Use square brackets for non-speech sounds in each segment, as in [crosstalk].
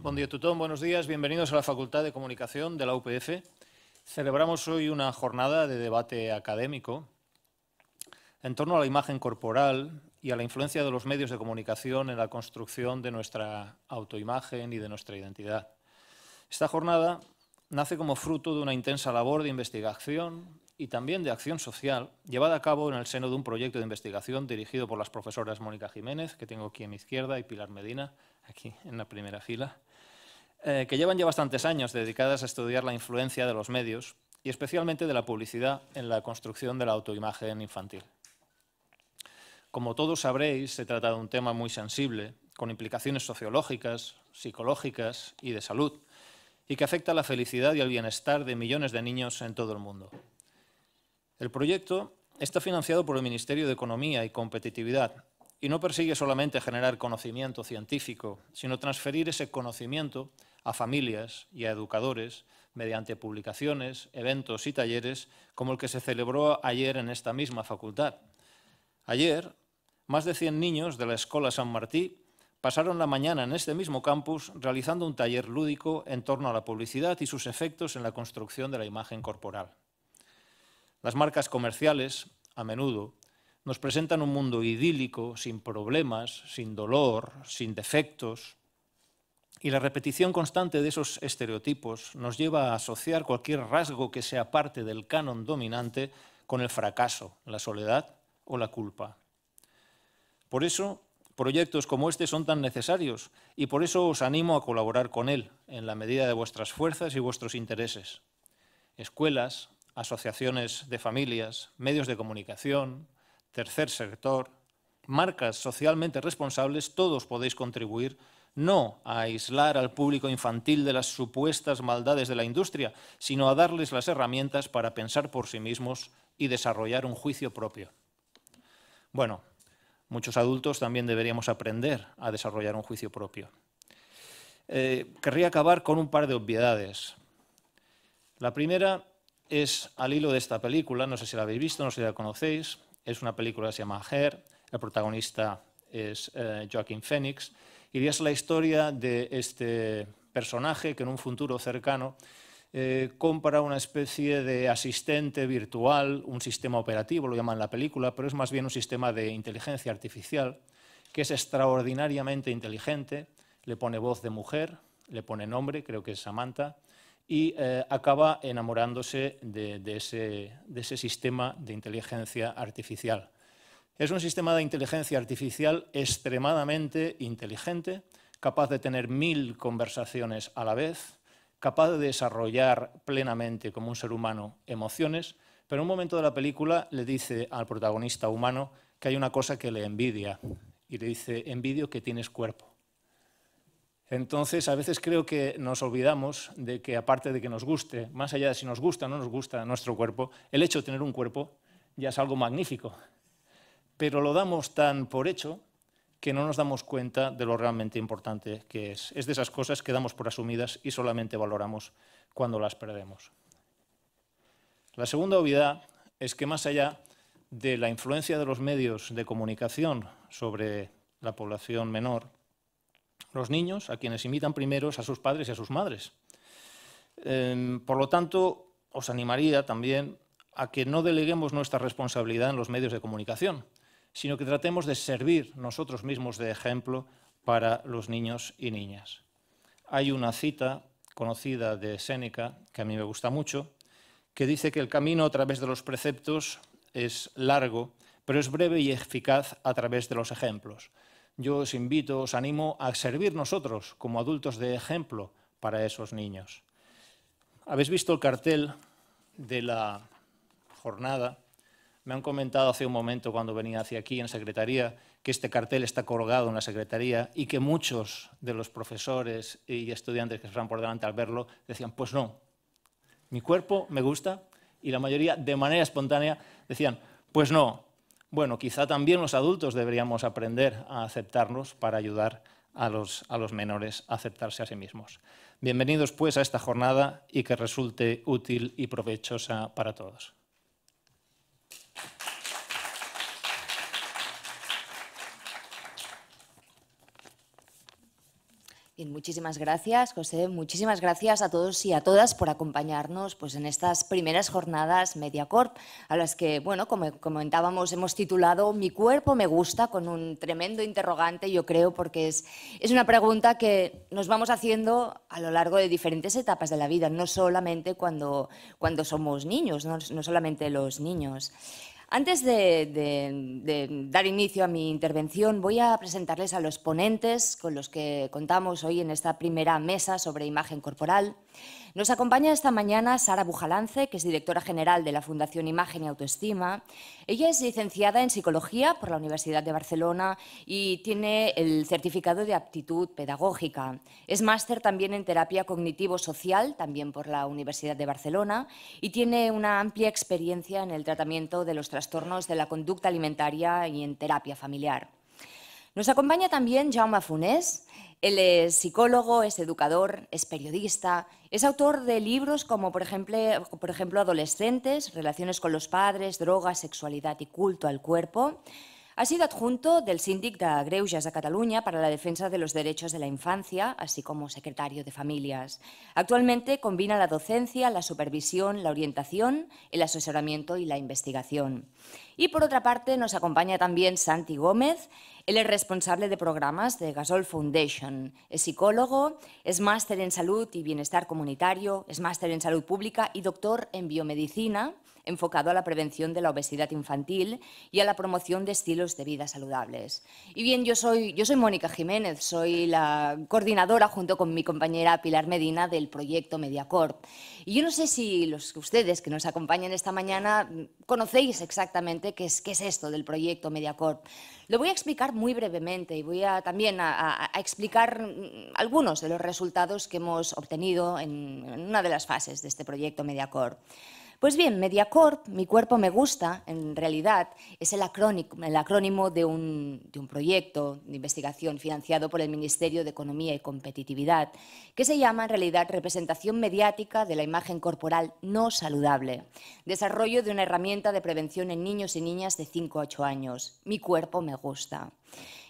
Buen día, Tutón. Buenos días. Bienvenidos a la Facultad de Comunicación de la UPF. Celebramos hoy una jornada de debate académico en torno a la imagen corporal y a la influencia de los medios de comunicación en la construcción de nuestra autoimagen y de nuestra identidad. Esta jornada nace como fruto de una intensa labor de investigación y también de acción social llevada a cabo en el seno de un proyecto de investigación dirigido por las profesoras Mónica Jiménez, que tengo aquí a mi izquierda, y Pilar Medina, aquí en la primera fila, eh, que llevan ya bastantes años dedicadas a estudiar la influencia de los medios y especialmente de la publicidad en la construcción de la autoimagen infantil. Como todos sabréis, se trata de un tema muy sensible, con implicaciones sociológicas, psicológicas y de salud, y que afecta a la felicidad y al bienestar de millones de niños en todo el mundo. El proyecto está financiado por el Ministerio de Economía y Competitividad y no persigue solamente generar conocimiento científico, sino transferir ese conocimiento a familias y a educadores mediante publicaciones, eventos y talleres como el que se celebró ayer en esta misma facultad. Ayer, más de 100 niños de la Escuela San Martí pasaron la mañana en este mismo campus realizando un taller lúdico en torno a la publicidad y sus efectos en la construcción de la imagen corporal. Las marcas comerciales, a menudo, nos presentan un mundo idílico, sin problemas, sin dolor, sin defectos. Y la repetición constante de esos estereotipos nos lleva a asociar cualquier rasgo que sea parte del canon dominante con el fracaso, la soledad o la culpa. Por eso, proyectos como este son tan necesarios y por eso os animo a colaborar con él en la medida de vuestras fuerzas y vuestros intereses. Escuelas, asociaciones de familias, medios de comunicación, tercer sector, marcas socialmente responsables, todos podéis contribuir no a aislar al público infantil de las supuestas maldades de la industria, sino a darles las herramientas para pensar por sí mismos y desarrollar un juicio propio. Bueno, muchos adultos también deberíamos aprender a desarrollar un juicio propio. Eh, querría acabar con un par de obviedades. La primera es al hilo de esta película, no sé si la habéis visto, no sé si la conocéis, es una película que se llama Her, el protagonista es eh, Joaquín Phoenix, y es la historia de este personaje que en un futuro cercano eh, compra una especie de asistente virtual, un sistema operativo, lo llaman la película, pero es más bien un sistema de inteligencia artificial que es extraordinariamente inteligente, le pone voz de mujer, le pone nombre, creo que es Samantha, y eh, acaba enamorándose de, ese, de, ese, sistema de inteligencia artificial. Es un sistema de inteligencia artificial extremadamente inteligente, capaz de tener mil conversaciones a la vez, capaz de desarrollar plenamente como un ser humano emociones, pero en un momento de la película le dice al protagonista humano que hay una cosa que le envidia y le dice, envidio que tienes cuerpo. Entonces, a veces creo que nos olvidamos de que, aparte de que nos guste, más allá de si nos gusta o no nos gusta nuestro cuerpo, el hecho de tener un cuerpo ya es algo magnífico. Pero lo damos tan por hecho que no nos damos cuenta de lo realmente importante que es. Es de esas cosas que damos por asumidas y solamente valoramos cuando las perdemos. La segunda obviedad es que más allá de la influencia de los medios de comunicación sobre la población menor, los niños a quienes imitan primero, a sus padres y a sus madres. Em, por lo tanto, os animaría también a que no deleguemos nuestra responsabilidad en los medios de comunicación, sino que tratemos de servir nosotros mismos de ejemplo para los niños y niñas. Hay una cita conocida de Séneca, que a mí me gusta mucho, que dice que el camino a través de los preceptos es largo, pero es breve y eficaz a través de los ejemplos yo os invito, os animo a servir nosotros como adultos de ejemplo para esos niños. Habéis visto el cartel de la jornada. Me han comentado hace un momento cuando venía hacia aquí en secretaría que este cartel está colgado en la secretaría y que muchos de los profesores y estudiantes que se están por delante al verlo decían, pues no, mi cuerpo me gusta y la mayoría de manera espontánea decían, pues no, bueno, quizá también los adultos deberíamos aprender a aceptarnos para ayudar a los, menores a aceptarse a sí mismos. Bienvenidos pues a esta jornada y que resulte útil y provechosa para todos. muchísimas gracias, José. Muchísimas gracias a todos y a todas por acompañarnos pues, en estas primeras jornadas MediaCorp, a las que, bueno, como comentábamos, hemos titulado Mi cuerpo me gusta, con un tremendo interrogante, yo creo, porque es, es una pregunta que nos vamos haciendo a lo largo de diferentes etapas de la vida, no solamente cuando, cuando somos niños, no solamente los niños. Antes de, dar inicio a mi intervención, voy a presentarles a los ponentes con los que contamos hoy en esta primera mesa sobre imagen corporal. Nos acompaña esta mañana Sara Bujalance, que es directora general de la Fundación Imagen y Autoestima. Ella es licenciada en Psicología por la Universidad de Barcelona y tiene el certificado de aptitud pedagógica. Es máster también en terapia cognitivo-social, también por la Universidad de Barcelona, y tiene una amplia experiencia en el tratamiento de los trastornos de la conducta alimentaria y en terapia familiar. Nos acompaña también Jaume Funes. Él es psicólogo, es educador, es periodista, es autor de libros como, por ejemplo, por ejemplo Adolescentes, Relaciones con los Padres, Drogas, Sexualidad y Culto al Cuerpo. Ha sido adjunto del síndic de Greuges de Cataluña para la defensa de los derechos de la infancia, así como secretario de familias. Actualmente combina la docencia, la supervisión, la orientación, el asesoramiento y la investigación. Y por otra parte nos acompaña también Santi Gómez, él es responsable de programas de Gasol Foundation, es psicólogo, es máster en salud y bienestar comunitario, es máster en salud pública y doctor en biomedicina enfocado a la prevención de la obesidad infantil y a la promoción de estilos de vida saludables. Y bien, yo soy, yo soy Mónica Jiménez, soy la coordinadora junto con mi compañera Pilar Medina del proyecto Mediacorp. Y yo no sé si los ustedes que nos acompañan esta mañana mm, conocéis exactamente qué es, qué es esto del proyecto Mediacorp. Lo voy a explicar muy brevemente y voy a, también a, explicar mm, algunos de los resultados que hemos obtenido en, en una de las fases de este proyecto Mediacorp. Pues bien, MediaCorp, mi cuerpo me gusta, en realidad es el acrónimo, de, un, de, un, proyecto de investigación financiado por el Ministerio de Economía y Competitividad, que se llama en realidad Representación Mediática de la Imagen Corporal No Saludable, desarrollo de una herramienta de prevención en niños y niñas de 5 a 8 años. Mi cuerpo me gusta.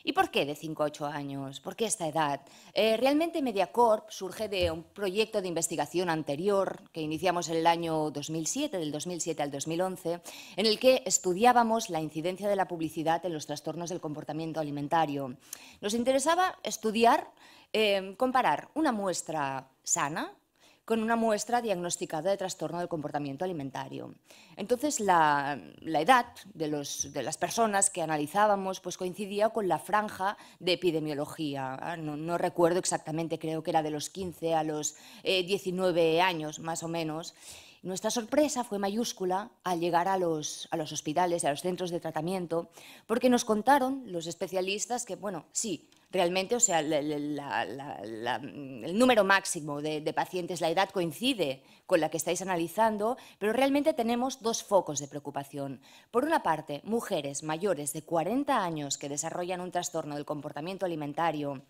¿Y por qué de 5 a 8 años? ¿Por qué esta edad? Eh, realmente MediaCorp surge de un proyecto de investigación anterior que iniciamos en el año 2007, del 2007 al 2011, en el que estudiábamos la incidencia de la publicidad en los trastornos del comportamiento alimentario. Nos interesaba estudiar, eh, comparar una muestra sana con una muestra diagnosticada de trastorno del comportamiento alimentario. Entonces, la, edad de, las personas que analizábamos pues, coincidía con la franja de epidemiología. Ah, no, recuerdo exactamente, creo que era de los 15 a los 19 eh, años, más o menos. Nuestra sorpresa fue mayúscula al llegar a los, a los hospitales y a los centros de tratamiento, porque nos contaron los especialistas que, bueno, sí, realmente, o sea, el número máximo de, pacientes, la edad coincide con la que estáis analizando, pero realmente tenemos dos focos de preocupación. Por una parte, mujeres mayores de 40 años que desarrollan un trastorno del comportamiento alimentario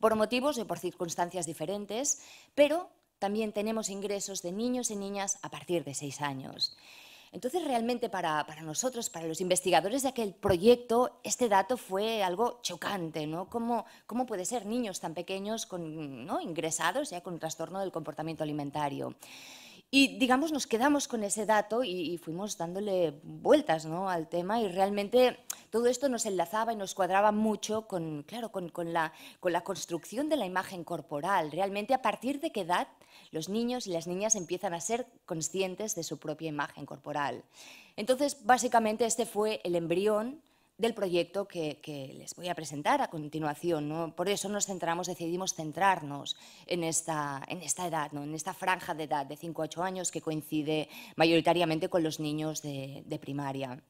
por motivos y por circunstancias diferentes, pero también tenemos ingresos de niños y niñas a partir de seis años. Entonces, realmente para, nosotros, para los investigadores de aquel proyecto, este dato fue algo chocante, ¿no? ¿Cómo, cómo puede ser niños tan pequeños con, ingresados ya con un trastorno del comportamiento alimentario? Y digamos, nos quedamos con ese dato y, fuimos dándole vueltas al tema y realmente todo esto nos enlazaba y nos cuadraba mucho con, claro, con, la, con la construcción de la imagen corporal. Realmente a partir de qué edad los niños y las niñas empiezan a ser conscientes de su propia imagen corporal. Entonces, básicamente este fue el embrión del proyecto que, les voy a presentar a continuación. Por eso nos centramos, decidimos centrarnos en esta, en esta edad, en esta franja de edad de 5 a 8 años que coincide mayoritariamente con los niños de, primaria.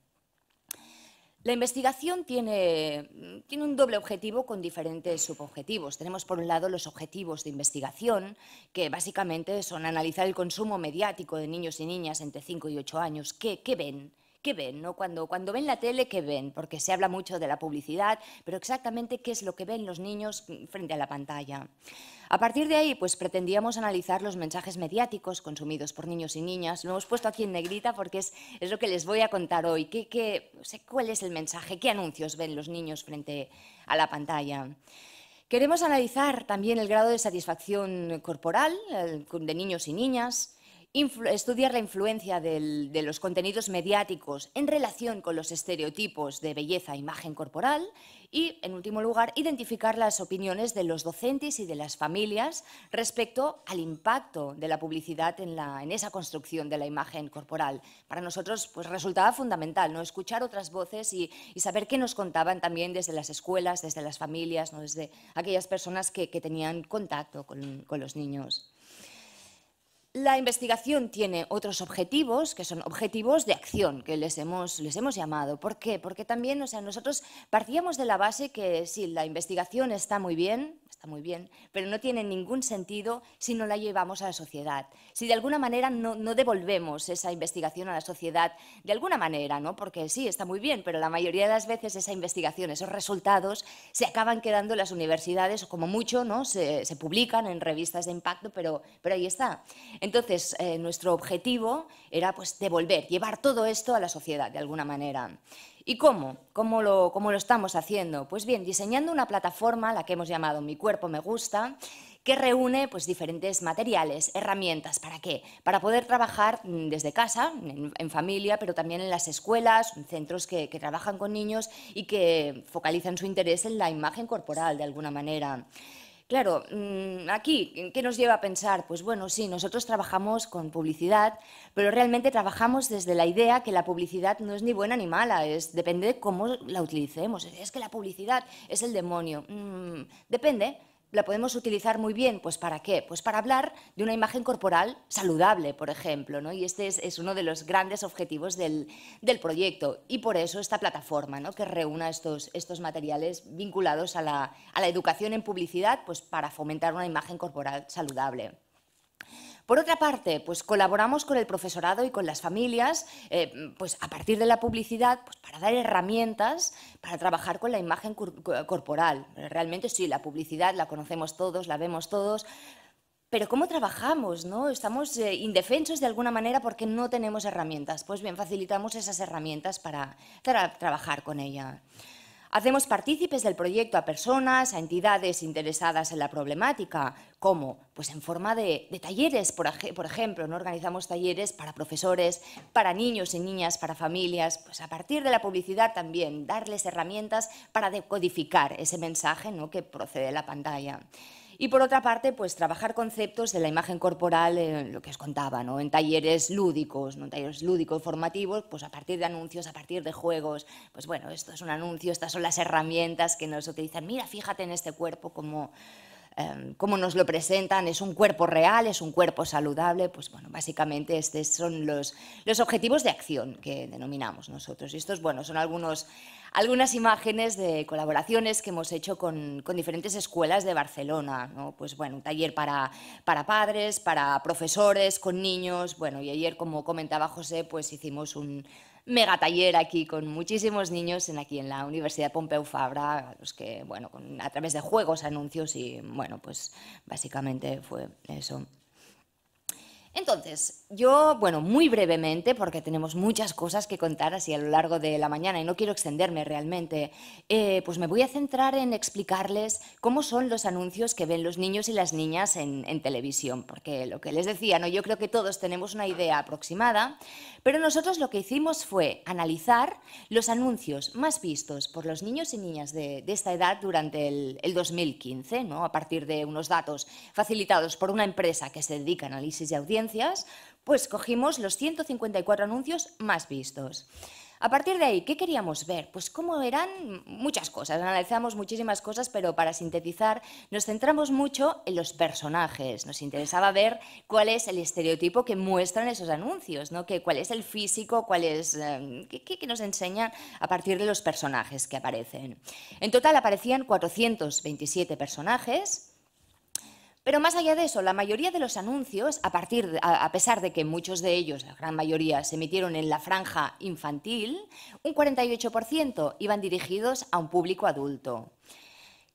La investigación tiene, mm, tiene, un doble objetivo con diferentes subobjetivos. Tenemos, por un lado, los objetivos de investigación, que básicamente son analizar el consumo mediático de niños y niñas entre 5 y 8 años. qué ven? ¿qué ven? No? Cuando, cuando ven la tele, ¿qué ven? Porque se habla mucho de la publicidad, pero exactamente qué es lo que ven los niños mm, frente a la pantalla. A partir de ahí, pues pretendíamos analizar los mensajes mediáticos consumidos por niños y niñas. Lo hemos puesto aquí en negrita porque es, lo que les voy a contar hoy. ¿Qué, qué, ¿Cuál es el mensaje? ¿Qué anuncios ven los niños frente a la pantalla? Queremos analizar también el grado de satisfacción corporal de niños y niñas, estudiar la influencia de los contenidos mediáticos en relación con los estereotipos de belleza e imagen corporal y, en último lugar, identificar las opiniones de los docentes y de las familias respecto al impacto de la publicidad en, esa construcción de la imagen corporal. Para nosotros pues, resultaba fundamental ¿no? escuchar otras voces y, saber qué nos contaban también desde las escuelas, desde las familias, desde aquellas personas que, tenían contacto con los niños. La investigación tiene otros objetivos, que son objetivos de acción, que les hemos, les hemos llamado. ¿Por qué? Porque también, o sea, nosotros partíamos de la base que sí, la investigación está muy bien, está muy bien, pero no tiene ningún sentido si no la llevamos a la sociedad. Si de alguna manera no, devolvemos esa investigación a la sociedad, de alguna manera, ¿no? Porque sí, está muy bien, pero la mayoría de las veces esa investigación, esos resultados, se acaban quedando en las universidades o como mucho, ¿no? Se, publican en revistas de impacto, pero, pero ahí está. Entonces, eh, nuestro objetivo era pues devolver, llevar todo esto a la sociedad de alguna manera. ¿Y cómo? ¿Cómo lo, cómo lo estamos haciendo? Pues bien, diseñando una plataforma, la que hemos llamado Mi Cuerpo Me Gusta, que reúne pues, diferentes materiales, herramientas. ¿Para qué? Para poder trabajar mm, desde casa, en, familia, pero también en las escuelas, en centros que trabajan con niños y que focalizan su interés en la imagen corporal de alguna manera. Claro, mm, aquí, ¿qué nos lleva a pensar? Pues bueno, sí, nosotros trabajamos con publicidad, pero realmente trabajamos desde la idea que la publicidad no es ni buena ni mala, es, depende de cómo la utilicemos. Es que la publicidad es el demonio. Mm, depende, la podemos utilizar muy bien. Pues para qué? Pues para hablar de una imagen corporal saludable, por ejemplo. Y este es, uno de los grandes objetivos del, proyecto. Y por eso esta plataforma que reúna estos, materiales vinculados a la, a la educación en publicidad, pues para fomentar una imagen corporal saludable. Por otra parte, pues colaboramos con el profesorado y con las familias, eh, pues a partir de la publicidad, pues para dar herramientas para trabajar con la imagen corporal. Realmente sí, la publicidad la conocemos todos, la vemos todos, pero ¿cómo trabajamos? No? Estamos eh, indefensos de alguna manera porque no tenemos herramientas. Pues bien, facilitamos esas herramientas para trabajar con ella. Hacemos partícipes del proyecto a personas, a entidades interesadas en la problemática. como Pues en forma de, talleres, por, ejemplo. ¿no? Organizamos talleres para profesores, para niños y niñas, para familias. Pues a partir de la publicidad también, darles herramientas para decodificar ese mensaje ¿no? que procede de la pantalla. Y por otra parte, pues trabajar conceptos de la imagen corporal, eh, lo que os contaba, ¿no? en talleres lúdicos, en talleres lúdicos formativos, pues a partir de anuncios, a partir de juegos, pues bueno, esto es un anuncio, estas son las herramientas que nos utilizan, mira, fíjate en este cuerpo em, cómo nos lo presentan, es un cuerpo real, es un cuerpo saludable, pues bueno, básicamente estos son los, los objetivos de acción que denominamos nosotros. Y estos, bueno, son algunos algunas imágenes de colaboraciones que hemos hecho con, diferentes escuelas de Barcelona. ¿no? Pues bueno, un taller para, para padres, para profesores, con niños. Bueno, y ayer, como comentaba José, pues hicimos un mega taller aquí con muchísimos niños en, aquí en la Universidad Pompeu Fabra, los que, bueno, a través de juegos, anuncios y, bueno, pues básicamente fue eso. Entonces, yo, bueno, muy brevemente, porque tenemos muchas cosas que contar así a lo largo de la mañana y no quiero extenderme realmente, eh, pues me voy a centrar en explicarles cómo son los anuncios que ven los niños y las niñas en, televisión, porque lo que les decía, ¿no? yo creo que todos tenemos una idea aproximada, pero nosotros lo que hicimos fue analizar los anuncios más vistos por los niños y niñas de, esta edad durante el, el 2015, ¿no? a partir de unos datos facilitados por una empresa que se dedica a análisis de audiencia pues cogimos los 154 anuncios más vistos. A partir de ahí, ¿qué queríamos ver? Pues cómo eran muchas cosas, analizamos muchísimas cosas, pero para sintetizar nos centramos mucho en los personajes. Nos interesaba ver cuál es el estereotipo que muestran esos anuncios, ¿no? Que, cuál es el físico, cuál es em, qué, nos enseña a partir de los personajes que aparecen. En total aparecían 427 personajes, pero más allá de eso, la mayoría de los anuncios, a, partir pesar de que muchos de ellos, la gran mayoría, se emitieron en la franja infantil, un 48% iban dirigidos a un público adulto,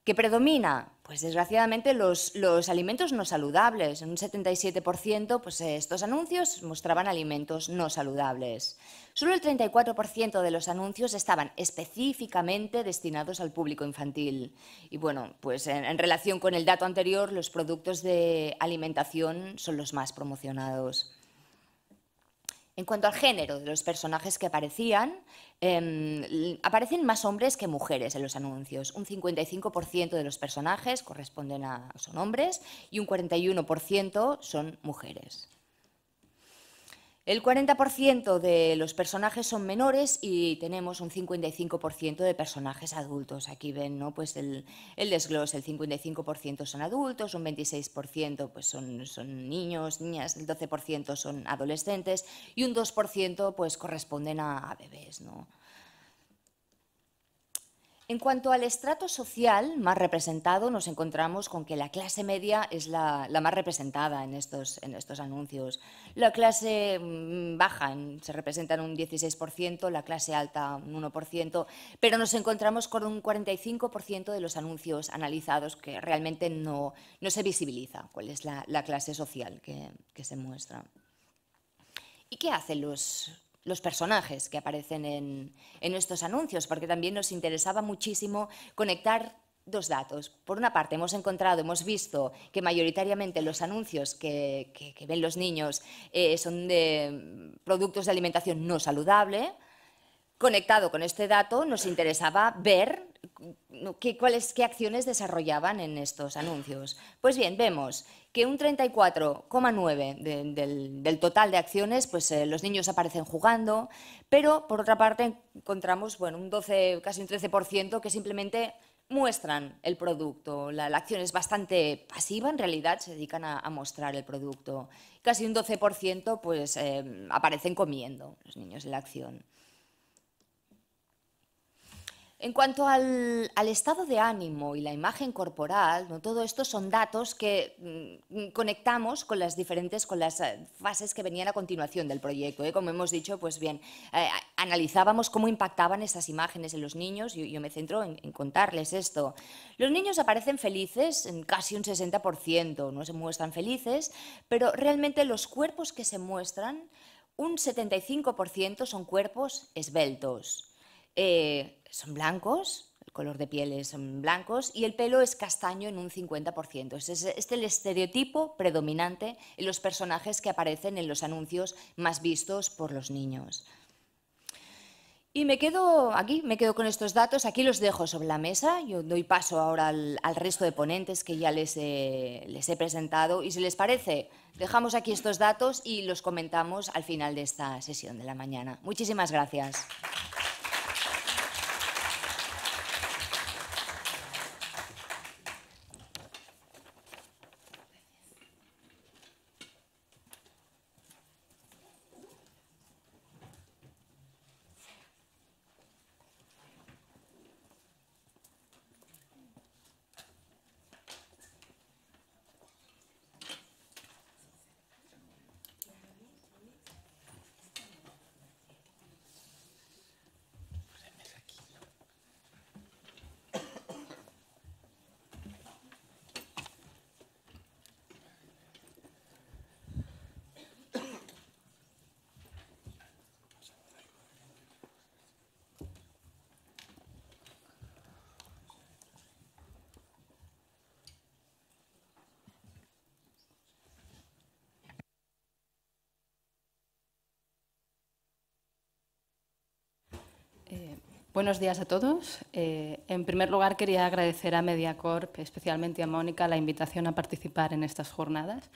que predomina pues desgraciadamente los, alimentos no saludables, en un 77% pues estos anuncios mostraban alimentos no saludables. Solo el 34% de los anuncios estaban específicamente destinados al público infantil. Y bueno, pues en relación con el dato anterior, los productos de alimentación son los más promocionados. En cuanto al género de los personajes que aparecían, Em, aparecen más hombres que mujeres en los anuncios. Un 55% de los personajes corresponden a, son hombres y un 41% son mujeres. El 40% de los personajes son menores y tenemos un 55% de personajes adultos. Aquí ven pues el, desglose, el 55% son adultos, un 26% pues son, niños, niñas, el 12% son adolescentes y un 2% pues corresponden a, a bebés. ¿no? En cuanto al estrato social más representado, nos encontramos con que la clase media es la, más representada en estos, anuncios. La clase mm, baja se representa en un 16%, la clase alta un 1%, pero nos encontramos con un 45% de los anuncios analizados que realmente no, se visibiliza cuál es la, clase social que se muestra. ¿Y qué hacen los, los personajes que aparecen en, estos anuncios, porque también nos interesaba muchísimo conectar dos datos. Por una parte, hemos encontrado, hemos visto que mayoritariamente los anuncios que, ven los niños eh, son de mm, productos de alimentación no saludable. Conectado con este dato, nos interesaba ver mm, qué, cuáles, qué acciones desarrollaban en estos anuncios. Pues bien, vemos que un 34,9 del, total de acciones, pues eh, los niños aparecen jugando, pero por otra parte encontramos bueno, un 12, casi un 13% que simplemente muestran el producto. La, acción es bastante pasiva, en realidad se dedican a, mostrar el producto. Casi un 12% pues, eh, aparecen comiendo los niños en la acción. En cuanto al, estado de ánimo y la imagen corporal, todo esto son datos que mm, mm, conectamos con las diferentes, con las eh, fases que venían a continuación del proyecto. ¿eh? Como hemos dicho, pues bien, eh, analizábamos cómo impactaban estas imágenes en los niños y yo me centro en, en, contarles esto. Los niños aparecen felices en casi un 60%, no se muestran felices, pero realmente los cuerpos que se muestran, un 75% son cuerpos esbeltos. Eh, son blancos, el color de piel son blancos y el pelo es castaño en un 50%. Este es, el estereotipo predominante en los personajes que aparecen en los anuncios más vistos por los niños. Y me quedo aquí, me quedo con estos datos, aquí los dejo sobre la mesa, yo doy paso ahora al, resto de ponentes que ya les les he presentado y si les parece, dejamos aquí estos datos y los comentamos al final de esta sesión de la mañana. Muchísimas gracias. Eh, buenos días a todos. Eh, en primer lugar, quería agradecer a MediaCorp, especialmente a Mónica, la invitación a participar en estas jornadas.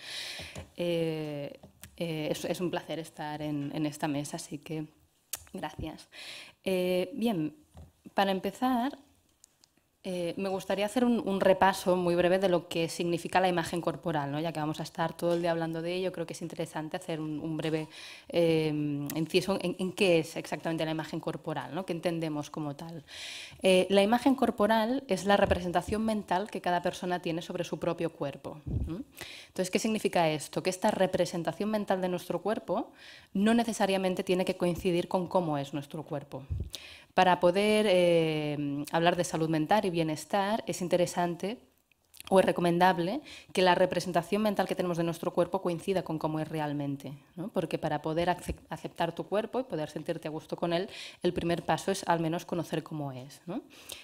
Eh, es, un placer estar en, esta mesa, así que gracias. bien, para empezar, eh, me gustaría hacer un, repaso muy breve de lo que significa la imagen corporal, ya que vamos a estar todo el día hablando de ello, creo que es interesante hacer un, breve eh, en, qué es exactamente la imagen corporal, qué entendemos como tal. Eh, la imagen corporal es la representación mental que cada persona tiene sobre su propio cuerpo. Entonces, ¿qué significa esto? Que esta representación mental de nuestro cuerpo no necesariamente tiene que coincidir con cómo es nuestro cuerpo. Para poder em, hablar de salud mental y bienestar es interesante o es recomendable que la representación mental que tenemos de nuestro cuerpo coincida con cómo es realmente, porque para poder aceptar tu cuerpo y poder sentirte a gusto con él, el primer paso es al menos conocer cómo es.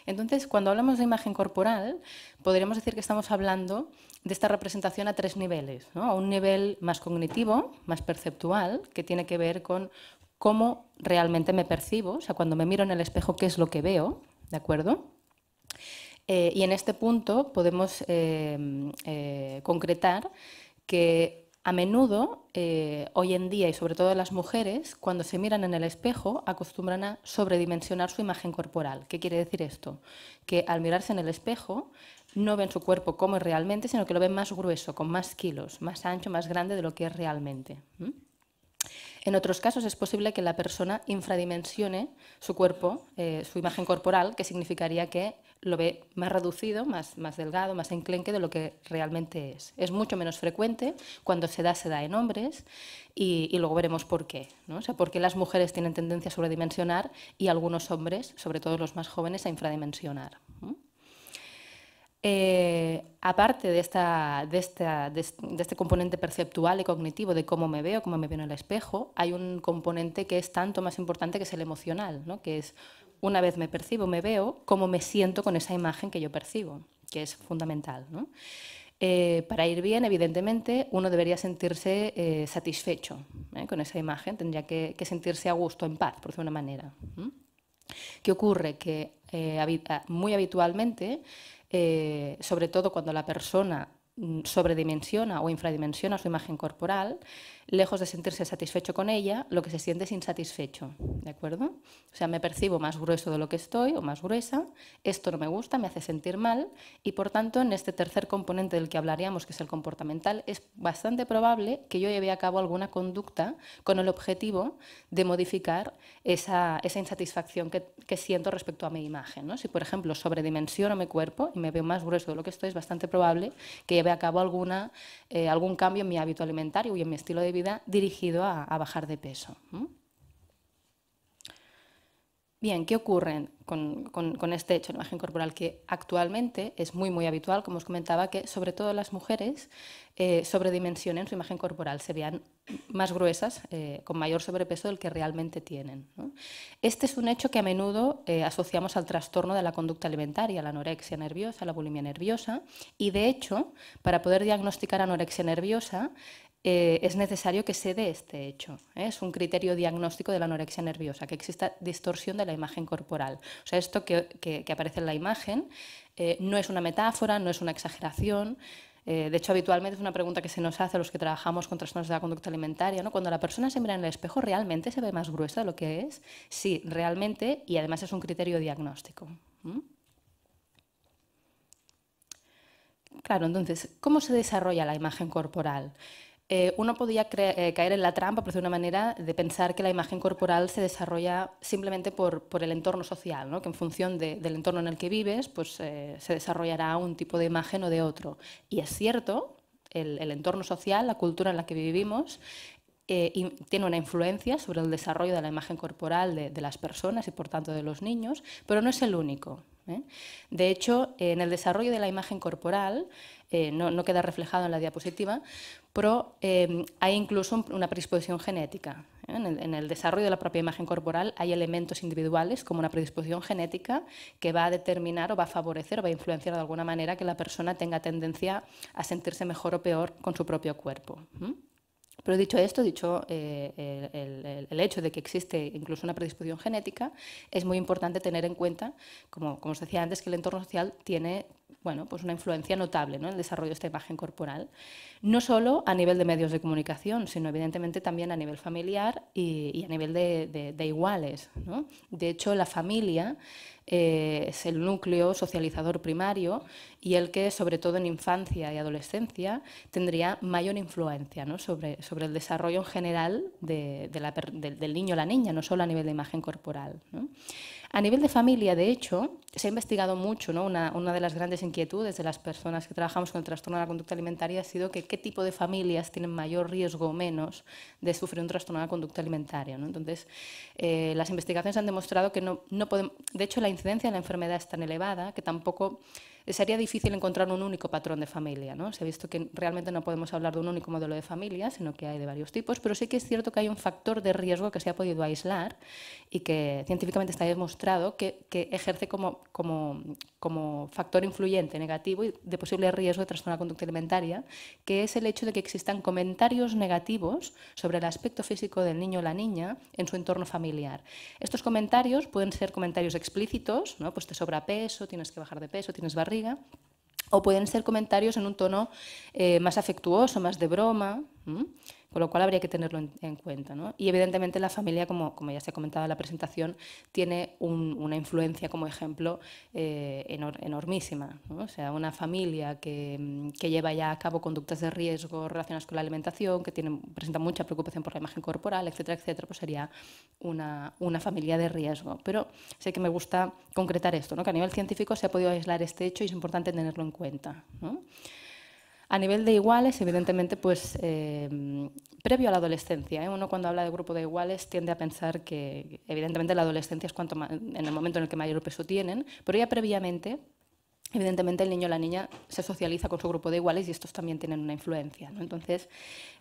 Entonces, cuando hablamos de imagen corporal, podríamos decir que estamos hablando de esta representación a tres niveles, a un nivel más cognitivo, más perceptual, que tiene que ver con cómo realmente me percibo, o sea, cuando me miro en el espejo, qué es lo que veo, ¿de acuerdo? Eh, y en este punto podemos eh, eh, concretar que a menudo, hoy en día y sobre todo las mujeres, cuando se miran en el espejo, acostumbran a sobredimensionar su imagen corporal. ¿Qué quiere decir esto? Que al mirarse en el espejo no ven su cuerpo como es realmente, sino que lo ven más grueso, con más kilos, más ancho, más grande de lo que es realmente. En otros casos es posible que la persona infradimensione su cuerpo, eh, su imagen corporal, que significaría que lo ve más reducido, más, más delgado, más enclenque de lo que realmente es. Es mucho menos frecuente, cuando se da, se da en hombres, y, luego veremos por qué. ¿no? O sea, por qué las mujeres tienen tendencia a sobredimensionar y algunos hombres, sobre todo los más jóvenes, a infradimensionar. Eh, aparte de, este componente perceptual y cognitivo de cómo me veo, cómo me veo en el espejo, hay un componente que es tanto más importante que es el emocional, que es una vez me percibo, me veo, cómo me siento con esa imagen que yo percibo, que es fundamental. Eh, para ir bien, evidentemente, uno debería sentirse eh, satisfecho con esa imagen, tendría que, sentirse a gusto, en paz, por decirlo de una manera. ¿Qué ocurre? Que ah, muy habitualmente eh, sobre todo cuando la persona mm, sobredimensiona o infradimensiona su imagen corporal, lejos de sentirse satisfecho con ella, lo que se siente es insatisfecho, ¿de acuerdo? O sea, me percibo más grueso de lo que estoy o más gruesa, esto no me gusta, me hace sentir mal y por tanto en este tercer componente del que hablaríamos, que es el comportamental, es bastante probable que yo lleve a cabo alguna conducta con el objetivo de modificar esa, insatisfacción que, siento respecto a mi imagen, ¿no? Si por ejemplo sobredimensiono mi cuerpo y me veo más grueso de lo que estoy, es bastante probable que lleve a cabo alguna, eh, algún cambio en mi hábito alimentario y en mi estilo de vida dirigido a, bajar de peso. Bien, ¿qué ocurre con, este hecho, la imagen corporal? Que actualmente es muy, muy habitual, como os comentaba, que sobre todo las mujeres eh, sobredimensionen su imagen corporal, se vean más gruesas, eh, con mayor sobrepeso del que realmente tienen. Este es un hecho que a menudo eh, asociamos al trastorno de la conducta alimentaria, la anorexia nerviosa, la bulimia nerviosa, y de hecho, para poder diagnosticar anorexia nerviosa, eh, es necesario que se dé este hecho. ¿eh? Es un criterio diagnóstico de la anorexia nerviosa, que exista distorsión de la imagen corporal. O sea, esto que, aparece en la imagen eh, no es una metáfora, no es una exageración. de hecho, habitualmente es una pregunta que se nos hace a los que trabajamos con trastornos de la conducta alimentaria. Cuando la persona se mira en el espejo, ¿realmente se ve más gruesa de lo que es? Sí, realmente, y además es un criterio diagnóstico. Claro, entonces, ¿cómo se desarrolla la imagen corporal? Eh, uno podía eh, caer en la trampa, por de una manera, de pensar que la imagen corporal se desarrolla simplemente por, el entorno social, que en función del entorno en el que vives, pues eh, se desarrollará un tipo de imagen o de otro. Y es cierto, el, entorno social, la cultura en la que vivimos, tiene una influencia sobre el desarrollo de la imagen corporal de, las personas y por tanto de los niños, pero no es el único. De hecho, en el desarrollo de la imagen corporal, eh, no, queda reflejado en la diapositiva, pero eh, hay incluso una predisposición genética. En el, desarrollo de la propia imagen corporal hay elementos individuales como una predisposición genética que va a determinar o va a favorecer o va a influenciar de alguna manera que la persona tenga tendencia a sentirse mejor o peor con su propio cuerpo. Pero dicho esto, dicho eh, el, hecho de que existe incluso una predisposición genética, es muy importante tener en cuenta, como, como os decía antes, que el entorno social tiene bueno, pues una influencia notable en el desarrollo de esta imagen corporal, no solo a nivel de medios de comunicación, sino evidentemente también a nivel familiar y, a nivel de, iguales. De hecho, la familia eh, es el núcleo socializador primario y el que, sobre todo en infancia y adolescencia, tendría mayor influencia sobre, el desarrollo en general del, niño o la niña, no solo a nivel de imagen corporal. A nivel de familia, de hecho, se ha investigado mucho, ¿no? una, de las grandes inquietudes de las personas que trabajamos con el trastorno de la conducta alimentaria ha sido que qué tipo de familias tienen mayor riesgo o menos de sufrir un trastorno de la conducta alimentaria. ¿no? Entonces, eh, las investigaciones han demostrado que no, no podemos... De hecho, la incidencia de la enfermedad es tan elevada que tampoco sería difícil encontrar un único patrón de familia. ¿no? Se ha visto que realmente no podemos hablar de un único modelo de familia, sino que hay de varios tipos, pero sí que es cierto que hay un factor de riesgo que se ha podido aislar y que científicamente está demostrado que, ejerce como, como, como factor influyente negativo y de posible riesgo de trastorno de conducta alimentaria, que es el hecho de que existan comentarios negativos sobre el aspecto físico del niño o la niña en su entorno familiar. Estos comentarios pueden ser comentarios explícitos, ¿no? pues te sobra peso, tienes que bajar de peso, tienes barriga, o pueden ser comentarios en un tono eh, más afectuoso, más de broma. Con lo cual habría que tenerlo en, cuenta. ¿no? Y evidentemente la familia, como, como ya se ha comentado en la presentación, tiene una influencia como ejemplo eh, enormísima. ¿no? O sea, una familia que, mm, que, lleva ya a cabo conductas de riesgo relacionadas con la alimentación, que tiene, presenta mucha preocupación por la imagen corporal, etcétera, etcétera, pues sería una, una familia de riesgo. Pero sé que me gusta concretar esto, ¿no? que a nivel científico se ha podido aislar este hecho y es importante tenerlo en cuenta. ¿no? A nivel de iguales, evidentemente, pues eh, previo a la adolescencia, ¿eh? uno cuando habla de grupo de iguales tiende a pensar que, evidentemente, la adolescencia es cuanto en el momento en el que mayor peso tienen, pero ya previamente evidentemente el niño o la niña se socializa con su grupo de iguales y estos también tienen una influencia. Entonces,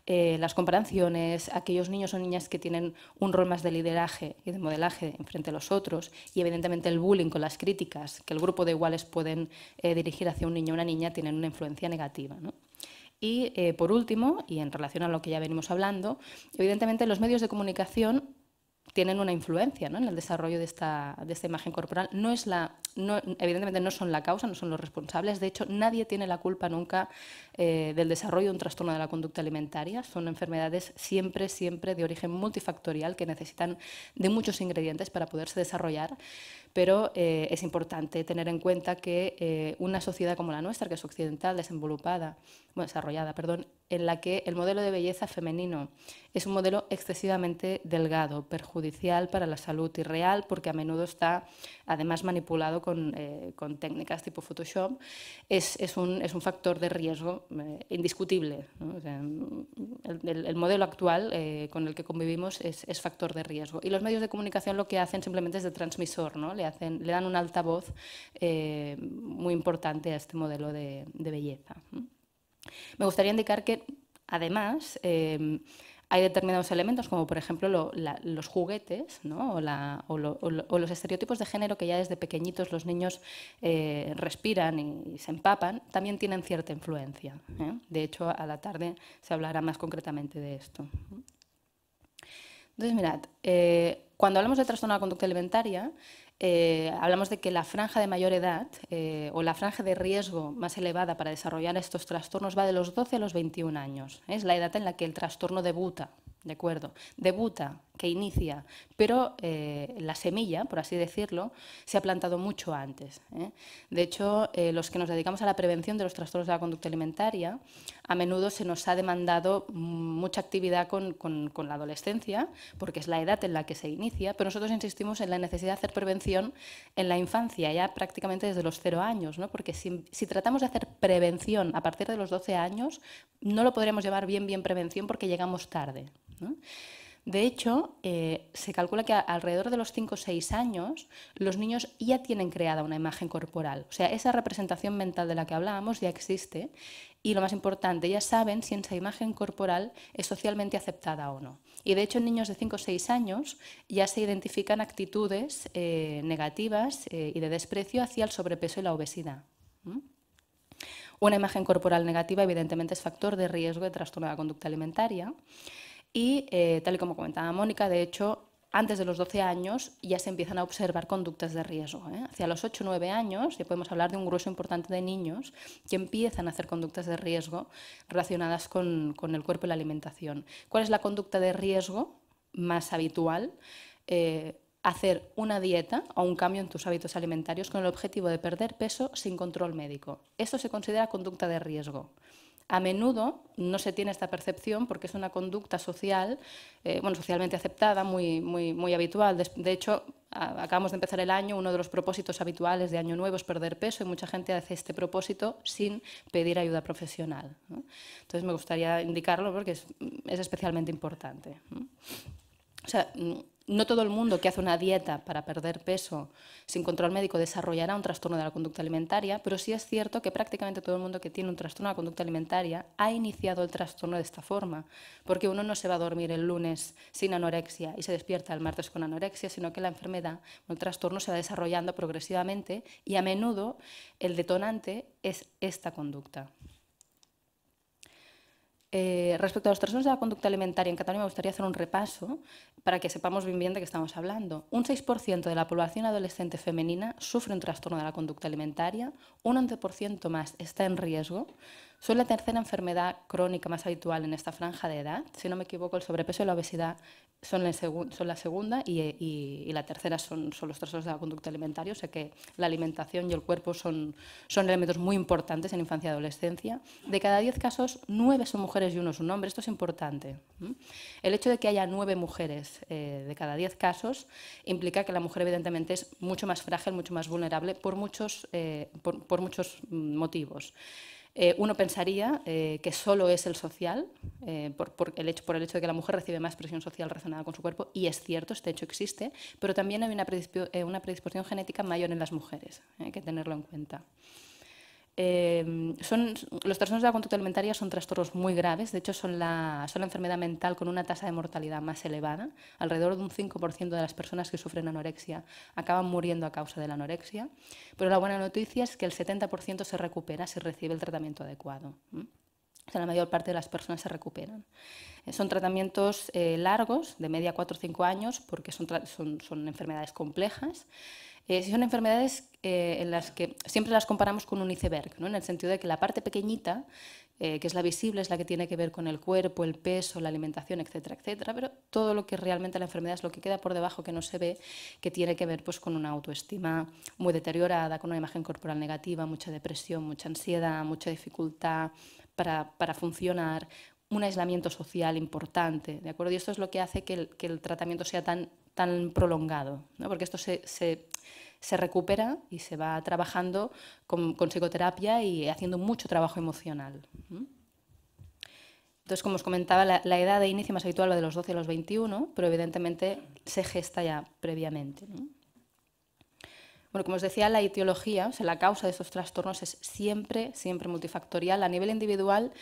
eh, las comparaciones, aquellos niños o niñas que tienen un rol más de lideraje y de modelaje frente a los otros, y evidentemente el bullying con las críticas que el grupo de iguales pueden eh, dirigir hacia un niño o una niña, tienen una influencia negativa. Y eh, por último, y en relación a lo que ya venimos hablando, evidentemente los medios de comunicación tienen una influencia en el desarrollo de esta, de esta imagen corporal. No es la, evidentemente no son la causa, no son los responsables. De hecho, nadie tiene la culpa nunca eh, del desarrollo de un trastorno de la conducta alimentaria. Son enfermedades siempre, siempre de origen multifactorial que necesitan de muchos ingredientes para poderse desarrollar pero eh, es importante tener en cuenta que eh, una sociedad como la nuestra, que es occidental, desenvolupada, bueno, desarrollada, perdón, en la que el modelo de belleza femenino es un modelo excesivamente delgado, perjudicial para la salud y real porque a menudo está además manipulado eh, con, técnicas tipo Photoshop, es, un, factor de riesgo eh, indiscutible. el, modelo actual eh, con el que convivimos es, factor de riesgo. Y los medios de comunicación lo que hacen simplemente es de transmisor, ¿no? le, hacen, le dan un altavoz muy importante a este modelo de, de belleza. Me gustaría indicar que, además, hay determinados elementos, como por ejemplo los juguetes o, los estereotipos de género que ya desde pequeñitos los niños eh, respiran y, se empapan, también tienen cierta influencia. ¿eh? De hecho, a la tarde se hablará más concretamente de esto. Entonces, mirad, eh, cuando hablamos de trastorno de la conducta alimentaria, eh, hablamos de que la franja de mayor edad eh, o la franja de riesgo más elevada para desarrollar estos trastornos va de los 12 a los 21 años. Es la edad en la que el trastorno debuta, ¿de acuerdo? Debuta que inicia, pero eh, la semilla, por así decirlo, se ha plantado mucho antes. ¿eh? De hecho, eh, los que nos dedicamos a la prevención de los trastornos de la conducta alimentaria, a menudo se nos ha demandado mucha actividad con, la adolescencia, porque es la edad en la que se inicia, pero nosotros insistimos en la necesidad de hacer prevención en la infancia, ya prácticamente desde los cero años, ¿no? porque si, tratamos de hacer prevención a partir de los 12 años, no lo podremos llevar bien, bien prevención porque llegamos tarde. De hecho, eh, se calcula que alrededor de los 5 o 6 años los niños ya tienen creada una imagen corporal. O sea, esa representación mental de la que hablábamos ya existe y lo más importante, ya saben si esa imagen corporal es socialmente aceptada o no. Y de hecho, en niños de 5 o 6 años ya se identifican actitudes eh, negativas eh, y de desprecio hacia el sobrepeso y la obesidad. Una imagen corporal negativa, evidentemente, es factor de riesgo de trastorno de la conducta alimentaria. Y eh, tal y como comentaba Mónica, de hecho, antes de los 12 años ya se empiezan a observar conductas de riesgo. ¿eh? Hacia los 8 o 9 años ya podemos hablar de un grueso importante de niños que empiezan a hacer conductas de riesgo relacionadas con, el cuerpo y la alimentación. ¿Cuál es la conducta de riesgo más habitual? Eh, hacer una dieta o un cambio en tus hábitos alimentarios con el objetivo de perder peso sin control médico. Esto se considera conducta de riesgo. A menudo no se tiene esta percepción porque es una conducta social, eh, bueno, socialmente aceptada, muy, muy, muy habitual. De, hecho, acabamos de empezar el año, uno de los propósitos habituales de Año Nuevo es perder peso y mucha gente hace este propósito sin pedir ayuda profesional. Entonces, me gustaría indicarlo porque es, especialmente importante. Mm, no todo el mundo que hace una dieta para perder peso sin control médico desarrollará un trastorno de la conducta alimentaria, pero sí es cierto que prácticamente todo el mundo que tiene un trastorno de la conducta alimentaria ha iniciado el trastorno de esta forma, porque uno no se va a dormir el lunes sin anorexia y se despierta el martes con anorexia, sino que la enfermedad el trastorno se va desarrollando progresivamente y a menudo el detonante es esta conducta. Eh, respecto a los trastornos de la conducta alimentaria, en Cataluña me gustaría hacer un repaso para que sepamos bien bien de qué estamos hablando. Un 6% de la población adolescente femenina sufre un trastorno de la conducta alimentaria, un 11% más está en riesgo son la tercera enfermedad crónica más habitual en esta franja de edad. Si no me equivoco, el sobrepeso y la obesidad son, la segunda y, la tercera son, los trastornos de la conducta alimentaria. O sea que la alimentación y el cuerpo son, elementos muy importantes en infancia y adolescencia. De cada diez casos, nueve son mujeres y uno es un hombre. Esto es importante. El hecho de que haya nueve mujeres eh, de cada diez casos implica que la mujer evidentemente es mucho más frágil, mucho más vulnerable por muchos, eh, por muchos mm, motivos. Eh, uno pensaría eh, que solo es el social, eh, por, el hecho, de que la mujer recibe más presión social relacionada con su cuerpo, y es cierto, este hecho existe, pero también hay una predisposición genética mayor en las mujeres, hay que tenerlo en cuenta. Em, son, los trastornos de la conducta alimentaria son trastornos muy graves, de hecho son la, son la enfermedad mental con una tasa de mortalidad más elevada. Alrededor de un 5% de las personas que sufren anorexia acaban muriendo a causa de la anorexia, pero la buena noticia es que el 70% se recupera si recibe el tratamiento adecuado. O sea, la mayor parte de las personas se recuperan. Eh, son tratamientos eh, largos, de media 4 o 5 años, porque son, son, son enfermedades complejas. Eh, son enfermedades eh, en las que siempre las comparamos con un iceberg, ¿no? en el sentido de que la parte pequeñita, eh, que es la visible, es la que tiene que ver con el cuerpo, el peso, la alimentación, etcétera, etcétera, pero todo lo que realmente la enfermedad es lo que queda por debajo que no se ve, que tiene que ver pues, con una autoestima muy deteriorada, con una imagen corporal negativa, mucha depresión, mucha ansiedad, mucha dificultad para, para funcionar, un aislamiento social importante, ¿de acuerdo? Y esto es lo que hace que el, el tratamiento sea tan, tan prolongado, ¿no? porque esto se, se recupera y se va trabajando con, psicoterapia y haciendo mucho trabajo emocional. Entonces, como os comentaba, la, edad de inicio más habitual va de los 12 a los 21, pero evidentemente se gesta ya previamente. Bueno, como os decía, la etiología, la causa de estos trastornos es siempre, siempre multifactorial a nivel individual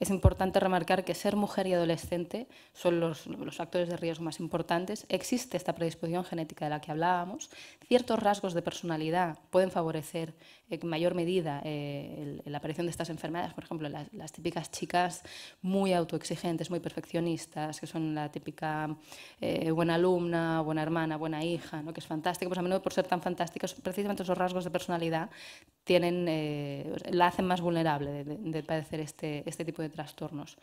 es importante remarcar que ser mujer y adolescente son los, factores de riesgo más importantes. Existe esta predisposición genética de la que hablábamos. Ciertos rasgos de personalidad pueden favorecer en mayor medida eh, la aparición de estas enfermedades. Por ejemplo, las, típicas chicas muy autoexigentes, muy perfeccionistas, que son la típica eh, buena alumna, buena hermana, buena hija, ¿no? que es fantástico. Pues a menudo por ser tan fantásticas, precisamente esos rasgos de personalidad tienen, eh, la hacen más vulnerable de, padecer este, este, tipo de trastornos.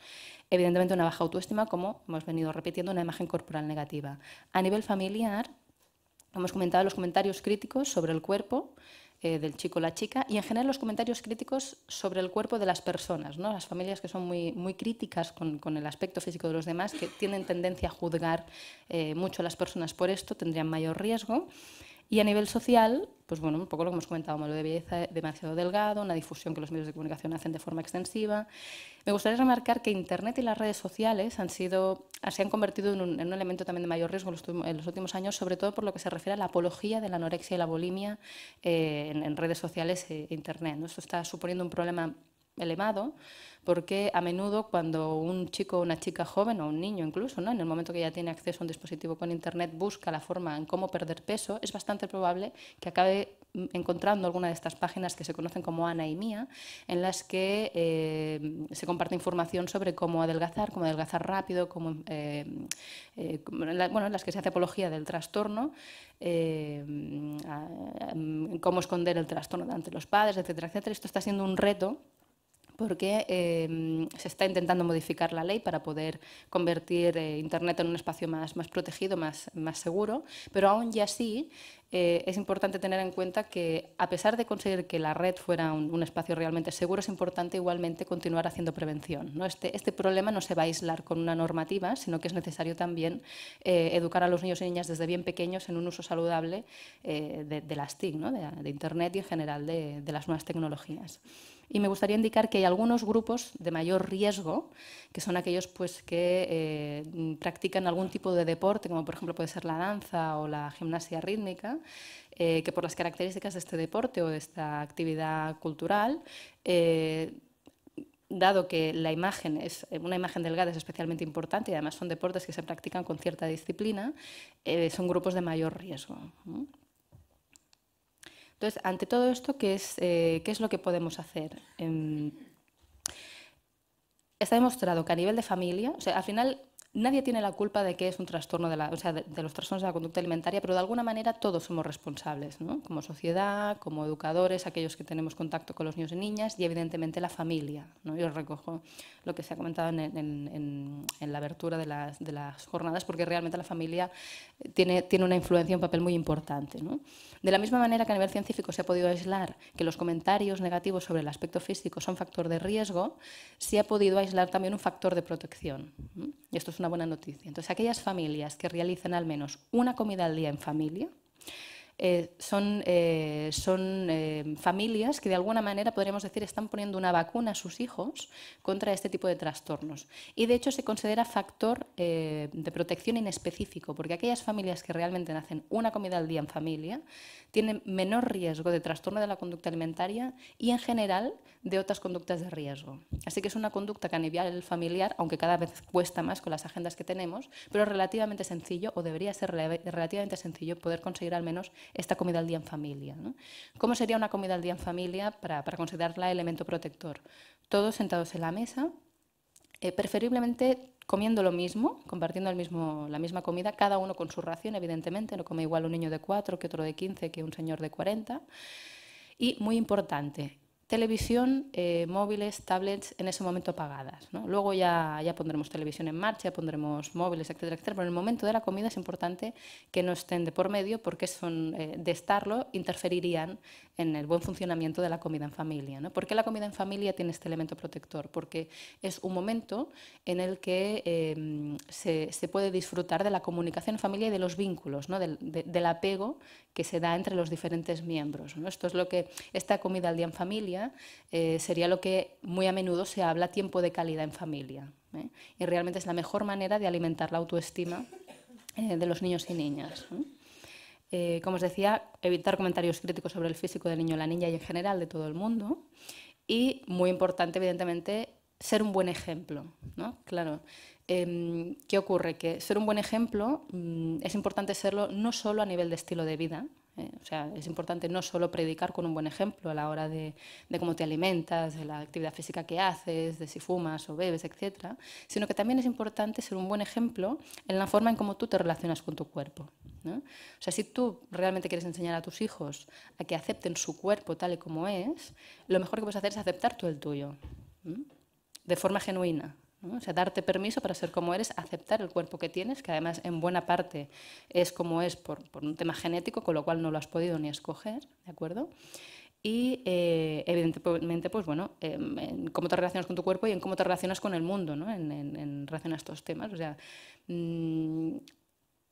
Evidentemente una baja autoestima, como hemos venido repitiendo, una imagen corporal negativa. A nivel familiar, hemos comentado los comentarios críticos sobre el cuerpo eh, del chico o la chica y en general los comentarios críticos sobre el cuerpo de las personas, ¿no? las familias que son muy, muy críticas con, con, el aspecto físico de los demás, que tienen tendencia a juzgar eh, mucho a las personas por esto, tendrían mayor riesgo. Y a nivel social, pues bueno, un poco lo que hemos comentado, modelo de belleza demasiado delgado, una difusión que los medios de comunicación hacen de forma extensiva. Me gustaría remarcar que Internet y las redes sociales han sido, se han convertido en un, elemento también de mayor riesgo en los últimos años, sobre todo por lo que se refiere a la apología de la anorexia y la bulimia eh, en, redes sociales e Internet. Esto está suponiendo un problema elevado, porque a menudo cuando un chico, o una chica joven o un niño incluso, en el momento que ya tiene acceso a un dispositivo con Internet, busca la forma en cómo perder peso, es bastante probable que acabe encontrando alguna de estas páginas que se conocen como Ana y Mía, en las que eh, se comparte información sobre cómo adelgazar, cómo adelgazar rápido, cómo, eh, eh, en las que se hace apología del trastorno, cómo esconder el trastorno ante los padres, etcétera, etcétera. Esto está siendo un reto porque em, se está intentando modificar la ley para poder convertir eh, Internet en un espacio más, protegido, más, seguro, pero aún así eh, es importante tener en cuenta que a pesar de conseguir que la red fuera un, espacio realmente seguro, es importante igualmente continuar haciendo prevención. Este, este, problema no se va a aislar con una normativa, sino que es necesario también eh, educar a los niños y niñas desde bien pequeños en un uso saludable de, las TIC, de, Internet y en general de las nuevas tecnologías. Y me gustaría indicar que hay algunos grupos de mayor riesgo, que son aquellos pues, que eh, practican algún tipo de deporte, como por ejemplo puede ser la danza o la gimnasia rítmica, eh, que por las características de este deporte o de esta actividad cultural, eh, dado que la imagen es una imagen delgada es especialmente importante y además son deportes que se practican con cierta disciplina, son grupos de mayor riesgo. Entonces, ante todo esto, ¿qué es, eh, qué es lo que podemos hacer? Em, está demostrado que a nivel de familia, o sea, al final Nadie tiene la culpa de que es un trastorno de, la, los trastornos de la conducta alimentaria, pero de alguna manera todos somos responsables, como sociedad, como educadores, aquellos que tenemos contacto con los niños y niñas y evidentemente la familia. Yo recojo lo que se ha comentado en, la abertura de las, jornadas, porque realmente la familia eh, tiene, una influencia, un papel muy importante. De la misma manera que a nivel científico se ha podido aislar que los comentarios negativos sobre el aspecto físico son factor de riesgo, se ha podido aislar también un factor de protección. Y esto es una buena noticia. Entonces, aquellas familias que realizan al menos una comida al día en familia, eh, son, eh, son eh, familias que de alguna manera podríamos decir están poniendo una vacuna a sus hijos contra este tipo de trastornos. Y de hecho se considera factor de protección inespecífico, porque aquellas familias que realmente nacen una comida al día en familia tienen menor riesgo de trastorno de la conducta alimentaria y en general de otras conductas de riesgo. Así que es una conducta que familiar, aunque cada vez cuesta más con las agendas que tenemos, pero es relativamente sencillo o debería ser relativamente sencillo poder conseguir al menos esta comida al día en familia. ¿no? ¿Cómo sería una comida al día en familia para, considerarla elemento protector? Todos sentados en la mesa, eh, preferiblemente comiendo lo mismo, compartiendo el mismo, la misma comida, cada uno con su ración, evidentemente, no come igual un niño de 4 que otro de 15, que un señor de 40. Y muy importante, televisión, eh, móviles, tablets en ese momento apagadas. Luego ya, ya pondremos televisión en marcha, pondremos móviles, etcétera, pero en el momento de la comida es importante que no estén de por medio porque son, eh, de estarlo interferirían en el buen funcionamiento de la comida en familia. ¿no? ¿Por qué la comida en familia tiene este elemento protector? Porque es un momento en el que em, se, puede disfrutar de la comunicación en familia y de los vínculos, ¿no? del, apego que se da entre los diferentes miembros. Esto es lo que esta comida al día en familia eh, sería lo que muy a menudo se habla tiempo de calidad en familia. ¿eh? Y realmente es la mejor manera de alimentar la autoestima eh, de los niños y niñas. Eh, como os decía, evitar comentarios críticos sobre el físico del niño la niña y en general de todo el mundo. Y muy importante, evidentemente, ser un buen ejemplo. ¿no? Claro, em, ¿qué ocurre? Que ser un buen ejemplo mm, es importante serlo no solo a nivel de estilo de vida, ¿eh? es importante no solo predicar con un buen ejemplo a la hora de, de, cómo te alimentas, de la actividad física que haces, de si fumas o bebes, etc., sino que también es importante ser un buen ejemplo en la forma en cómo tú te relacionas con tu cuerpo. O sea, si tú realmente quieres enseñar a tus hijos a que acepten su cuerpo tal y como es, lo mejor que puedes hacer es aceptar tú el tuyo, de forma genuina. O sea, darte permiso para ser como eres, aceptar el cuerpo que tienes, que además en buena parte es como es por, un tema genético, con lo cual no lo has podido ni escoger, ¿de acuerdo? y eh, evidentemente, pues bueno, em, en cómo te relacionas con tu cuerpo y en cómo te relacionas con el mundo, ¿no? En, relación a estos temas. O sea, mm,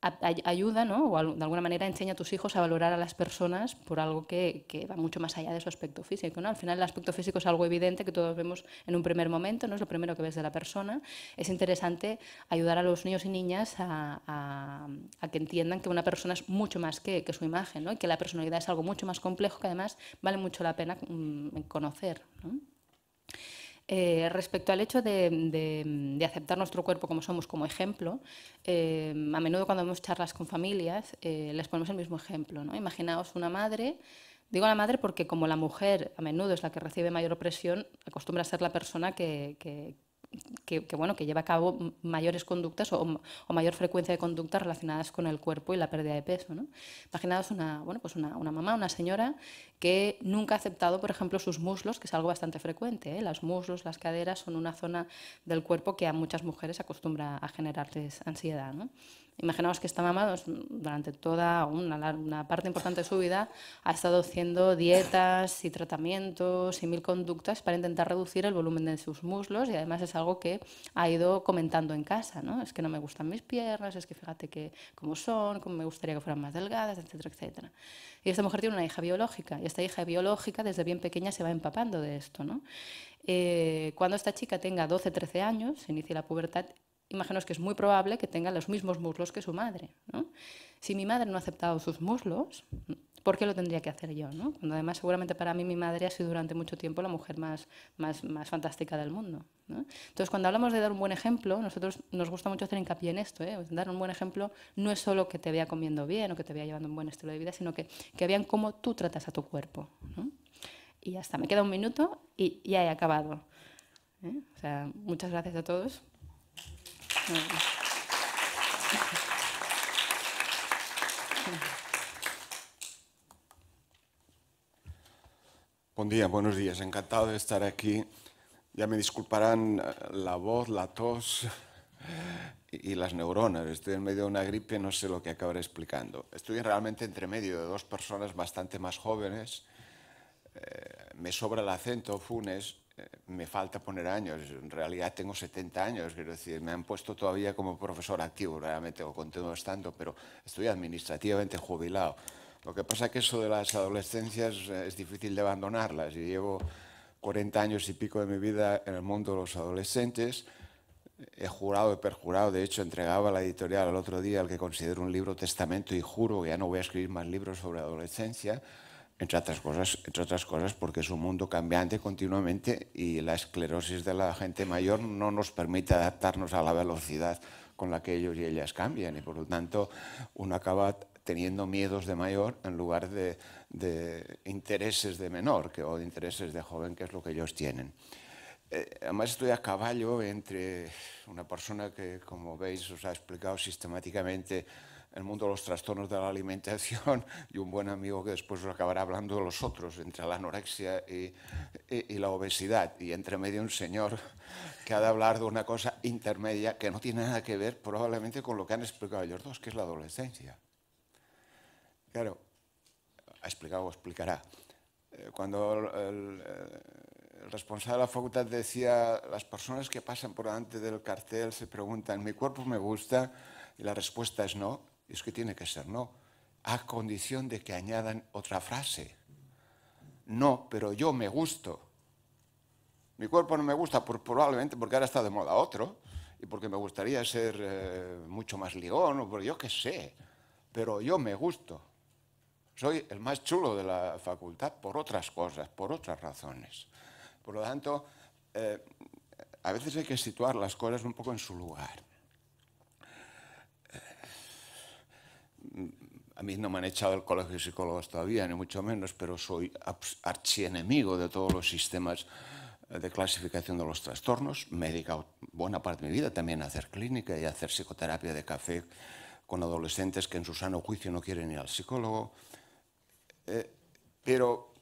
ayuda o de alguna manera enseña a tus hijos a valorar a las personas por algo que, va mucho más allá de su aspecto físico. ¿no? Al final el aspecto físico es algo evidente que todos vemos en un primer momento, no es lo primero que ves de la persona. Es interesante ayudar a los niños y niñas a, que entiendan que una persona es mucho más que, su imagen y que la personalidad es algo mucho más complejo que además vale mucho la pena mm, conocer. ¿no? Eh, respecto al hecho de, aceptar nuestro cuerpo como somos como ejemplo, eh, a menudo cuando vemos charlas con familias eh, les ponemos el mismo ejemplo. ¿no? Imaginaos una madre, digo la madre porque como la mujer a menudo es la que recibe mayor opresión, acostumbra a ser la persona que, que, bueno, que lleva a cabo mayores conductas o, mayor frecuencia de conductas relacionadas con el cuerpo y la pérdida de peso. ¿no? Imaginaos una, pues mamá, una señora que nunca ha aceptado, por ejemplo, sus muslos, que es algo bastante frecuente. ¿eh? Las muslos, las caderas son una zona del cuerpo que a muchas mujeres acostumbra a generarles ansiedad. Imaginaos que esta mamá durante toda una, parte importante de su vida ha estado haciendo dietas y tratamientos y mil conductas para intentar reducir el volumen de sus muslos y además es algo que ha ido comentando en casa, ¿no? Es que no me gustan mis piernas, es que fíjate que cómo son, cómo me gustaría que fueran más delgadas, etc. etcétera. Y esta mujer tiene una hija biológica y esta hija biológica desde bien pequeña se va empapando de esto, eh, cuando esta chica tenga 12, 13 años, se inicia la pubertad, imaginaos que es muy probable que tenga los mismos muslos que su madre. Si mi madre no ha aceptado sus muslos, ¿por qué lo tendría que hacer yo? Cuando además seguramente para mí mi madre ha sido durante mucho tiempo la mujer más, más, fantástica del mundo. Entonces cuando hablamos de dar un buen ejemplo, nosotros nos gusta mucho hacer hincapié en esto. ¿eh? Dar un buen ejemplo no es solo que te vea comiendo bien o que te vea llevando un buen estilo de vida, sino que, que vean cómo tú tratas a tu cuerpo. Y ya está, me queda un minuto y ya he acabado. ¿eh? sea, muchas gracias a todos. Buen día, buenos días. Encantado de estar aquí. Ya me disculparán la voz, la tos y las neuronas. Estoy en medio de una gripe, no sé lo que acabaré explicando. Estoy realmente entre medio de dos personas bastante más jóvenes. Eh, me sobra el acento, Funes, me falta poner años, en realidad tengo 70 años, quiero decir, me han puesto todavía como profesor activo, realmente, lo continuo estando, pero estoy administrativamente jubilado. Lo que pasa es que eso de las adolescencias eh, es difícil de abandonarlas y llevo 40 años y pico de mi vida en el mundo de los adolescentes, he jurado y perjurado, de hecho entregaba la editorial el otro día al que considero un libro testamento y juro que ya no voy a escribir más libros sobre adolescencia, entre otras cosas, entre otras cosas porque es un mundo cambiante continuamente y la esclerosis de la gente mayor no nos permite adaptarnos a la velocidad con la que ellos y ellas cambian y por lo tanto uno acaba teniendo miedos de mayor en lugar de, intereses de menor que, o de intereses de joven, que es lo que ellos tienen. Eh, además estoy a caballo entre una persona que, como veis, os ha explicado sistemáticamente el mundo de los trastornos de la alimentación [laughs] y un buen amigo que después os acabará hablando de los otros, entre la anorexia y, la obesidad. Y entre medio un señor que ha de hablar de una cosa intermedia que no tiene nada que ver probablemente con lo que han explicado ellos dos, que es la adolescencia. Claro, ha explicado o explicará. Eh, cuando el, el responsable de la facultad decía, las personas que pasan por delante del cartel se preguntan, ¿mi cuerpo me gusta? Y la respuesta es no, es que tiene que ser no, a condición de que añadan otra frase. No, pero yo me gusto. Mi cuerpo no me gusta probablemente porque ahora está de moda otro y porque me gustaría ser eh, mucho más ligón o yo qué sé, pero yo me gusto. Soy el más chulo de la facultad por otras cosas, por otras razones. Por lo tanto, eh, a veces hay que situar las cosas un poco en su lugar. A mí no me han echado del colegio de psicólogos todavía, ni mucho menos, pero soy archienemigo de todos los sistemas eh, de clasificación de los trastornos. Me he dedicado buena parte de mi vida también a hacer clínica y a hacer psicoterapia de café con adolescentes que en su sano juicio no quieren ir al psicólogo. Eh, pero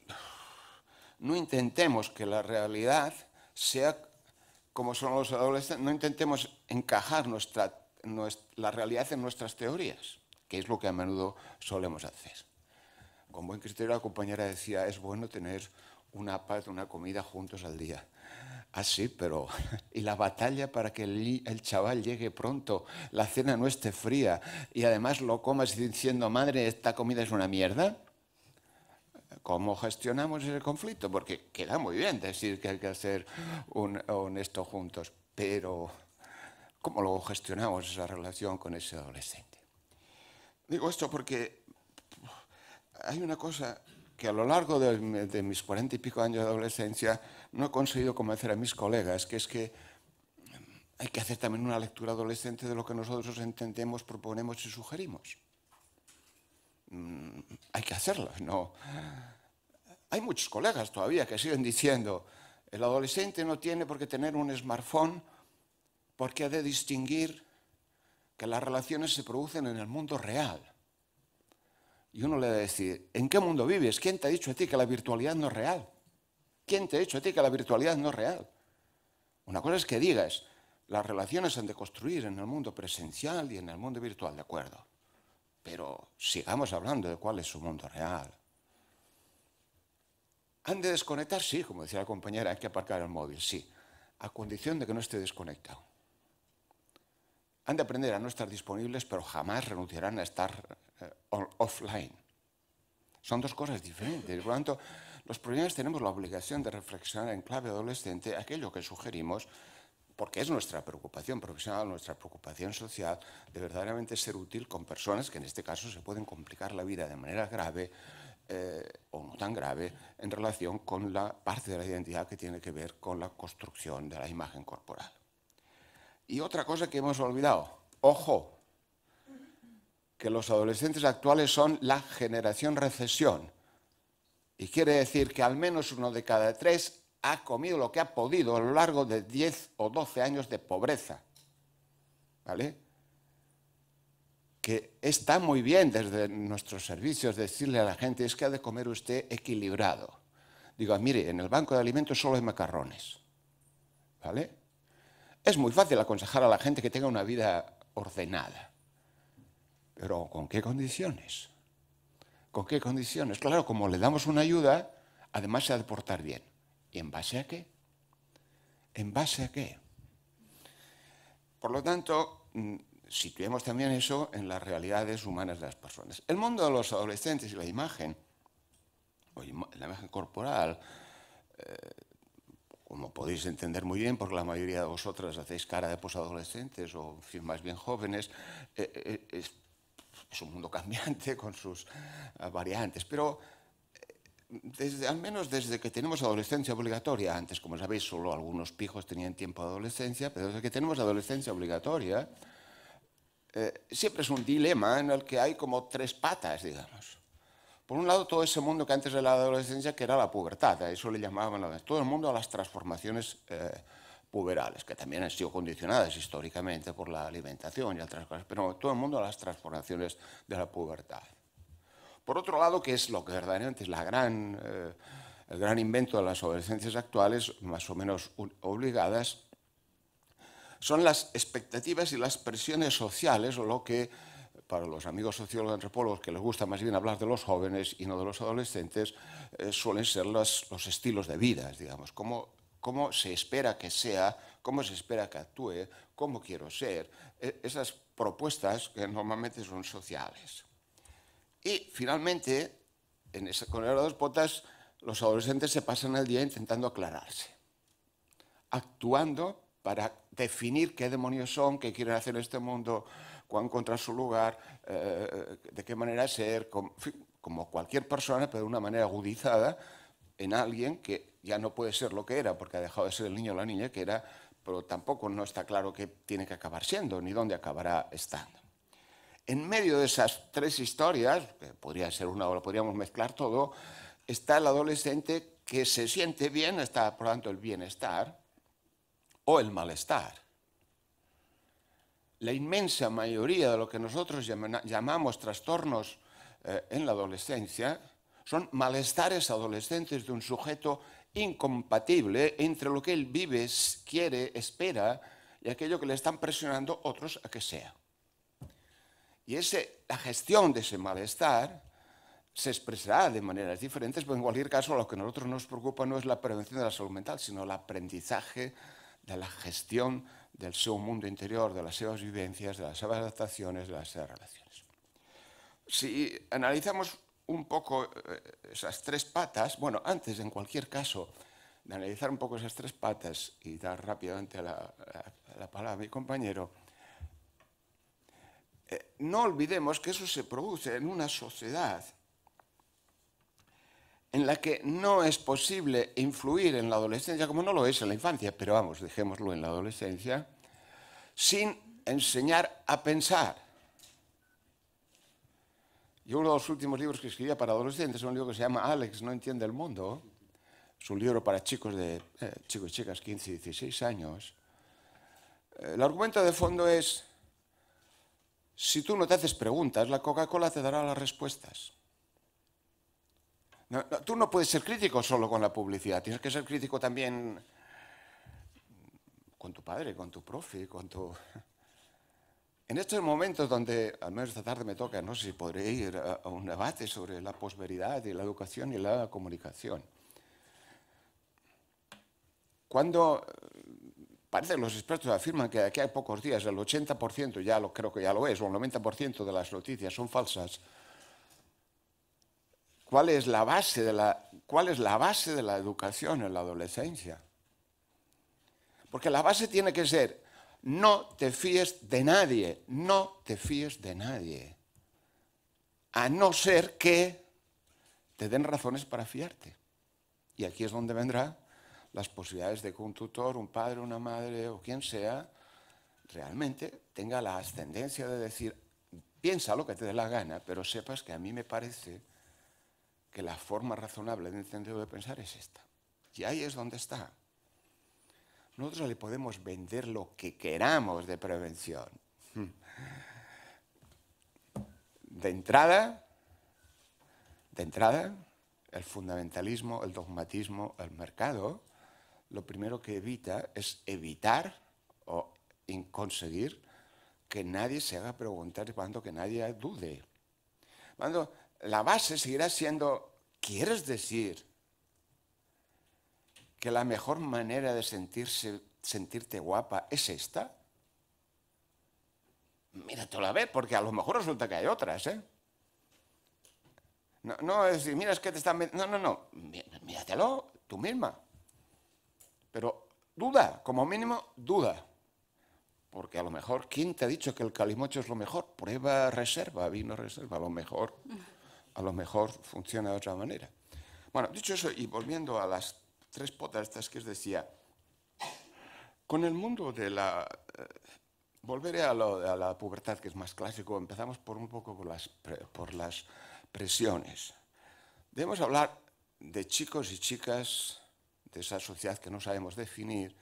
no intentemos que la realidad sea como son los adolescentes, no intentemos encajar nuestra, la realidad en nuestras teorías que es lo que a menudo solemos hacer. Con buen criterio la compañera decía, es bueno tener una paz, una comida juntos al día. Así, ah, pero [laughs] y la batalla para que el, chaval llegue pronto, la cena no esté fría y además lo comas diciendo, madre, esta comida es una mierda. ¿Cómo gestionamos ese conflicto? Porque queda muy bien decir que hay que ser un, honesto juntos, pero ¿cómo lo gestionamos esa relación con ese adolescente? Digo esto porque hay una cosa que a lo largo de, mis cuarenta y pico años de adolescencia no he conseguido convencer a mis colegas, que es que hay que hacer también una lectura adolescente de lo que nosotros entendemos, proponemos y sugerimos. Mm, hay que hacerlo, ¿no? Hay muchos colegas todavía que siguen diciendo, el adolescente no tiene por qué tener un smartphone porque ha de distinguir que las relaciones se producen en el mundo real. Y uno le a decir, ¿en qué mundo vives? ¿Quién te ha dicho a ti que la virtualidad no es real? ¿Quién te ha dicho a ti que la virtualidad no es real? Una cosa es que digas, las relaciones se han de construir en el mundo presencial y en el mundo virtual, de acuerdo. Pero sigamos hablando de cuál es su mundo real. ¿Han de desconectar? Sí, como decía la compañera, hay que aparcar el móvil, sí, a condición de que no esté desconectado han de aprender a no estar disponibles, pero jamás renunciarán a estar eh, offline. Son dos cosas diferentes. Por lo tanto, los problemas tenemos la obligación de reflexionar en clave adolescente aquello que sugerimos, porque es nuestra preocupación profesional, nuestra preocupación social, de verdaderamente ser útil con personas que en este caso se pueden complicar la vida de manera grave eh, o no tan grave en relación con la parte de la identidad que tiene que ver con la construcción de la imagen corporal. Y otra cosa que hemos olvidado, ojo, que los adolescentes actuales son la generación recesión. Y quiere decir que al menos uno de cada tres ha comido lo que ha podido a lo largo de 10 o 12 años de pobreza. ¿Vale? Que está muy bien desde nuestros servicios decirle a la gente, es que ha de comer usted equilibrado. Digo, ah, mire, en el banco de alimentos solo hay macarrones. ¿Vale? Es muy fácil aconsejar a la gente que tenga una vida ordenada, pero ¿con qué condiciones? ¿Con qué condiciones? Claro, como le damos una ayuda, además se ha de portar bien. ¿Y en base a qué? ¿En base a qué? Por lo tanto, mm, situemos también eso en las realidades humanas de las personas. El mundo de los adolescentes y la imagen, la imagen corporal, eh, como podéis entender muy bien, porque la mayoría de vosotras hacéis cara de posadolescentes o más bien jóvenes, eh, eh, es, un mundo cambiante [laughs] con sus eh, variantes. Pero al menos desde que tenemos adolescencia obligatoria, antes, como sabéis, solo algunos pijos tenían tiempo de adolescencia, pero desde que tenemos adolescencia obligatoria, siempre es un dilema en el que hay como tres patas, digamos. Por un lado, todo ese mundo que antes de la adolescencia, que era la pubertad, a eso le llamaban todo el mundo a las transformaciones eh, puberales, que también han sido condicionadas históricamente por la alimentación y otras cosas, pero todo el mundo a las transformaciones de la pubertad. Por otro lado, que es lo que verdaderamente es la gran, eh, el gran invento de las adolescencias actuales, más o menos obligadas, son las expectativas y las presiones sociales o lo que para los amigos sociólogos antropólogos que les gusta más bien hablar de los jóvenes y no de los adolescentes, eh, suelen ser los, estilos de vida, digamos, cómo, cómo se espera que sea, cómo se espera que actúe, cómo quiero ser, e, esas propuestas que normalmente son sociales. Y finalmente, en esa, con las dos botas, los adolescentes se pasan el día intentando aclararse, actuando para definir qué demonios son, qué quieren hacer en este mundo, cuándo encontrar su lugar, eh, de qué manera ser, como, como cualquier persona, pero de una manera agudizada en alguien que ya no puede ser lo que era, porque ha dejado de ser el niño o la niña que era, pero tampoco no está claro qué tiene que acabar siendo ni dónde acabará estando. En medio de esas tres historias, que podría ser una o lo podríamos mezclar todo, está el adolescente que se siente bien, está probando el bienestar o el malestar la inmensa mayoría de lo que nosotros llamamos trastornos eh, en la adolescencia son malestares adolescentes de un sujeto incompatible entre lo que él vive, quiere, espera y aquello que le están presionando otros a que sea. Y ese, la gestión de ese malestar se expresará de maneras diferentes, pero en cualquier caso lo que a nosotros nos preocupa no es la prevención de la salud mental, sino el aprendizaje de la gestión del seu mundo interior, de las seves vivencias, de las nuevas adaptaciones, de las seves relaciones. Si analizamos un poco eh, esas tres patas, bueno, antes en cualquier caso de analizar un poco esas tres patas y dar rápidamente la, la, palabra a mi compañero, eh, no olvidemos que eso se produce en una sociedad en la que no es posible influir en la adolescencia, como no lo es en la infancia, pero vamos, dejémoslo en la adolescencia, sin enseñar a pensar. Y uno de los últimos libros que escribía para adolescentes, es un libro que se llama Alex no entiende el mundo, es un libro para chicos de eh, chicos y chicas 15 y 16 años. El argumento de fondo es, si tú no te haces preguntas, la Coca-Cola te dará las respuestas. No, tú no puedes ser crítico solo con la publicidad, tienes que ser crítico también con tu padre, con tu profe, con tu... [laughs] En estos momentos donde, al menos esta tarde me toca, no sé si podré ir a, un debate sobre la posveridad y la educación y la comunicación. Cuando eh, parece que los expertos afirman que aquí hay pocos días el 80%, ya lo, creo que ya lo es, o el 90% de las noticias son falsas, ¿Cuál es la base de la, cuál es la, base de la educación en la adolescencia? Porque la base tiene que ser, no te fíes de nadie, no te fíes de nadie. A no ser que te den razones para fiarte. Y aquí es donde vendrán las posibilidades de que un tutor, un padre, una madre o quien sea, realmente tenga la ascendencia de decir, piensa lo que te dé la gana, pero sepas que a mí me parece que la forma razonable de entender de pensar es esta. Y ahí es donde está. Nosotros le podemos vender lo que queramos de prevención. Hmm. De entrada, de entrada, el fundamentalismo, el dogmatismo, el mercado, lo primero que evita es evitar o conseguir que nadie se haga preguntar, cuando que nadie dude. Cuando la base seguirá siendo, ¿quieres decir que la mejor manera de sentirse, sentirte guapa es esta? Mírate a vez, porque a lo mejor resulta que hay otras, ¿eh? No, es decir, mira, es que te están... No, no, no, míratelo tú misma. Pero duda, como mínimo, duda. Porque a lo mejor, ¿quién te ha dicho que el calimocho es lo mejor? Prueba reserva, vino reserva, a lo mejor a lo mejor funciona de otra manera. Bueno, dicho eso, y volviendo a las tres potas que os decía, con el mundo de la... Eh, volveré a, la pubertad, que es más clásico, empezamos por un poco por las presiones. Debemos hablar de chicos y chicas de esa sociedad que no sabemos definir,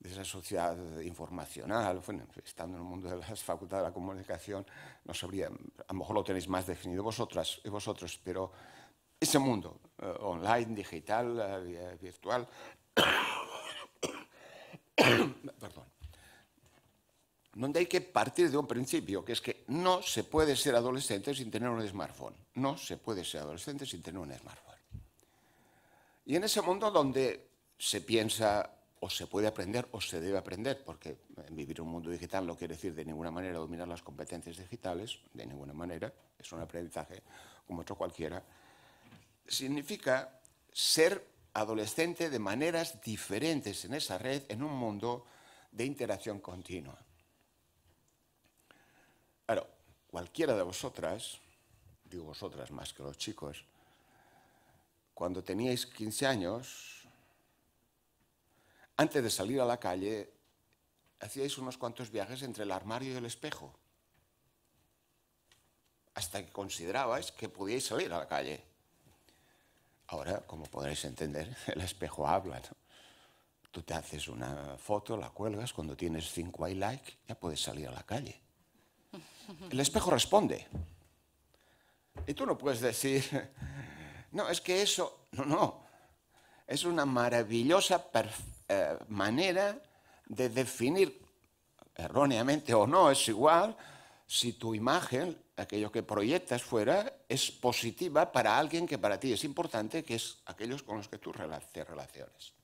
de esa sociedad informacional, bueno, estando en el mundo de las facultades de la comunicación, no sabría, a lo mejor lo tenéis más definido vosotras y vosotros, pero ese mundo eh, online, digital, eh, virtual, [coughs] perdón, donde hay que partir de un principio, que es que no se puede ser adolescente sin tener un smartphone, no se puede ser adolescente sin tener un smartphone. Y en ese mundo donde se piensa o se puede aprender o se debe aprender, porque eh, vivir un mundo digital no quiere decir de ninguna manera dominar las competencias digitales, de ninguna manera, es un aprendizaje como otro cualquiera, significa ser adolescente de maneras diferentes en esa red, en un mundo de interacción continua. Claro, cualquiera de vosotras, digo vosotras más que los chicos, cuando teníais 15 años, antes de salir a la calle, hacíais unos cuantos viajes entre el armario y el espejo, hasta que considerabais que podíais salir a la calle. Ahora, como podréis entender, [laughs] el espejo habla. Tú te haces una foto, la cuelgas, cuando tienes cinco I like, ya puedes salir a la calle. El espejo responde. Y tú no puedes decir, [laughs] no, es que eso, no, no, es una maravillosa eh, manera de definir, erróneamente o no, es igual, si tu imagen, aquello que proyectas fuera, es positiva para alguien que para ti es importante, que es aquellos con los que tú te relaciones.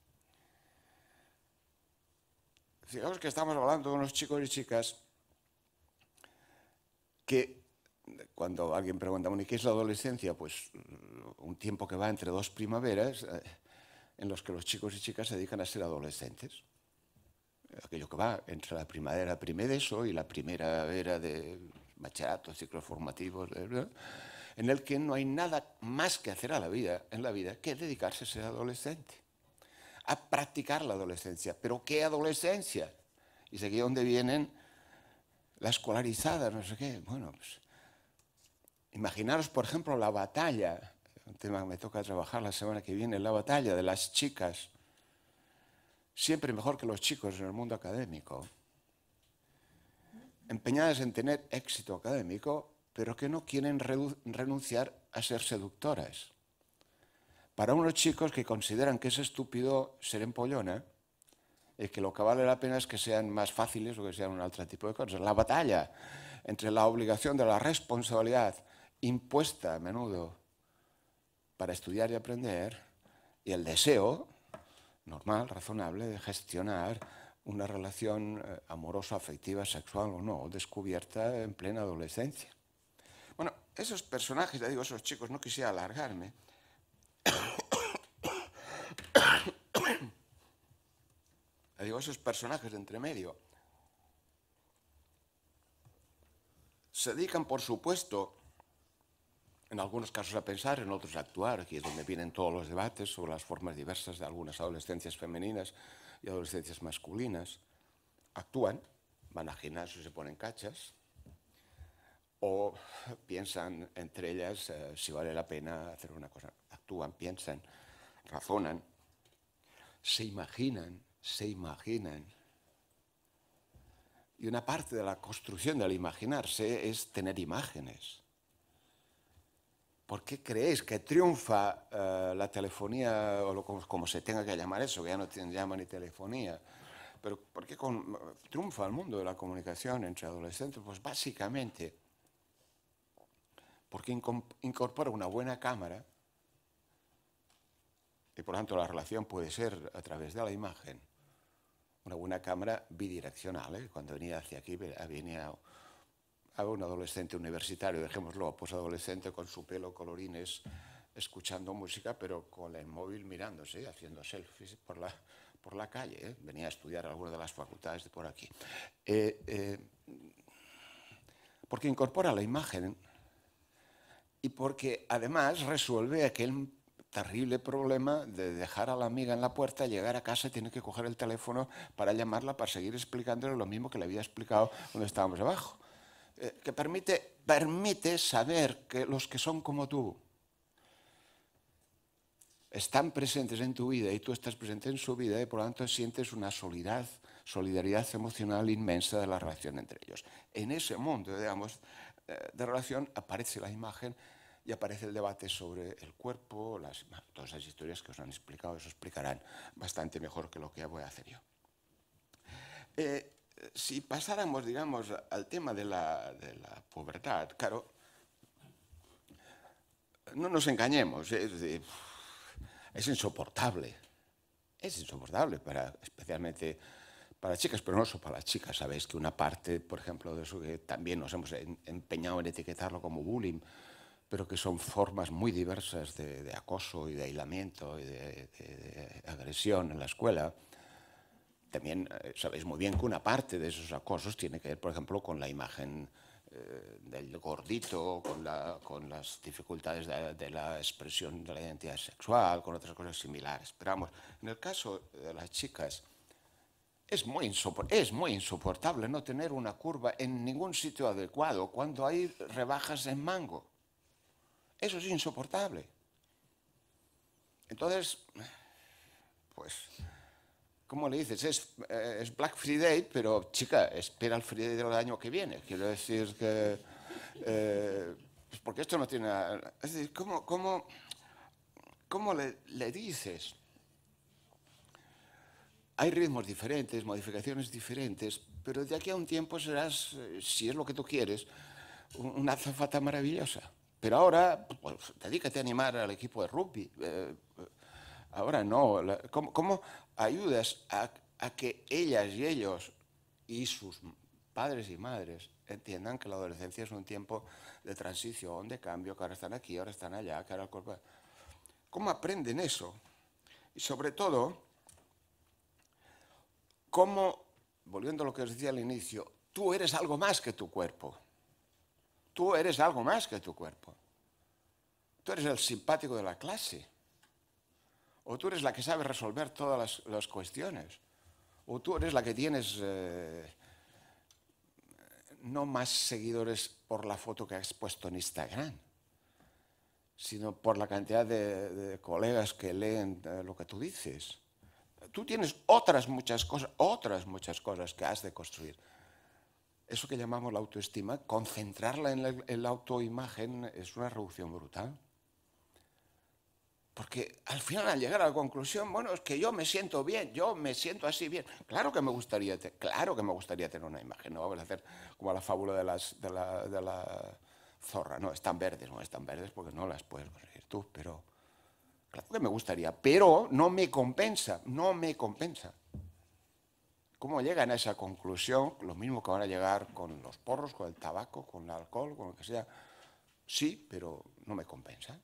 Fijaos que estamos hablando de unos chicos y chicas que cuando alguien pregunta, ¿qué es la adolescencia? Pues un tiempo que va entre dos primaveras. Eh, en los que los chicos y chicas se dedican a ser adolescentes. Aquello que va entre la primavera ESO y la primavera de machatos, ciclo formativos, en el que no hay nada más que hacer a la vida, en la vida que dedicarse a ser adolescente, a practicar la adolescencia. ¿Pero qué adolescencia? Y de aquí donde vienen la escolarizada, no sé qué. Bueno, pues, imaginaros, por ejemplo, la batalla un tema que me toca trabajar la semana que viene, la batalla de las chicas. Siempre mejor que los chicos en el mundo académico. Empeñadas en tener éxito académico, pero que no quieren renunciar a ser seductoras. Para unos chicos que consideran que es estúpido ser empollona, es que lo que vale la pena es que sean más fáciles o que sean un otro tipo de cosas. La batalla entre la obligación de la responsabilidad impuesta a menudo para estudiar y aprender y el deseo normal, razonable, de gestionar una relación eh, amorosa, afectiva, sexual o no, descubierta en plena adolescencia. Bueno, esos personajes, ya digo, esos chicos, no quisiera alargarme. [coughs] ya digo, esos personajes de entre medio se dedican, por supuesto, en algunos casos a pensar, en otros a actuar. Aquí es donde vienen todos los debates sobre las formas diversas de algunas adolescencias femeninas y adolescencias masculinas. Actúan, van a gimnasio y se ponen cachas, o piensan entre ellas eh, si vale la pena hacer una cosa. Actúan, piensan, razonan, se imaginan, se imaginan. Y una parte de la construcción del imaginarse es tener imágenes ¿Por qué creéis que triunfa eh, la telefonía, o como, se tenga que llamar eso, que ya no tiene llama ni telefonía? Pero ¿por qué triunfa el mundo de la comunicación entre adolescentes? Pues básicamente porque incorpora una buena cámara y por lo tanto la relación puede ser a través de la imagen. Una buena cámara bidireccional, ¿eh? cuando venía hacia aquí venía a un adolescente universitario, dejémoslo, pues adolescente con su pelo colorines, escuchando música, pero con el móvil mirándose, haciendo selfies por la, por la calle. ¿eh? Venía a estudiar alguna de las facultades de por aquí. Eh, eh, porque incorpora la imagen y porque además resuelve aquel terrible problema de dejar a la amiga en la puerta, llegar a casa y tener que coger el teléfono para llamarla, para seguir explicándole lo mismo que le había explicado cuando estábamos abajo. Eh, que permite, saber que los que son como tú están presentes en tu vida y tú estás presente en su vida y por lo tanto sientes una solidaridad, solidaridad emocional inmensa de la relación entre ellos. En ese mundo, digamos, eh, de relación aparece la imagen y aparece el debate sobre el cuerpo, todas esas historias que os han explicado, eso explicarán bastante mejor que lo que voy a hacer yo. Eh, si pasáramos, digamos, al tema de la, de pobreza, claro, no nos engañemos, ¿eh? es, insoportable, es insoportable, especialmente para chicas, pero no solo para las chicas, sabéis que una parte, por ejemplo, de eso que también nos hemos empeñado en etiquetarlo como bullying, pero que son formas muy diversas de, acoso y de aislamiento y de agresión en la escuela, también eh, sabéis muy bien que una parte de esos acosos tiene que ver, por ejemplo, con la imagen eh, del gordito, con, con las dificultades de, la expresión de la identidad sexual, con otras cosas similares. Pero vamos, en el caso de las chicas, es es muy insoportable no tener una curva en ningún sitio adecuado cuando hay rebajas en mango. Eso es insoportable. Entonces, pues... ¿cómo le dices? Eh, es, Black Friday, pero chica, espera el Friday del año que viene. Quiero decir que... Eh, pues porque esto no tiene Es decir, ¿cómo, le, dices? Hay ritmos diferentes, modificaciones diferentes, pero de aquí a un tiempo serás, eh, si es lo que tú quieres, una zafata maravillosa. Pero ahora, pues, dedícate a animar al equipo de rugby. Ahora no. ¿Cómo, ayudas a, a que ellas y ellos y sus padres y madres entiendan que la adolescencia es un tiempo de transición, de cambio, que ahora están aquí, ahora están allá, que ahora el cuerpo... ¿Cómo aprenden eso? Y sobre todo, cómo, volviendo a lo que os decía al inicio, tú eres algo más que tu cuerpo. Tú eres algo más que tu cuerpo. Tú eres el simpático de la clase. O tú eres la que sabe resolver todas las, cuestiones. O tú eres la que tienes eh, no más seguidores por la foto que has puesto en Instagram, sino por la cantidad de, colegas que leen eh, lo que tú dices. Tú tienes otras muchas cosas, otras muchas cosas que has de construir eso que llamamos la autoestima, concentrarla en la, autoimagen es una reducción brutal. Porque al final, al llegar a la conclusión, bueno, es que yo me siento bien, yo me siento así bien. Claro que me gustaría, claro que me gustaría tener una imagen, no vamos a hacer como la fábula de, las, de, la, de la zorra, no, están verdes, no están verdes porque no las puedes conseguir tú, pero claro que me gustaría, pero no me compensa, no me compensa. ¿Cómo llegan a esa conclusión? Lo mismo que van a llegar con los porros, con el tabaco, con el alcohol, con lo que sea. Sí, pero no me compensa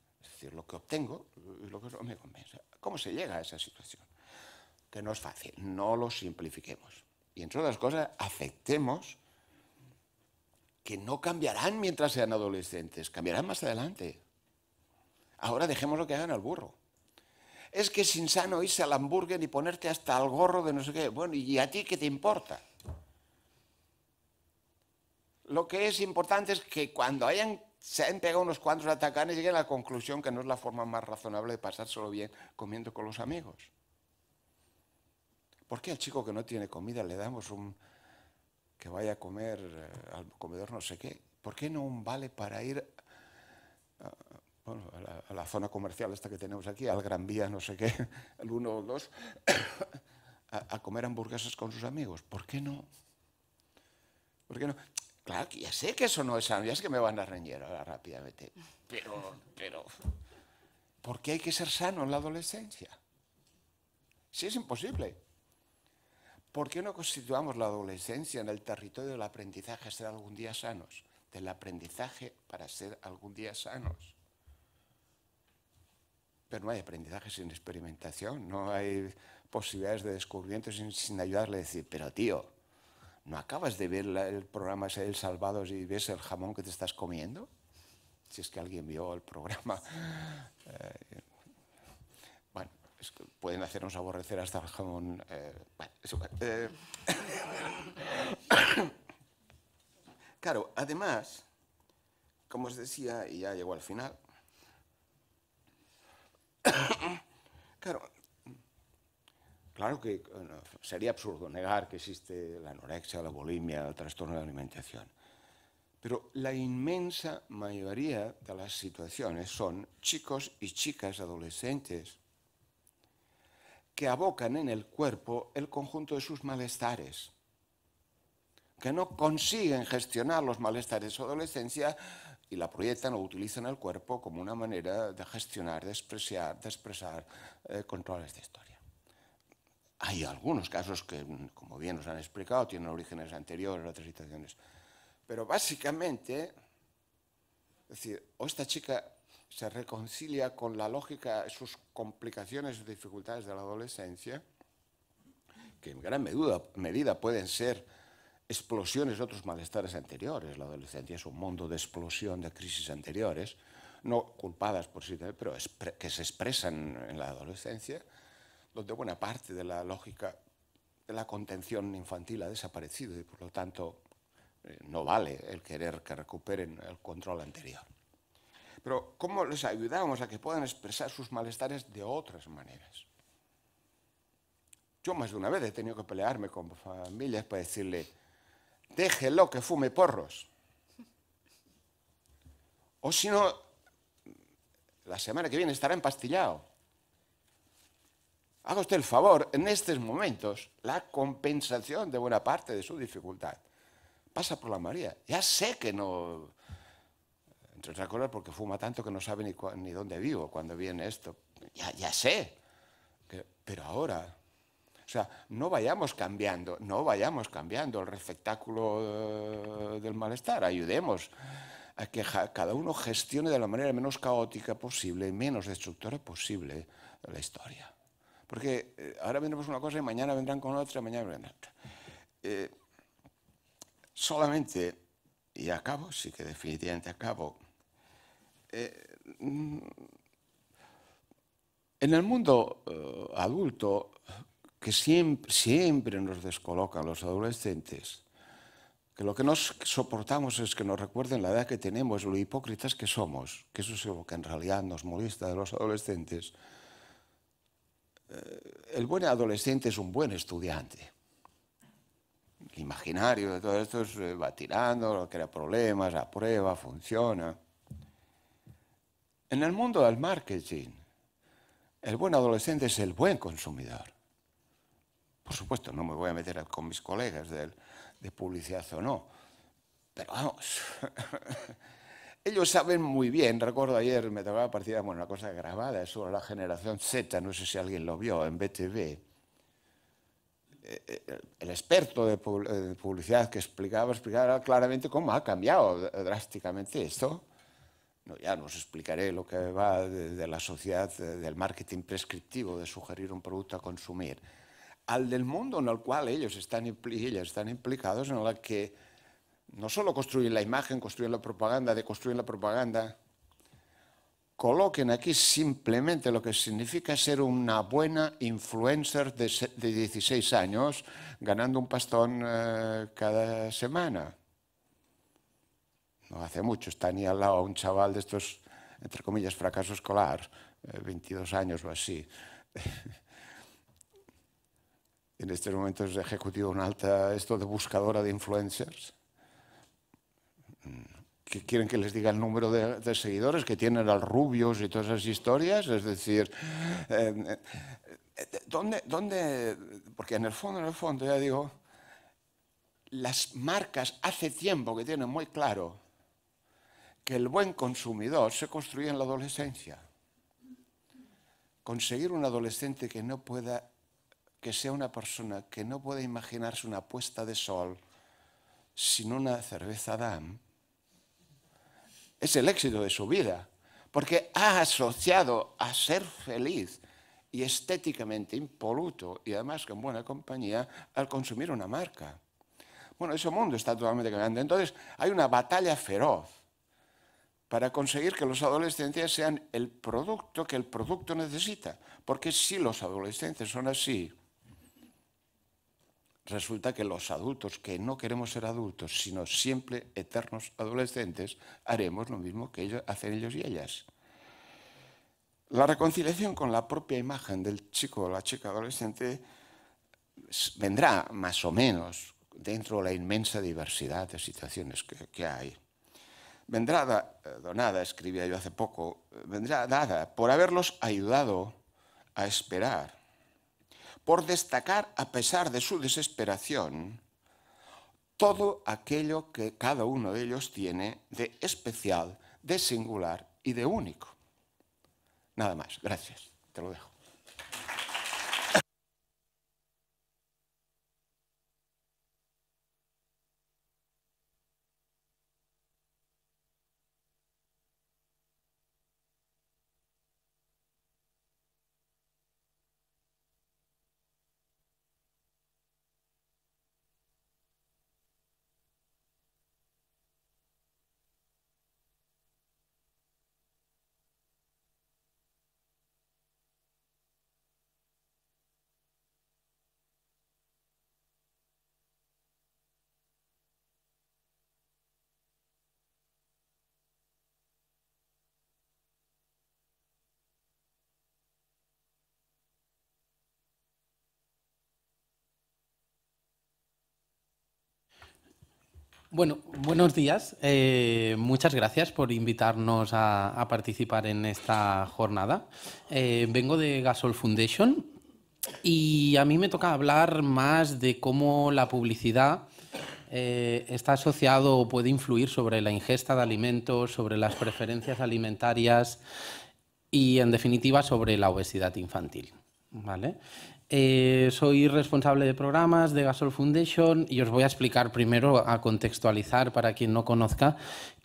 lo que obtengo y lo que no me convence. ¿Cómo se llega a esa situación? Que no es fácil, no lo simplifiquemos. Y entre otras cosas, aceptemos que no cambiarán mientras sean adolescentes, cambiarán más adelante. Ahora dejemos lo que hagan al burro. Es que es insano irse al hamburger y ponerte hasta el gorro de no sé qué. Bueno, ¿y a ti qué te importa? Lo que es importante es que cuando hayan se han pegado unos cuantos atacanes y llegan a la conclusión que no es la forma más razonable de pasárselo bien comiendo con los amigos. ¿Por qué al chico que no tiene comida le damos un que vaya a comer eh, al comedor no sé qué? ¿Por qué no un vale para ir a, la, zona comercial esta que tenemos aquí, al Gran Vía, no sé qué, el [laughs] 1 o 2, [coughs] a comer hamburguesas con sus amigos? ¿Por qué no? ¿Por qué no? Claro, ya sé que eso no es sano, ya es que me van a reñir ahora rápidamente, pero, pero, ¿por qué hay que ser sano en la adolescencia? Si es imposible. ¿Por qué no constituamos la adolescencia en el territorio del aprendizaje a ser algún día sanos? Del aprendizaje para ser algún día sanos. Pero no hay aprendizaje sin experimentación, no hay posibilidades de descubrimiento sin ayudarle a decir, pero tío, ¿no acabas de ver el programa El Salvados y ves el jamón que te estás comiendo? Si es que alguien vio el programa. Eh, bueno, es que pueden hacernos aborrecer hasta el jamón. Eh, eh. [coughs] claro, además, como os decía, y ya llegó al final. [coughs] claro, Claro que sería absurdo negar que existe la anorexia, la bulimia, el trastorno de alimentación. Pero la inmensa mayoría de las situaciones son chicos y chicas adolescentes que abocan en el cuerpo el conjunto de sus malestares, que no consiguen gestionar los malestares de su adolescencia y la proyectan o utilizan el cuerpo como una manera de gestionar, de expresar, de expresar eh, controles de historia. Hay algunos casos que, como bien nos han explicado, tienen orígenes anteriores a otras situaciones. Pero básicamente, es decir, o esta chica se reconcilia con la lógica, sus complicaciones y dificultades de la adolescencia, que en gran medida pueden ser explosiones de otros malestares anteriores. La adolescencia es un mundo de explosión de crisis anteriores, no culpadas por sí, pero que se expresan en la adolescencia donde buena parte de la lógica de la contención infantil ha desaparecido y por lo tanto eh, no vale el querer que recuperen el control anterior. Pero ¿cómo les ayudamos a que puedan expresar sus malestares de otras maneras? Yo más de una vez he tenido que pelearme con familias para decirle, déjelo que fume porros. O si no, la semana que viene estará empastillado. Haga usted el favor, en estos momentos, la compensación de buena parte de su dificultad pasa por la María. Ya sé que no, entre otras cosas porque fuma tanto que no sabe ni, dónde vivo cuando viene esto. Ya, sé, pero ahora, o sea, no vayamos cambiando, no vayamos cambiando el espectáculo eh, del malestar, ayudemos a que cada uno gestione de la manera menos caótica posible, menos destructora posible la historia. Porque eh, ahora vendremos una cosa y mañana vendrán con otra, mañana vendrán otra. Eh, solamente, y acabo, sí que definitivamente acabo, eh, mm, en el mundo adulto, que siempre, siempre nos descolocan los adolescentes, que lo que nos soportamos es que nos recuerden la edad que tenemos, lo hipócritas que somos, que eso es lo que en realidad nos molesta de los adolescentes, eh, el buen adolescente es un buen estudiante. imaginario de todo esto eh, va tirando, crea problemas, aprueba, funciona. En el mundo del marketing, el buen adolescente es el buen consumidor. Por supuesto, no me voy a meter con mis colegas de publicidad o no, pero vamos, [laughs] Ellos saben muy bien, recuerdo ayer me tocaba partida, bueno, una cosa grabada sobre la generación Z, no sé si alguien lo vio en BTV. Eh, eh, el experto eh, de publicidad que explicaba, explicaba claramente cómo ha cambiado drásticamente esto. ya nos explicaré lo que va de, la sociedad del marketing prescriptivo, de sugerir un producto a consumir, al del mundo en el cual ellos están, están implicados, en el que no solo construyen la imagen, construyen la propaganda, deconstruyen la propaganda, coloquen aquí simplemente lo que significa ser una buena influencer de, 16 años, ganando un pastón eh, cada semana. No hace mucho, está ni al lado un chaval de estos, entre comillas, fracaso escolar, 22 eh, años o así. [laughs] en este momento es ejecutivo una alta, esto de buscadora de influencers que quieren que les diga el número de, seguidores que tienen al rubios y todas esas historias, es decir, em, eh, eh, ¿dónde, ¿dónde? Porque en el fondo, en el fondo, ya digo, las marcas hace tiempo que tienen muy claro que el buen consumidor se construye en la adolescencia. Conseguir un adolescente que no pueda, que sea una persona que no pueda imaginarse una puesta de sol sin una cerveza DAM, es el éxito de su vida, porque ha asociado a ser feliz y estéticamente impoluto y además con buena compañía al consumir una marca. Bueno, ese mundo está totalmente cambiando. Entonces, hay una batalla feroz para conseguir que los adolescentes sean el producto que el producto necesita. Porque si los adolescentes son así, resulta que los adultos que no queremos ser adultos, sino siempre eternos adolescentes, haremos lo mismo que ellos, hacen ellos y ellas. La reconciliación con la propia imagen del chico o la chica adolescente vendrá más o menos dentro de la inmensa diversidad de situaciones que, hay. Vendrá donada, escribía yo hace poco, vendrá dada por haberlos ayudado a esperar por destacar, a pesar de su desesperación, todo aquello que cada uno de ellos tiene de especial, de singular y de único. Nada más, gracias, te lo dejo. Bueno, buenos días. Eh, muchas gracias por invitarnos a, participar en esta jornada. Eh, vengo de Gasol Foundation y a mí me toca hablar más de cómo la publicidad eh, está asociado o puede influir sobre la ingesta de alimentos, sobre las preferencias alimentarias y, en definitiva, sobre la obesidad infantil. ¿vale? Eh, soy responsable de programas de Gasol Foundation y os voy a explicar primero, a contextualizar para quien no conozca,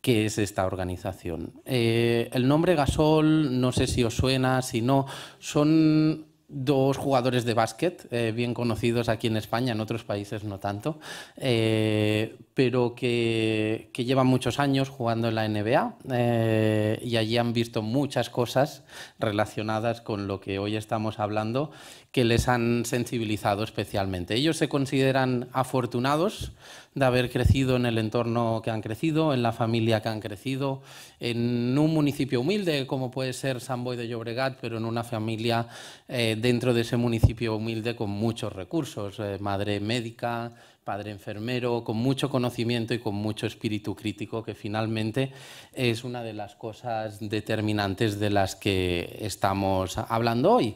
qué es esta organización. Eh, el nombre Gasol, no sé si os suena, si no, son dos jugadores de básquet eh, bien conocidos aquí en España, en otros países no tanto, pero que, llevan muchos años jugando en la NBA y allí han visto muchas cosas relacionadas con lo que hoy estamos hablando que les han sensibilizado especialmente. Ellos se consideran afortunados de haber crecido en el entorno que han crecido, en la familia que han crecido, en un municipio humilde como puede ser San Boy de Llobregat, pero en una familia eh, dentro de ese municipio humilde con muchos recursos, eh, madre médica, padre enfermero, con mucho conocimiento y con mucho espíritu crítico, que finalmente es una de las cosas determinantes de las que estamos hablando hoy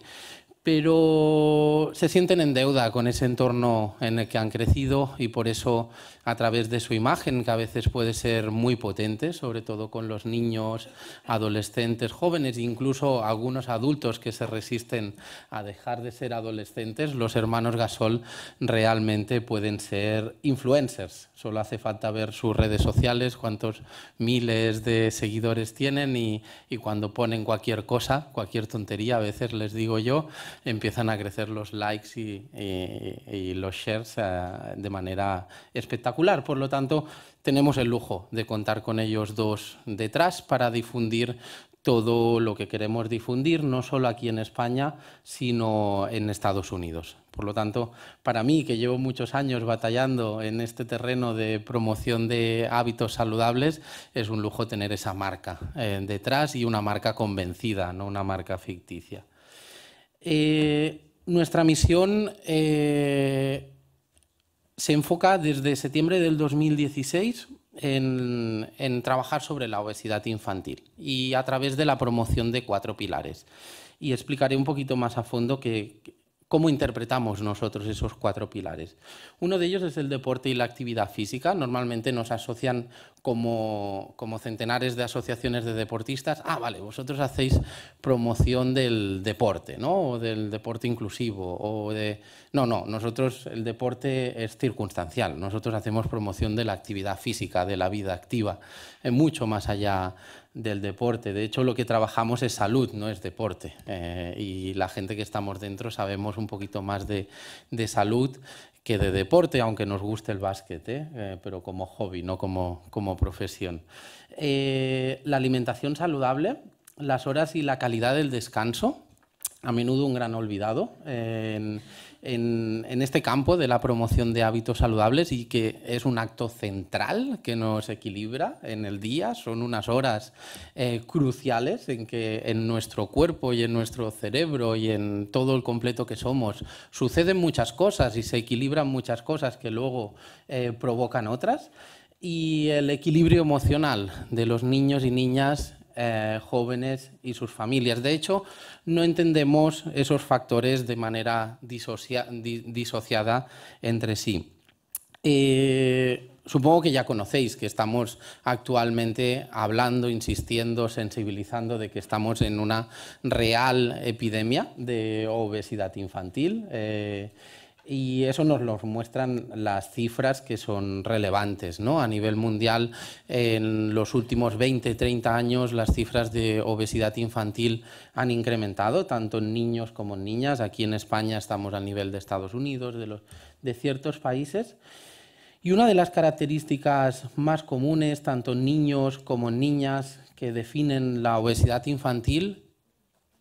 pero se sienten en deuda con ese entorno en el que han crecido y por eso a través de su imagen, que a veces puede ser muy potente, sobre todo con los niños, adolescentes, jóvenes, incluso algunos adultos que se resisten a dejar de ser adolescentes, los hermanos Gasol realmente pueden ser influencers. Solo hace falta ver sus redes sociales, cuántos miles de seguidores tienen y, cuando ponen cualquier cosa, cualquier tontería, a veces les digo yo, empiezan a crecer los likes y, los shares eh, de manera espectacular por lo tanto, tenemos el lujo de contar con ellos dos detrás para difundir todo lo que queremos difundir, no solo aquí en España, sino en Estados Unidos. Por lo tanto, para mí, que llevo muchos años batallando en este terreno de promoción de hábitos saludables, es un lujo tener esa marca eh, detrás y una marca convencida, no una marca ficticia. Eh, nuestra misión eh, se enfoca desde septiembre del 2016 en, en, trabajar sobre la obesidad infantil y a través de la promoción de cuatro pilares. Y explicaré un poquito más a fondo que, cómo interpretamos nosotros esos cuatro pilares. Uno de ellos es el deporte y la actividad física. Normalmente nos asocian como, centenares de asociaciones de deportistas. Ah, vale, vosotros hacéis promoción del deporte, ¿no? O del deporte inclusivo. O de... No, no, nosotros el deporte es circunstancial. Nosotros hacemos promoción de la actividad física, de la vida activa, eh, mucho más allá del deporte. De hecho, lo que trabajamos es salud, no es deporte. Eh, y la gente que estamos dentro sabemos un poquito más de, salud que de deporte, aunque nos guste el básquet, ¿eh? Eh, pero como hobby, no como, como profesión. la alimentación saludable, las horas y la calidad del descanso, a menudo un gran olvidado. En, en, este campo de la promoción de hábitos saludables y que es un acto central que nos equilibra en el día. Son unas horas eh, cruciales en que en nuestro cuerpo y en nuestro cerebro y en todo el completo que somos suceden muchas cosas y se equilibran muchas cosas que luego eh, provocan otras. Y el equilibrio emocional de los niños y niñas eh, jóvenes y sus familias. De hecho, no entendemos esos factores de manera disociada entre sí. Eh, supongo que ya conocéis que estamos actualmente hablando, insistiendo, sensibilizando de que estamos en una real epidemia de obesidad infantil. Eh, y eso nos lo muestran las cifras que son relevantes. ¿no? A nivel mundial, en los últimos 20, 30 años, las cifras de obesidad infantil han incrementado, tanto en niños como en niñas. Aquí en España estamos a nivel de Estados Unidos, de, los, de ciertos países. Y una de las características más comunes, tanto en niños como en niñas, que definen la obesidad infantil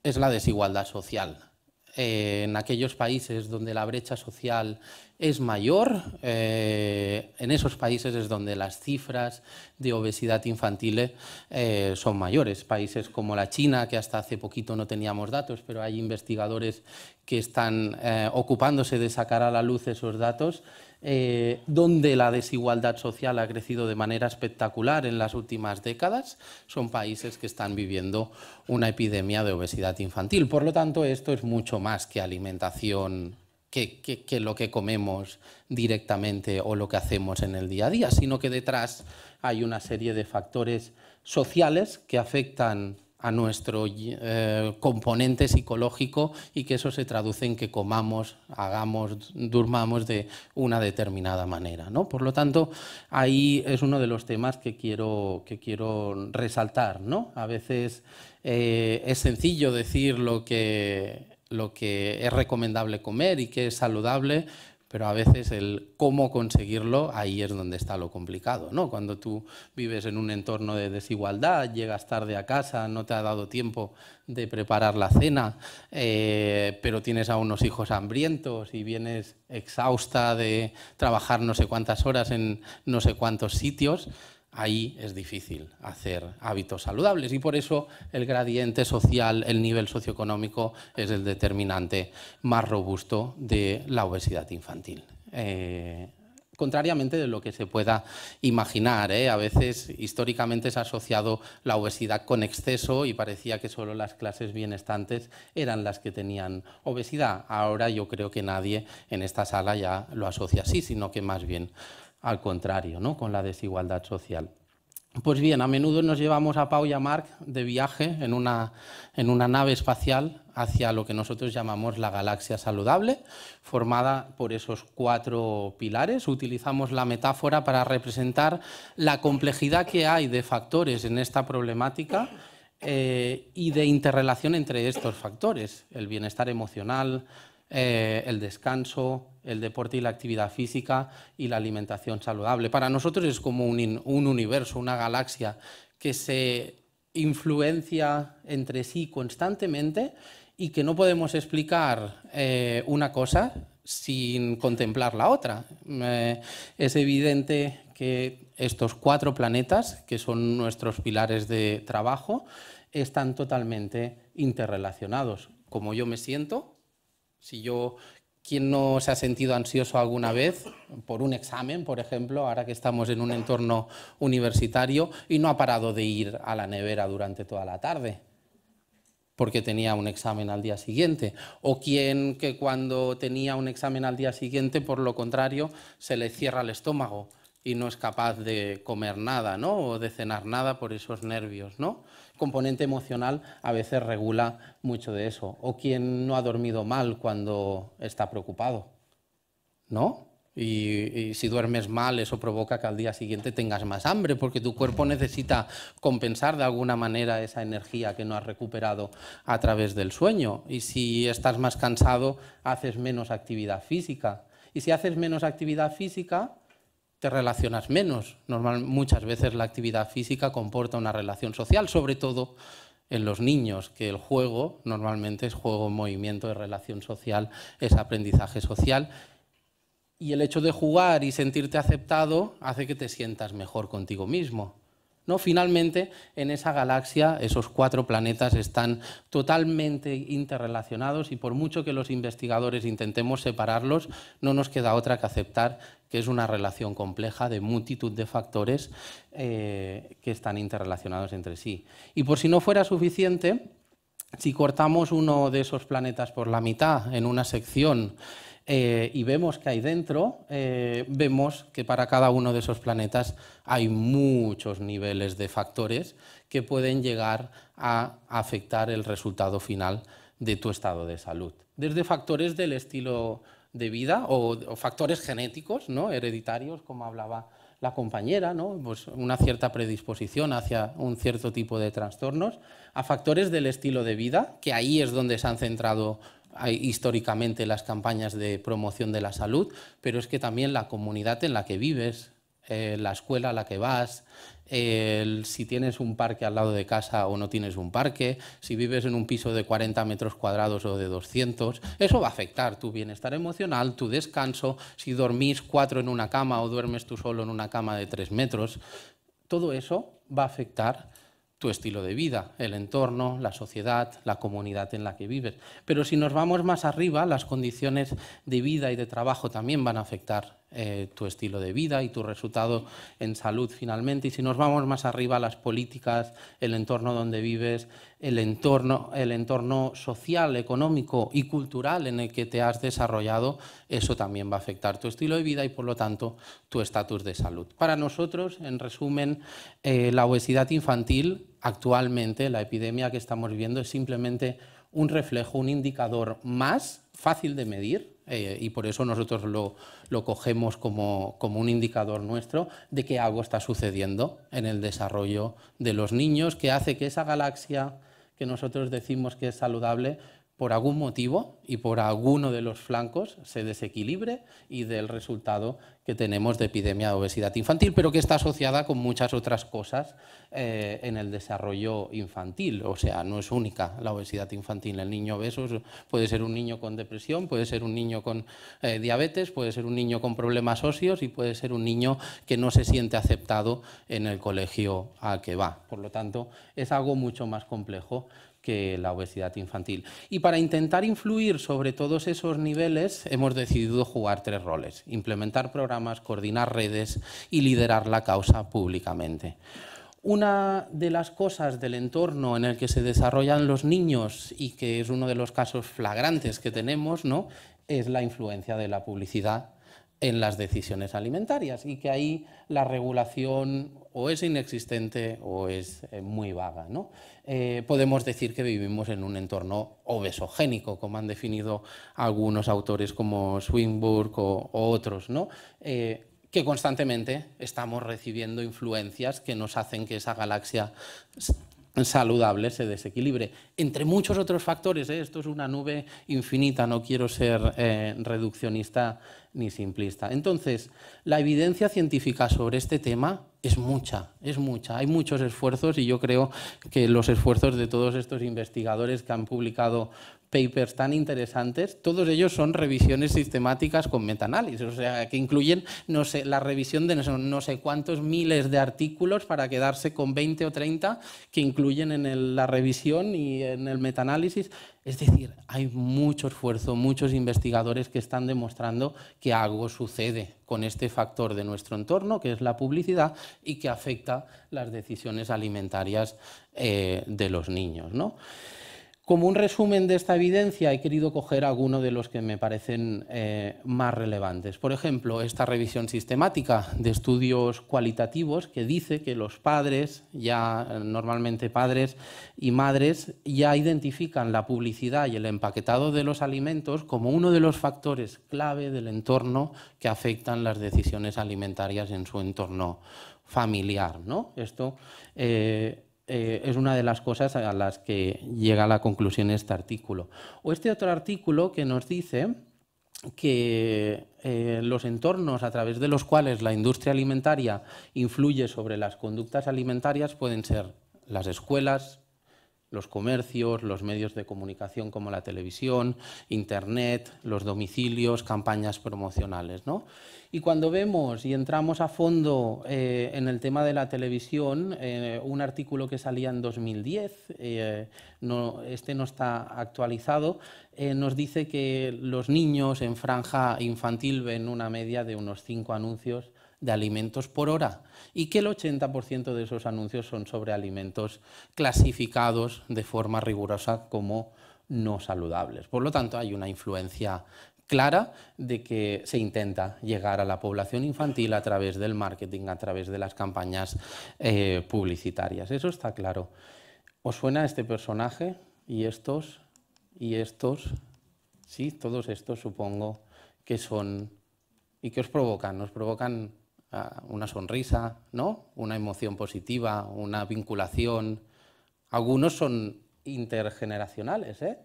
es la desigualdad social en aquellos países donde la brecha social es mayor, eh, en esos países es donde las cifras de obesidad infantil eh, son mayores. Países como la China, que hasta hace poquito no teníamos datos, pero hay investigadores que están eh, ocupándose de sacar a la luz esos datos eh, donde la desigualdad social ha crecido de manera espectacular en las últimas décadas, son países que están viviendo una epidemia de obesidad infantil. Por lo tanto, esto es mucho más que alimentación que, lo que comemos directamente o lo que hacemos en el día a día, sino que detrás hay una serie de factores sociales que afectan a nuestro eh, componente psicológico y que eso se traduce en que comamos, hagamos, durmamos de una determinada manera. ¿no? Por lo tanto, ahí es uno de los temas que quiero, que quiero resaltar. ¿no? A veces eh, es sencillo decir lo que, lo que es recomendable comer y que es saludable, pero a veces el cómo conseguirlo, ahí es donde está lo complicado, ¿no? Cuando tú vives en un entorno de desigualdad, llegas tarde a casa, no te ha dado tiempo de preparar la cena, eh, pero tienes a unos hijos hambrientos y vienes exhausta de trabajar no sé cuántas horas en no sé cuántos sitios, ahí es difícil hacer hábitos saludables y por eso el gradiente social, el nivel socioeconómico es el determinante más robusto de la obesidad infantil. Eh, contrariamente de lo que se pueda imaginar. ¿eh? A veces históricamente se ha asociado la obesidad con exceso y parecía que solo las clases bienestantes eran las que tenían obesidad. Ahora yo creo que nadie en esta sala ya lo asocia así, sino que más bien al contrario, ¿no? con la desigualdad social. Pues bien, a menudo nos llevamos a Pau y a Mark de viaje en una, en una nave espacial hacia lo que nosotros llamamos la galaxia saludable, formada por esos cuatro pilares. Utilizamos la metáfora para representar la complejidad que hay de factores en esta problemática eh, y de interrelación entre estos factores, el bienestar emocional, eh, el descanso, el deporte y la actividad física y la alimentación saludable. Para nosotros es como un, universo, una galaxia que se influencia entre sí constantemente y que no podemos explicar eh, una cosa sin contemplar la otra. Eh, es evidente que estos cuatro planetas, que son nuestros pilares de trabajo, están totalmente interrelacionados. Como yo me siento, si yo ¿Quién no se ha sentido ansioso alguna vez por un examen, por ejemplo, ahora que estamos en un entorno universitario y no ha parado de ir a la nevera durante toda la tarde? porque tenía un examen al día siguiente, o quien que cuando tenía un examen al día siguiente, por lo contrario, se le cierra el estómago y no es capaz de comer nada, ¿no? O de cenar nada por esos nervios, ¿no? componente emocional a veces regula mucho de eso. O quien no ha dormido mal cuando está preocupado, ¿no? Y, y, si duermes mal, eso provoca que al día siguiente tengas más hambre, porque tu cuerpo necesita compensar de alguna manera esa energía que no has recuperado a través del sueño. Y si estás más cansado, haces menos actividad física. Y si haces menos actividad física, te relacionas menos. muchas veces la actividad física comporta una relación social, sobre todo en los niños, que el juego normalmente es juego, movimiento, de relación social, es aprendizaje social. Y el hecho de jugar y sentirte aceptado hace que te sientas mejor contigo mismo. ¿no? Finalmente, en esa galaxia, esos cuatro planetas están totalmente interrelacionados y por mucho que los investigadores intentemos separarlos, no nos queda otra que aceptar que es una relación compleja de multitud de factores eh, que están interrelacionados entre sí. Y por si no fuera suficiente, si cortamos uno de esos planetas por la mitad en una sección, eh, y vemos que hay dentro, eh, vemos que para cada uno de esos planetas hay muchos niveles de factores que pueden llegar a afectar el resultado final de tu estado de salud. Desde factores del estilo de vida o, factores genéticos, ¿no? hereditarios, como hablaba la compañera, ¿no? pues una cierta predisposición hacia un cierto tipo de trastornos, a factores del estilo de vida, que ahí es donde se han centrado hay históricamente las campañas de promoción de la salud, pero es que también la comunidad en la que vives, eh, la escuela a la que vas, si tienes un parque al lado de casa o no tienes un parque, si vives en un piso de 40 metros cuadrados o de 200, eso va a afectar tu bienestar emocional, tu descanso, si dormís cuatro en una cama o duermes tú solo en una cama de tres metros, todo eso va a afectar tu estilo de vida, el entorno, la sociedad, la comunidad en la que vives. Pero si nos vamos más arriba, las condiciones de vida y de trabajo también van a afectar eh, tu estilo de vida y tu resultado en salud finalmente. Y si nos vamos más arriba, las políticas, el entorno donde vives, el entorno, el entorno social, económico y cultural en el que te has desarrollado, eso también va a afectar tu estilo de vida y por lo tanto tu estatus de salud. Para nosotros, en resumen, eh, la obesidad infantil actualmente la epidemia que estamos viviendo es simplemente un reflejo, un indicador más fácil de medir, eh, y por eso nosotros lo, cogemos como, como, un indicador nuestro de que algo está sucediendo en el desarrollo de los niños, que hace que esa galaxia que nosotros decimos que es saludable por algún motivo y por alguno de los flancos se desequilibre y del resultado que tenemos de epidemia de obesidad infantil, pero que está asociada con muchas otras cosas eh, en el desarrollo infantil. O sea, no es única la obesidad infantil. El niño obeso puede ser un niño con depresión, puede ser un niño con eh, diabetes, puede ser un niño con problemas óseos y puede ser un niño que no se siente aceptado en el colegio al que va. Por lo tanto, es algo mucho más complejo la obesidad infantil. Y para intentar influir sobre todos esos niveles, hemos decidido jugar tres roles, implementar programas, coordinar redes y liderar la causa públicamente. Una de las cosas del entorno en el que se desarrollan los niños y que es uno de los casos flagrantes que tenemos, ¿no? es la influencia de la publicidad en las decisiones alimentarias y que ahí la regulación o es inexistente o es eh, muy vaga. Eh, podemos decir que vivimos en un entorno obesogénico, como han definido algunos autores como Swinburne o, otros, ¿no? Eh, que constantemente estamos recibiendo influencias que nos hacen que esa galaxia saludable se desequilibre. Entre muchos otros factores, ¿eh? esto es una nube infinita, no quiero ser eh, reduccionista ni simplista. Entonces, la evidencia científica sobre este tema es mucha, es mucha. Hay muchos esfuerzos y yo creo que los esfuerzos de todos estos investigadores que han publicado papers tan interesantes, todos ellos son revisiones sistemáticas con metaanálisis, o sea, que incluyen no sé, la revisión de no sé cuántos miles de artículos para quedarse con 20 o 30 que incluyen en la revisión y en el metaanálisis. Es decir, hay mucho esfuerzo, muchos investigadores que están demostrando que algo sucede con este factor de nuestro entorno, que es la publicidad, y que afecta las decisiones alimentarias eh, de los niños. ¿no? Como un resumen de esta evidencia, he querido coger algunos de los que me parecen eh, más relevantes. Por ejemplo, esta revisión sistemática de estudios cualitativos que dice que los padres, ya normalmente padres y madres, ya identifican la publicidad y el empaquetado de los alimentos como uno de los factores clave del entorno que afectan las decisiones alimentarias en su entorno familiar. ¿no? Esto. Eh, eh, es una de las cosas a las que llega a la conclusión este artículo. O este otro artículo que nos dice que eh, los entornos a través de los cuales la industria alimentaria influye sobre las conductas alimentarias pueden ser las escuelas, los comercios, los medios de comunicación como la televisión, Internet, los domicilios, campañas promocionales. Y cuando vemos y entramos a fondo eh, en el tema de la televisión, eh, un artículo que salía en 2010, eh, no, este no está actualizado, nos dice que los niños en franja infantil ven una media de unos 5 anuncios de alimentos por hora y que el 80% de esos anuncios son sobre alimentos clasificados de forma rigurosa como no saludables. Por lo tanto, hay una influencia clara de que se intenta llegar a la población infantil a través del marketing, a través de las campañas eh, publicitarias. Eso está claro. ¿Os suena este personaje y estos y estos? Sí, todos estos supongo que son... ¿Y qué os provocan? Nos provocan ah, una sonrisa, ¿no? Una emoción positiva, una vinculación. Algunos son intergeneracionales, ¿eh?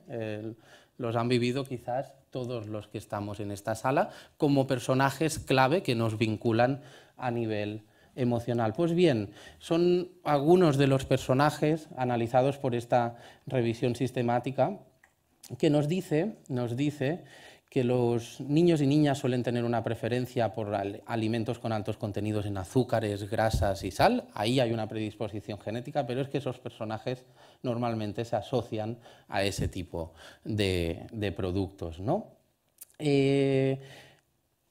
los han vivido quizás todos los que estamos en esta sala como personajes clave que nos vinculan a nivel emocional. Pues bien, son algunos de los personajes analizados por esta revisión sistemática que nos dice, nos dice que los niños y niñas suelen tener una preferencia por alimentos con altos contenidos en azúcares, grasas y sal. Ahí hay una predisposición genética, pero es que esos personajes normalmente se asocian a ese tipo de, productos. ¿no? Eh,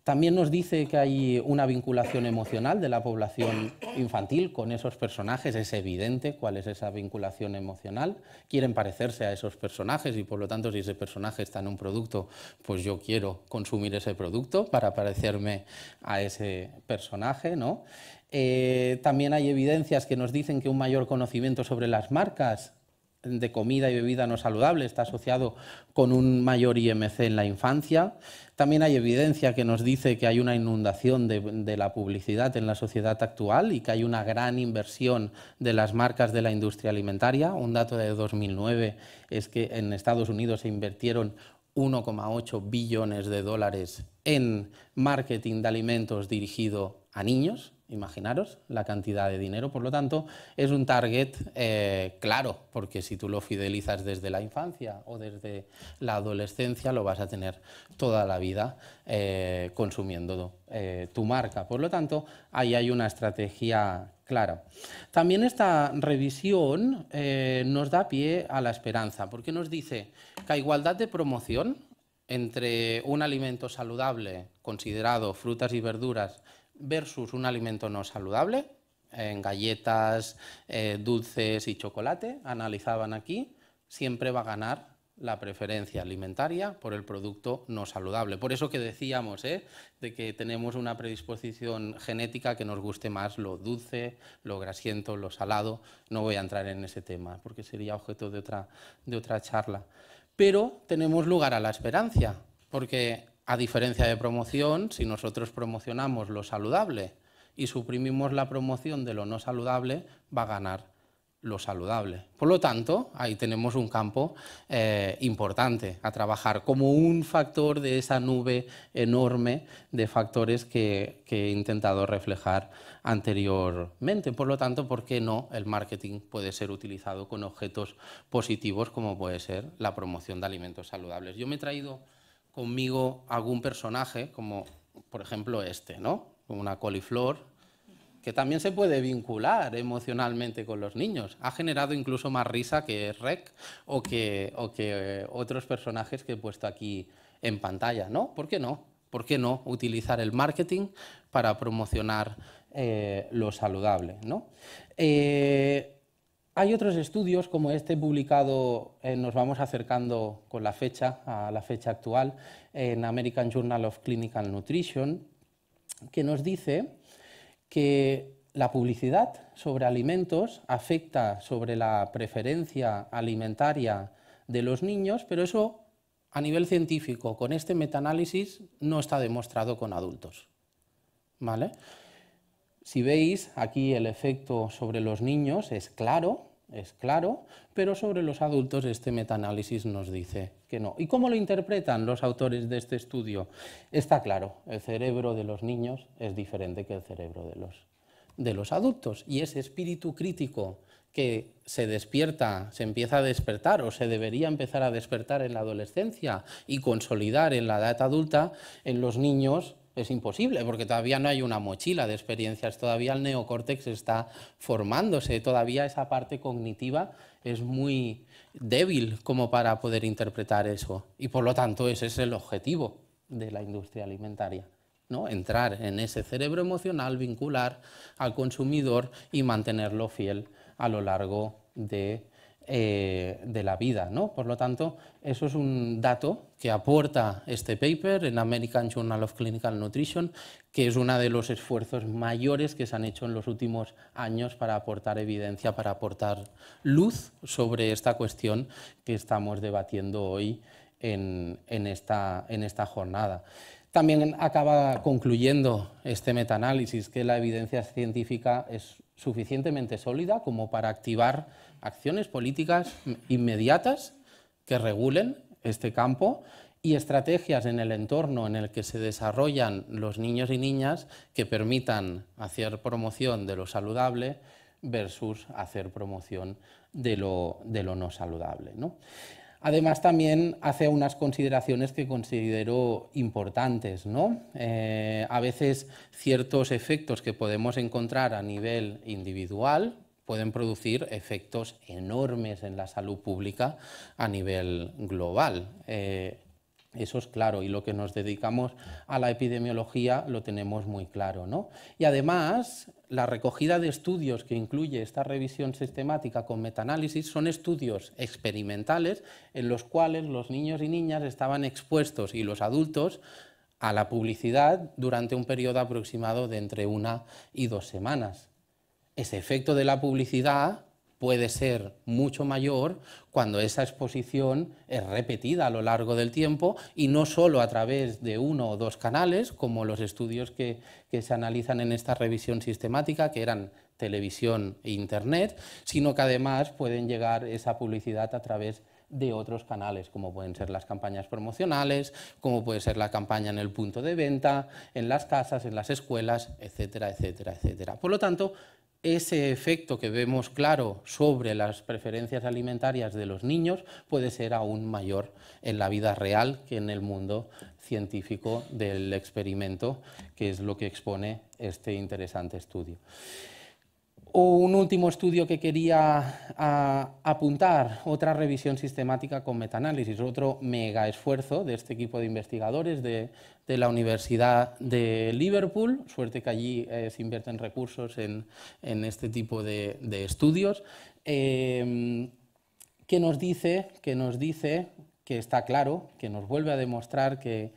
también nos dice que hay una vinculación emocional de la población infantil con esos personajes, es evidente cuál es esa vinculación emocional, quieren parecerse a esos personajes y por lo tanto si ese personaje está en un producto, pues yo quiero consumir ese producto para parecerme a ese personaje, ¿no? Eh, también hay evidencias que nos dicen que un mayor conocimiento sobre las marcas de comida y bebida no saludable está asociado con un mayor IMC en la infancia. También hay evidencia que nos dice que hay una inundación de, de, la publicidad en la sociedad actual y que hay una gran inversión de las marcas de la industria alimentaria. Un dato de 2009 es que en Estados Unidos se invirtieron 1,8 billones de dólares en marketing de alimentos dirigido a niños Imaginaros la cantidad de dinero, por lo tanto, es un target eh, claro, porque si tú lo fidelizas desde la infancia o desde la adolescencia, lo vas a tener toda la vida eh, consumiendo eh, tu marca. Por lo tanto, ahí hay una estrategia clara. También esta revisión nos da pie a la esperanza, porque nos dice que a igualdad de promoción entre un alimento saludable considerado frutas y verduras versus un alimento no saludable, en galletas, eh, dulces y chocolate, analizaban aquí, siempre va a ganar la preferencia alimentaria por el producto no saludable. Por eso que decíamos ¿eh? de que tenemos una predisposición genética que nos guste más lo dulce, lo grasiento, lo salado. No voy a entrar en ese tema porque sería objeto de otra, de otra charla. Pero tenemos lugar a la esperanza, porque a diferencia de promoción, si nosotros promocionamos lo saludable y suprimimos la promoción de lo no saludable, va a ganar lo saludable. Por lo tanto, ahí tenemos un campo eh, importante a trabajar como un factor de esa nube enorme de factores que, que, he intentado reflejar anteriormente. Por lo tanto, ¿por qué no el marketing puede ser utilizado con objetos positivos como puede ser la promoción de alimentos saludables? Yo me he traído conmigo algún personaje, como por ejemplo este, ¿no? Una coliflor, que también se puede vincular emocionalmente con los niños. Ha generado incluso más risa que Rec o que, eh, otros personajes que he puesto aquí en pantalla, ¿no? ¿Por qué no? ¿Por qué no utilizar el marketing para promocionar eh, lo saludable? ¿no? Eh, hay otros estudios como este publicado, eh, nos vamos acercando con la fecha, a la fecha actual, en American Journal of Clinical Nutrition, que nos dice que la publicidad sobre alimentos afecta sobre la preferencia alimentaria de los niños, pero eso a nivel científico, con este meta-análisis, no está demostrado con adultos. ¿Vale? Si veis, aquí el efecto sobre los niños es claro, es claro, pero sobre los adultos este metaanálisis nos dice que no. ¿Y cómo lo interpretan los autores de este estudio? Está claro, el cerebro de los niños es diferente que el cerebro de los, de los adultos y ese espíritu crítico que se despierta, se empieza a despertar o se debería empezar a despertar en la adolescencia y consolidar en la edad adulta, en los niños es imposible porque todavía no hay una mochila de experiencias, todavía el neocórtex está formándose, todavía esa parte cognitiva es muy débil como para poder interpretar eso y por lo tanto ese es el objetivo de la industria alimentaria. ¿no? entrar en ese cerebro emocional, vincular al consumidor y mantenerlo fiel a lo largo de eh, de la vida. ¿no? Por lo tanto, eso es un dato que aporta este paper en American Journal of Clinical Nutrition, que es uno de los esfuerzos mayores que se han hecho en los últimos años para aportar evidencia, para aportar luz sobre esta cuestión que estamos debatiendo hoy en, esta, en esta jornada. También acaba concluyendo este metaanálisis que la evidencia científica es suficientemente sólida como para activar acciones políticas inmediatas que regulen este campo y estrategias en el entorno en el que se desarrollan los niños y niñas que permitan hacer promoción de lo saludable versus hacer promoción de lo, no saludable. Además, también hace unas consideraciones que considero importantes. Eh, a veces ciertos efectos que podemos encontrar a nivel individual, pueden producir efectos enormes en la salud pública a nivel global. Eh, eso es claro y lo que nos dedicamos a la epidemiología lo tenemos muy claro. ¿no? Y además, la recogida de estudios que incluye esta revisión sistemática con metanálisis son estudios experimentales en los cuales los niños y niñas estaban expuestos y los adultos a la publicidad durante un periodo aproximado de entre una y dos semanas ese efecto de la publicidad puede ser mucho mayor cuando esa exposición es repetida a lo largo del tiempo y no solo a través de uno o dos canales, como los estudios que, se analizan en esta revisión sistemática, que eran televisión e Internet, sino que además pueden llegar esa publicidad a través de otros canales, como pueden ser las campañas promocionales, como puede ser la campaña en el punto de venta, en las casas, en las escuelas, etcétera, etcétera, etcétera. Por lo tanto, ese efecto que vemos claro sobre las preferencias alimentarias de los niños puede ser aún mayor en la vida real que en el mundo científico del experimento, que es lo que expone este interesante estudio. Un último estudio que quería apuntar, otra revisión sistemática con metaanálisis, otro mega esfuerzo de este equipo de investigadores de, la Universidad de Liverpool. Suerte que allí eh, se invierten recursos en, este tipo de, estudios. Em, que nos dice, que nos dice que está claro, que nos vuelve a demostrar que,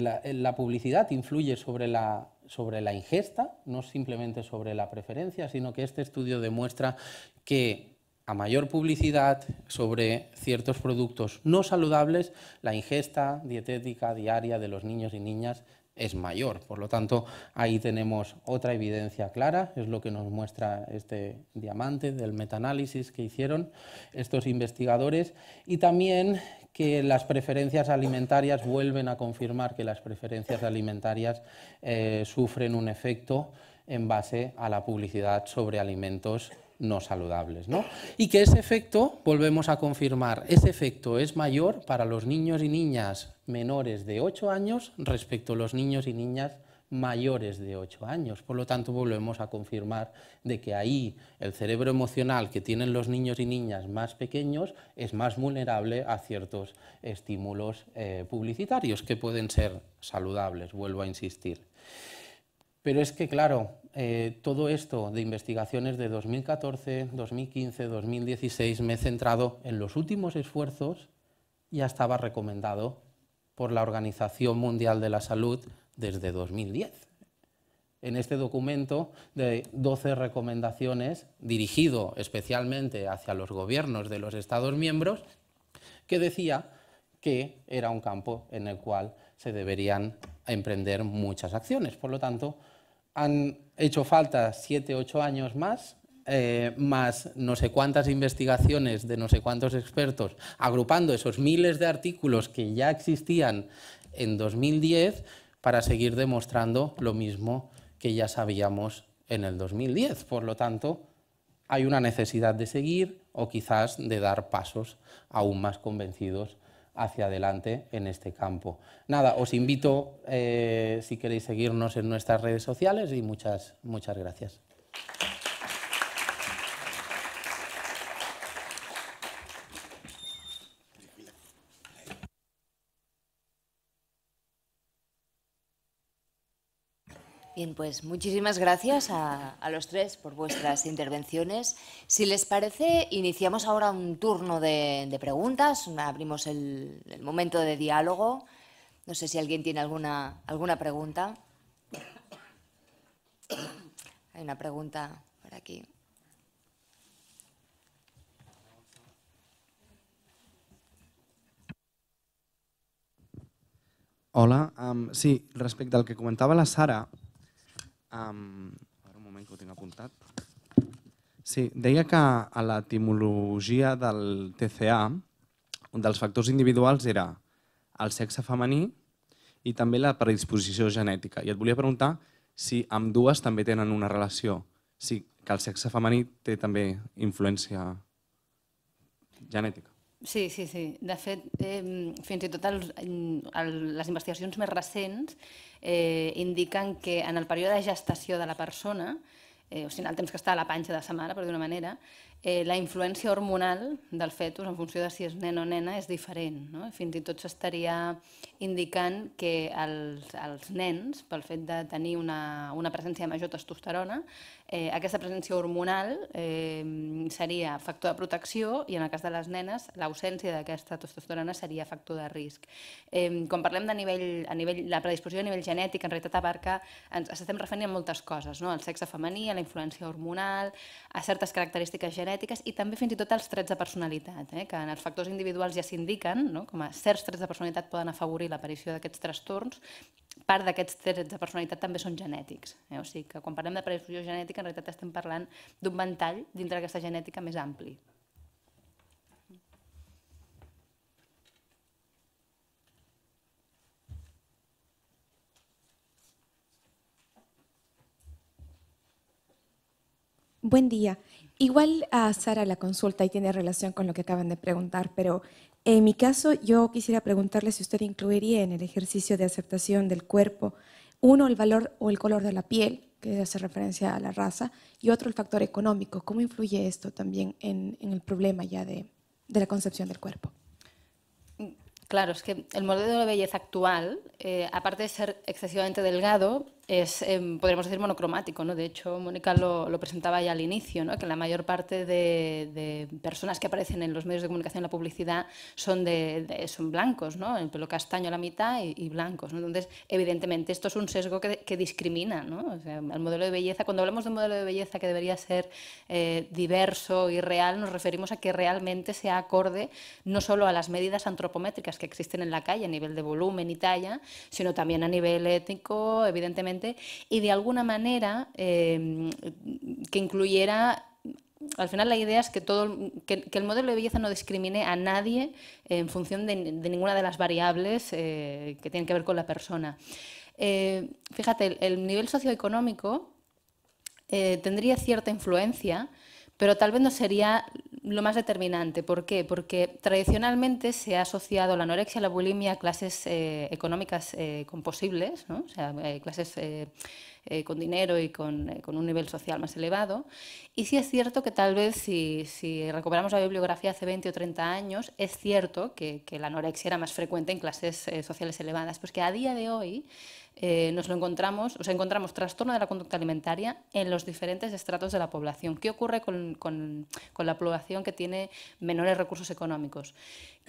la publicidad influye sobre la sobre la ingesta, no simplemente sobre la preferencia, sino que este estudio demuestra que a mayor publicidad sobre ciertos productos no saludables, la ingesta dietética diaria de los niños y niñas es mayor. Por lo tanto, ahí tenemos otra evidencia clara, es lo que nos muestra este diamante del metaanálisis que hicieron estos investigadores y también que las preferencias alimentarias vuelven a confirmar que las preferencias alimentarias eh, sufren un efecto en base a la publicidad sobre alimentos no saludables. Y que ese efecto, volvemos a confirmar, ese efecto es mayor para los niños y niñas menores de 8 años respecto a los niños y niñas mayores de 8 años. Por lo tanto, volvemos a confirmar de que ahí el cerebro emocional que tienen los niños y niñas más pequeños es más vulnerable a ciertos estímulos eh, publicitarios que pueden ser saludables, vuelvo a insistir. Pero es que, claro, eh, todo esto de investigaciones de 2014, 2015, 2016, me he centrado en los últimos esfuerzos, ya estaba recomendado por la Organización Mundial de la Salud desde 2010. En este documento de 12 recomendaciones, dirigido especialmente hacia los gobiernos de los Estados miembros, que decía que era un campo en el cual se deberían emprender muchas acciones. Por lo tanto, han hecho falta 7, 8 años más eh, más no sé cuántas investigaciones de no sé cuántos expertos, agrupando esos miles de artículos que ya existían en 2010 para seguir demostrando lo mismo que ya sabíamos en el 2010. Por lo tanto, hay una necesidad de seguir o quizás de dar pasos aún más convencidos hacia adelante en este campo. Nada, os invito eh, si queréis seguirnos en nuestras redes sociales y muchas, muchas gracias. Bien, pues muchísimas gracias a, los tres por vuestras intervenciones. Si les parece, iniciamos ahora un turno de, preguntas, abrimos el, momento de diálogo. No sé si alguien tiene alguna, alguna pregunta. Hay una pregunta por aquí. Hola, sí, respecto al que comentaba la Sara, Um, a veure, un moment que ho tinc apuntat. Sí, deia que a la etimologia del TCA, un dels factors individuals era el sexe femení i també la predisposició genètica. I et volia preguntar si amb dues també tenen una relació, si que el sexe femení té també influència genètica. Sí, sí, sí. De fet, eh, fins i tot el, mm, el, les investigacions més recents eh, indiquen que en el període de gestació de la persona, eh, o sigui, en el temps que està a la panxa de sa mare, per dir manera, eh, la influència hormonal del fetus en funció de si és nen o nena és diferent. No? Fins i tot s'estaria indicant que els, els nens, pel fet de tenir una, una presència de major testosterona, eh, aquesta presència hormonal eh, seria factor de protecció i en el cas de les nenes l'ausència d'aquesta testosterona seria factor de risc. Eh, quan parlem de nivell, a nivell, la predisposició a nivell genètic en realitat abarca, ens estem referint a moltes coses, no? al sexe femení, a la influència hormonal, a certes característiques genètiques genètiques i també fins i tot els trets de personalitat, eh? que en els factors individuals ja s'indiquen, no? com a certs trets de personalitat poden afavorir l'aparició d'aquests trastorns, part d'aquests trets de personalitat també són genètics. Eh? O sigui que quan parlem de predisposició genètica en realitat estem parlant d'un ventall dintre d'aquesta genètica més ampli. Buen día. Igual a ah, Sara la consulta y tiene relación con lo que acaban de preguntar, pero en mi caso yo quisiera preguntarle si usted incluiría en el ejercicio de aceptación del cuerpo, uno, el valor o el color de la piel, que hace referencia a la raza, y otro, el factor económico. ¿Cómo influye esto también en, el problema ya de, la concepción del cuerpo? Claro, es que el modelo de belleza actual, eh, aparte de ser excesivamente delgado, es, em, podríamos decir, monocromático, ¿no? De hecho, Mónica lo, presentaba ya al inicio, ¿no? Que la mayor parte de, personas que aparecen en los medios de comunicación, en la publicidad, son, de, son blancos, ¿no? El pelo castaño a la mitad y, blancos, ¿no? Entonces, evidentemente, esto es un sesgo que, discrimina, ¿no? el modelo de belleza, cuando hablamos de un modelo de belleza que debería ser eh, diverso y real, nos referimos a que realmente se acorde no solo a las medidas antropométricas que existen en la calle a nivel de volumen y talla, sino también a nivel ético, evidentemente y de alguna manera em, que incluyera al final la idea es que, todo, que, el modelo de belleza no discrimine a nadie en función de, ninguna de las variables eh, que tienen que ver con la persona. Eh, fíjate, el, nivel socioeconómico eh, tendría cierta influencia pero tal vez no sería lo más determinante. ¿Por qué? Porque tradicionalmente se ha asociado la anorexia, la bulimia a clases eh, económicas eh, composibles, o sea, eh, clases eh, con dinero y con, un nivel social más elevado. Y sí es cierto que tal vez si, recuperamos la bibliografía hace 20 o 30 años, es cierto que, que la anorexia era más frecuente en clases sociales elevadas, pues que a día de hoy eh, nos lo encontramos, o sea, encontramos trastorno de la conducta alimentaria en los diferentes estratos de la población. ¿Qué ocurre con, con, la población que tiene menores recursos económicos?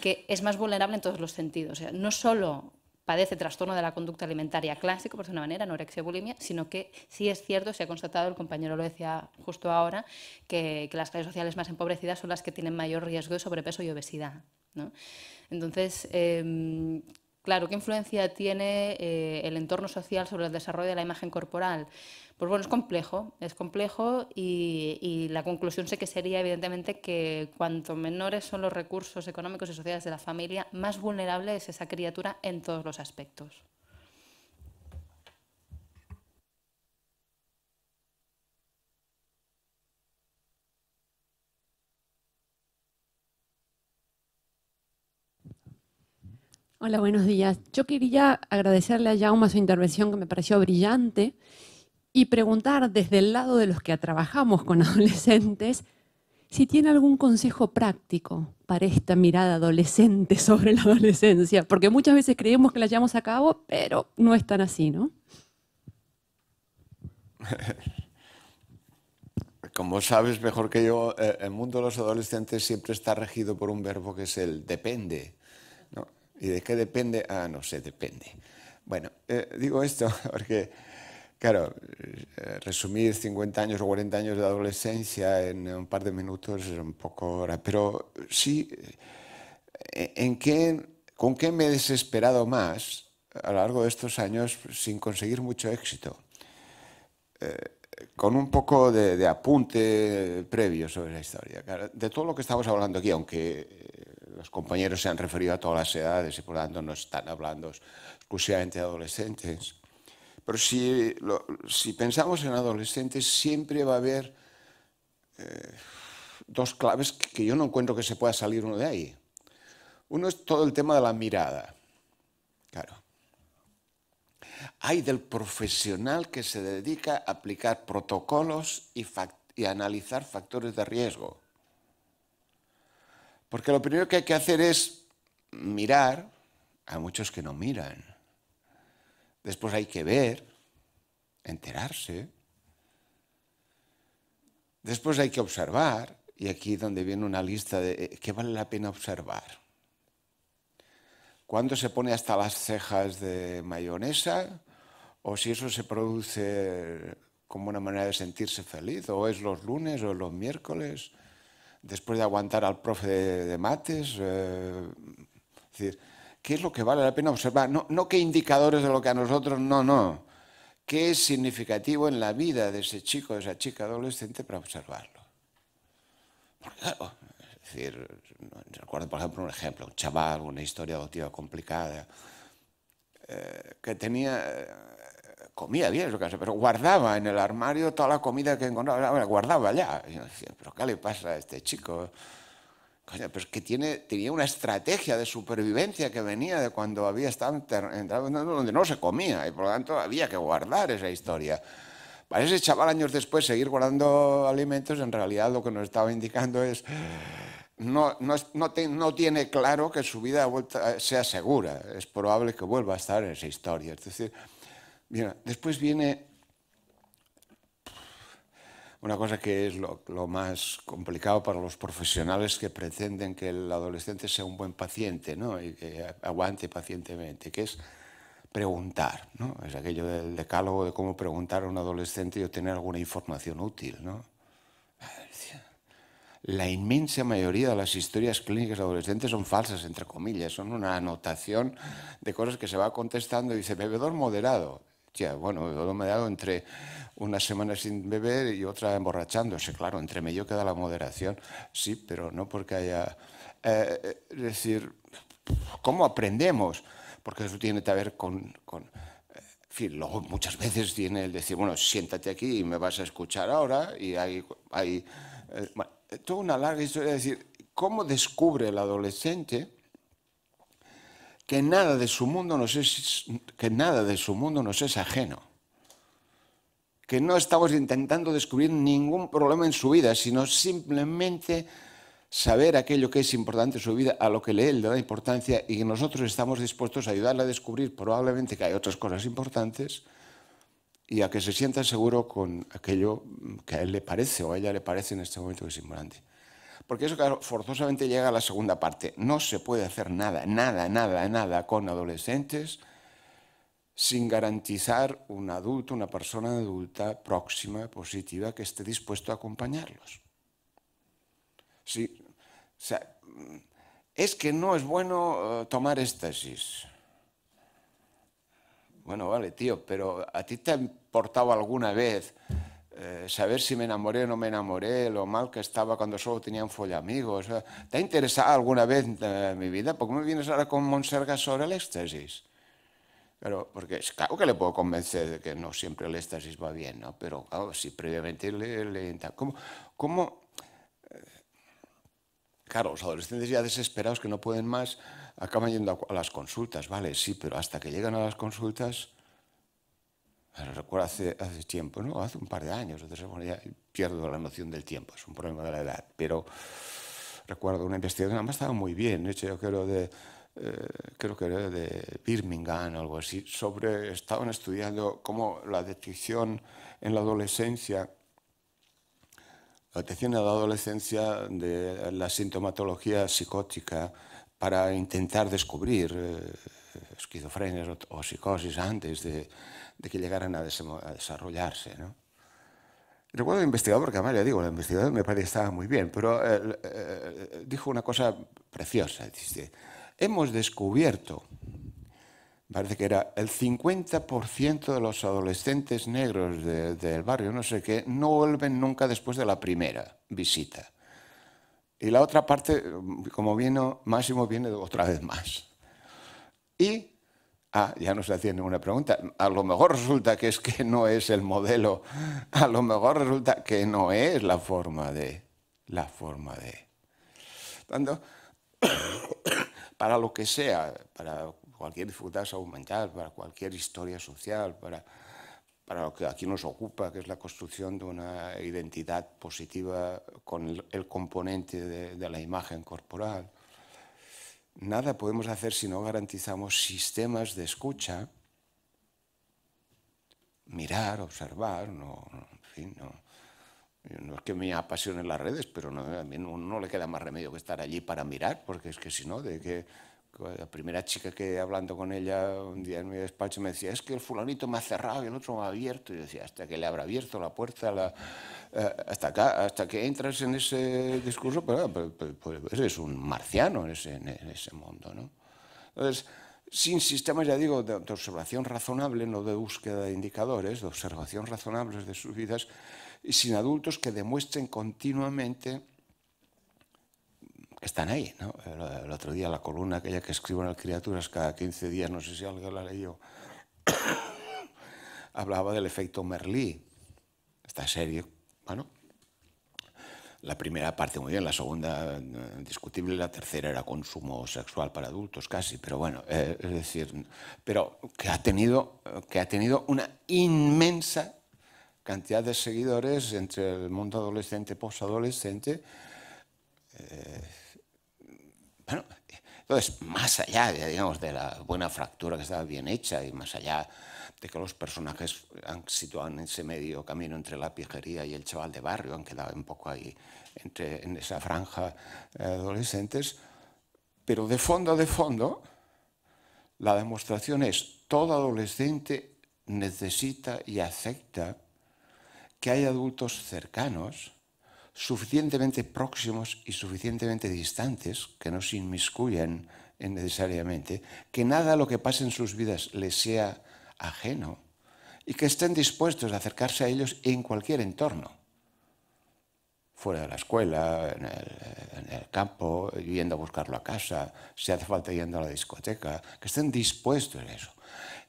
Que es más vulnerable en todos los sentidos. O sea, no solo padece trastorno de la conducta alimentaria clásico, por de una manera, anorexia bulimia, sino que sí es cierto, se ha constatado, el compañero lo decía justo ahora, que, que las clases sociales más empobrecidas son las que tienen mayor riesgo de sobrepeso y obesidad. ¿no? Entonces, eh, Claro, ¿qué influencia tiene eh, el entorno social sobre el desarrollo de la imagen corporal? Pues bueno, es complejo, es complejo y, y, la conclusión sé que sería evidentemente que cuanto menores son los recursos económicos y sociales de la familia, más vulnerable es esa criatura en todos los aspectos. Hola, buenos días. Yo quería agradecerle a Jaume su intervención que me pareció brillante y preguntar desde el lado de los que trabajamos con [laughs] adolescentes si tiene algún consejo práctico para esta mirada adolescente [laughs] sobre la adolescencia, porque muchas veces creemos que la llevamos a cabo, pero no es tan así, ¿no? [laughs] Como sabes mejor que yo, eh, el mundo de los adolescentes siempre está regido por un verbo que es el depende ¿Y de qué depende? Ah, no sé, depende. Bueno, eh, digo esto [laughs] porque, claro, eh, resumir 50 años o 40 años de adolescencia en un par de minutos es un poco hora, pero sí, eh, ¿en qué, ¿con qué me he desesperado más a lo largo de estos años sin conseguir mucho éxito? con un poco de, de, apunte previo sobre la historia. De todo lo que estamos hablando aquí, aunque los compañeros se han referido a todas las edades y por lo tanto no están hablando exclusivamente de adolescentes. Pero si, si pensamos en adolescentes, siempre va a haber eh, dos claves que yo no encuentro que se pueda salir uno de ahí. Uno es todo el tema de la mirada. Claro. Hay del profesional que se dedica a aplicar protocolos y, analizar factores de riesgo. Porque lo primero que hay que hacer es mirar a muchos que no miran. Después hay que ver, enterarse. Después hay que observar, y aquí donde viene una lista de eh, qué vale la pena observar. ¿Cuándo se pone hasta las cejas de mayonesa? ¿O si eso se produce como una manera de sentirse feliz? ¿O es los lunes o los miércoles? después de aguantar al profe de, mates? Eh, decir, ¿qué es lo que vale la pena observar? No, qué indicadores de lo que a nosotros, no, no. ¿Qué es significativo en la vida de ese chico, de esa chica adolescente para observarlo? Porque, recuerdo, por ejemplo, un ejemplo, un chaval, una historia adoptiva complicada, eh, que tenía comía bien, lo que pero guardaba en el armario toda la comida que encontraba, guardaba ya. Y yo decía, pero ¿qué le pasa a este chico? Coño, pero es que tiene, tenía una estrategia de supervivencia que venía de cuando había estado en, donde no se comía y por lo tanto había que guardar esa historia. Para ese chaval años después seguir guardando alimentos, en realidad lo que nos estaba indicando es no, no, tiene claro que su vida eh, sea segura. Es probable que vuelva a estar en esa historia. Es decir, después viene una cosa que es lo, más complicado para los profesionales que pretenden que el adolescente sea un buen paciente ¿no? y que aguante pacientemente, que es preguntar. ¿no? Es aquello del decálogo de cómo preguntar a un adolescente y obtener alguna información útil. La inmensa mayoría de las historias clínicas de adolescentes son falsas, entre comillas, son una anotación de cosas que se va contestando y dice, bebedor moderado bueno, yo me he dado entre una semana sin beber y otra emborrachándose. Claro, entre medio queda la moderación, sí, pero no porque haya... Eh, es decir, ¿cómo aprendemos? Porque eso tiene que ver con... en fin, luego muchas veces tiene el decir, bueno, siéntate aquí y me vas a escuchar ahora, y hay, hay eh, eh, toda una larga historia, es decir, ¿cómo descubre el adolescente que nada de su mundo nos es, que nada de su mundo nos es ajeno, que no estamos intentando descubrir ningún problema en su vida, sino simplemente saber aquello que es importante en su vida, a lo que él le da importancia y que nosotros estamos dispuestos a ayudarle a descubrir probablemente que hay otras cosas importantes y a que se sienta seguro con aquello que a él le parece o a ella le parece en este momento que es importante. Porque eso, claro, forzosamente llega a la segunda parte. No se puede hacer nada, nada, nada, nada con adolescentes sin garantizar un adulto, una persona adulta próxima, positiva, que esté dispuesto a acompañarlos. o sea, es que no es bueno eh, tomar éstasis. Bueno, vale, tío, pero ¿a ti te ha importado alguna vez eh, saber si me enamoré o no me enamoré, lo mal que estaba cuando solo tenía un amigos ¿Te ha interesado alguna vez en eh, mi vida? ¿Por qué me vienes ahora con Monserga sobre el éxtasis? Pero, porque claro que le puedo convencer de que no siempre el éxtasis va bien, Pero claro, si previamente le... le ¿Cómo...? cómo eh? Claro, los adolescentes ya desesperados que no pueden más acaban yendo a las consultas, ¿vale? Sí, pero hasta que llegan a las consultas recuerdo hace, hace tiempo, ¿no? hace un par de años, entonces ya pierdo la noción del tiempo, es un problema de la edad, pero recuerdo una investigación, además estaba muy bien, hecho yo creo de, eh, creo que era de Birmingham o algo así, sobre, estaban estudiando cómo la detección en la adolescencia, la detección en la adolescencia de la sintomatología psicótica para intentar descubrir... Eh, esquizofrenias o, psicosis antes de, que llegaran a, desarrollarse. Recuerdo el investigador, porque además le digo, el investigador me parece que estaba muy bien, pero eh, eh, eh, dijo una cosa preciosa. Dice, hemos descubierto, parece que era el 50% de los adolescentes negros del barrio, no sé qué, no vuelven nunca después de la primera visita. Y la otra parte, como vino Máximo, viene otra vez más. Y Ah, ya no se hacía ninguna pregunta. A lo mejor resulta que es que no es el modelo, a lo mejor resulta que no es la forma de, la forma de. [coughs] para lo que sea, para cualquier dificultad aumentar, para cualquier historia social, para, lo que aquí nos ocupa, que es la construcción de una identidad positiva con el, componente de la imagen corporal, nada podemos hacer si no garantizamos sistemas de escucha, mirar, observar, no, no. es que me apasionen las redes, pero no, a mí no, no, le queda más remedio que estar allí para mirar, porque es que si no, ¿de qué, pues la primera chica que hablando con ella un día en mi despacho me decía, es que el fulanito me ha cerrado y el otro me ha abierto. Y yo decía, hasta que le habrá abierto la puerta, la, eh, hasta acá, hasta que entras en ese discurso, pues, ah, pues, pues eres un marciano en ese, mundo. ¿no? Entonces, sin sistemas, ya digo, de, de, observación razonable, no de búsqueda de indicadores, de observación razonable de sus vidas, y sin adultos que demuestren continuamente están ahí. ¿no? El, otro día la columna aquella que escribo en el Criaturas cada 15 días, no sé si alguien la leyó, [coughs] hablaba del efecto Merlí. Esta serie, bueno, la primera parte muy bien, la segunda eh, discutible, la tercera era consumo sexual para adultos casi, pero bueno, eh, es decir, pero que ha tenido, que ha tenido una inmensa cantidad de seguidores entre el mundo adolescente, posadolescente. Eh, bueno, entonces, más allá, digamos, de la buena fractura que estaba bien hecha y más allá de que los personajes han situado en ese medio camino entre la pijería y el chaval de barrio, han quedado un poco ahí entre, en esa franja de eh, adolescentes, pero de fondo, de fondo, la demostración es todo adolescente necesita y acepta que hay adultos cercanos suficientemente próximos y suficientemente distantes, que no se inmiscuyan necesariamente, que nada lo que pase en sus vidas les sea ajeno y que estén dispuestos a acercarse a ellos en cualquier entorno, fuera de la escuela, en el, campo, yendo a buscarlo a casa, si hace falta yendo a la discoteca, que estén dispuestos a eso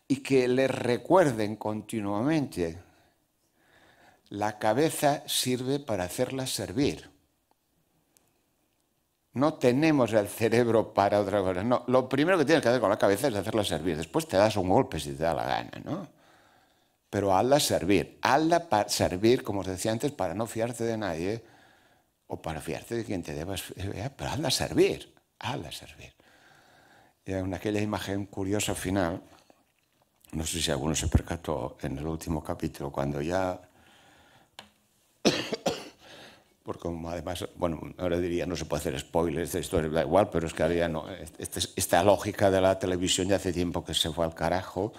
y que les recuerden continuamente la cabeza sirve para hacerla servir. No tenemos el cerebro para otra cosa. No, lo primero que tienes que hacer con la cabeza es hacerla servir. Después te das un golpe si te da la gana, ¿no? Pero hazla servir. Hazla para servir, como os decía antes, para no fiarte de nadie o para fiarte de quien te debas. Eh, eh, pero hazla servir. Hazla servir. Y en aquella imagen curiosa final, no sé si alguno se percató en el último capítulo, cuando ya porque además, bueno, ahora diría, no se puede hacer spoilers de historia, da igual, pero es que había no, este, este, esta, lógica de la televisión ya hace tiempo que se fue al carajo.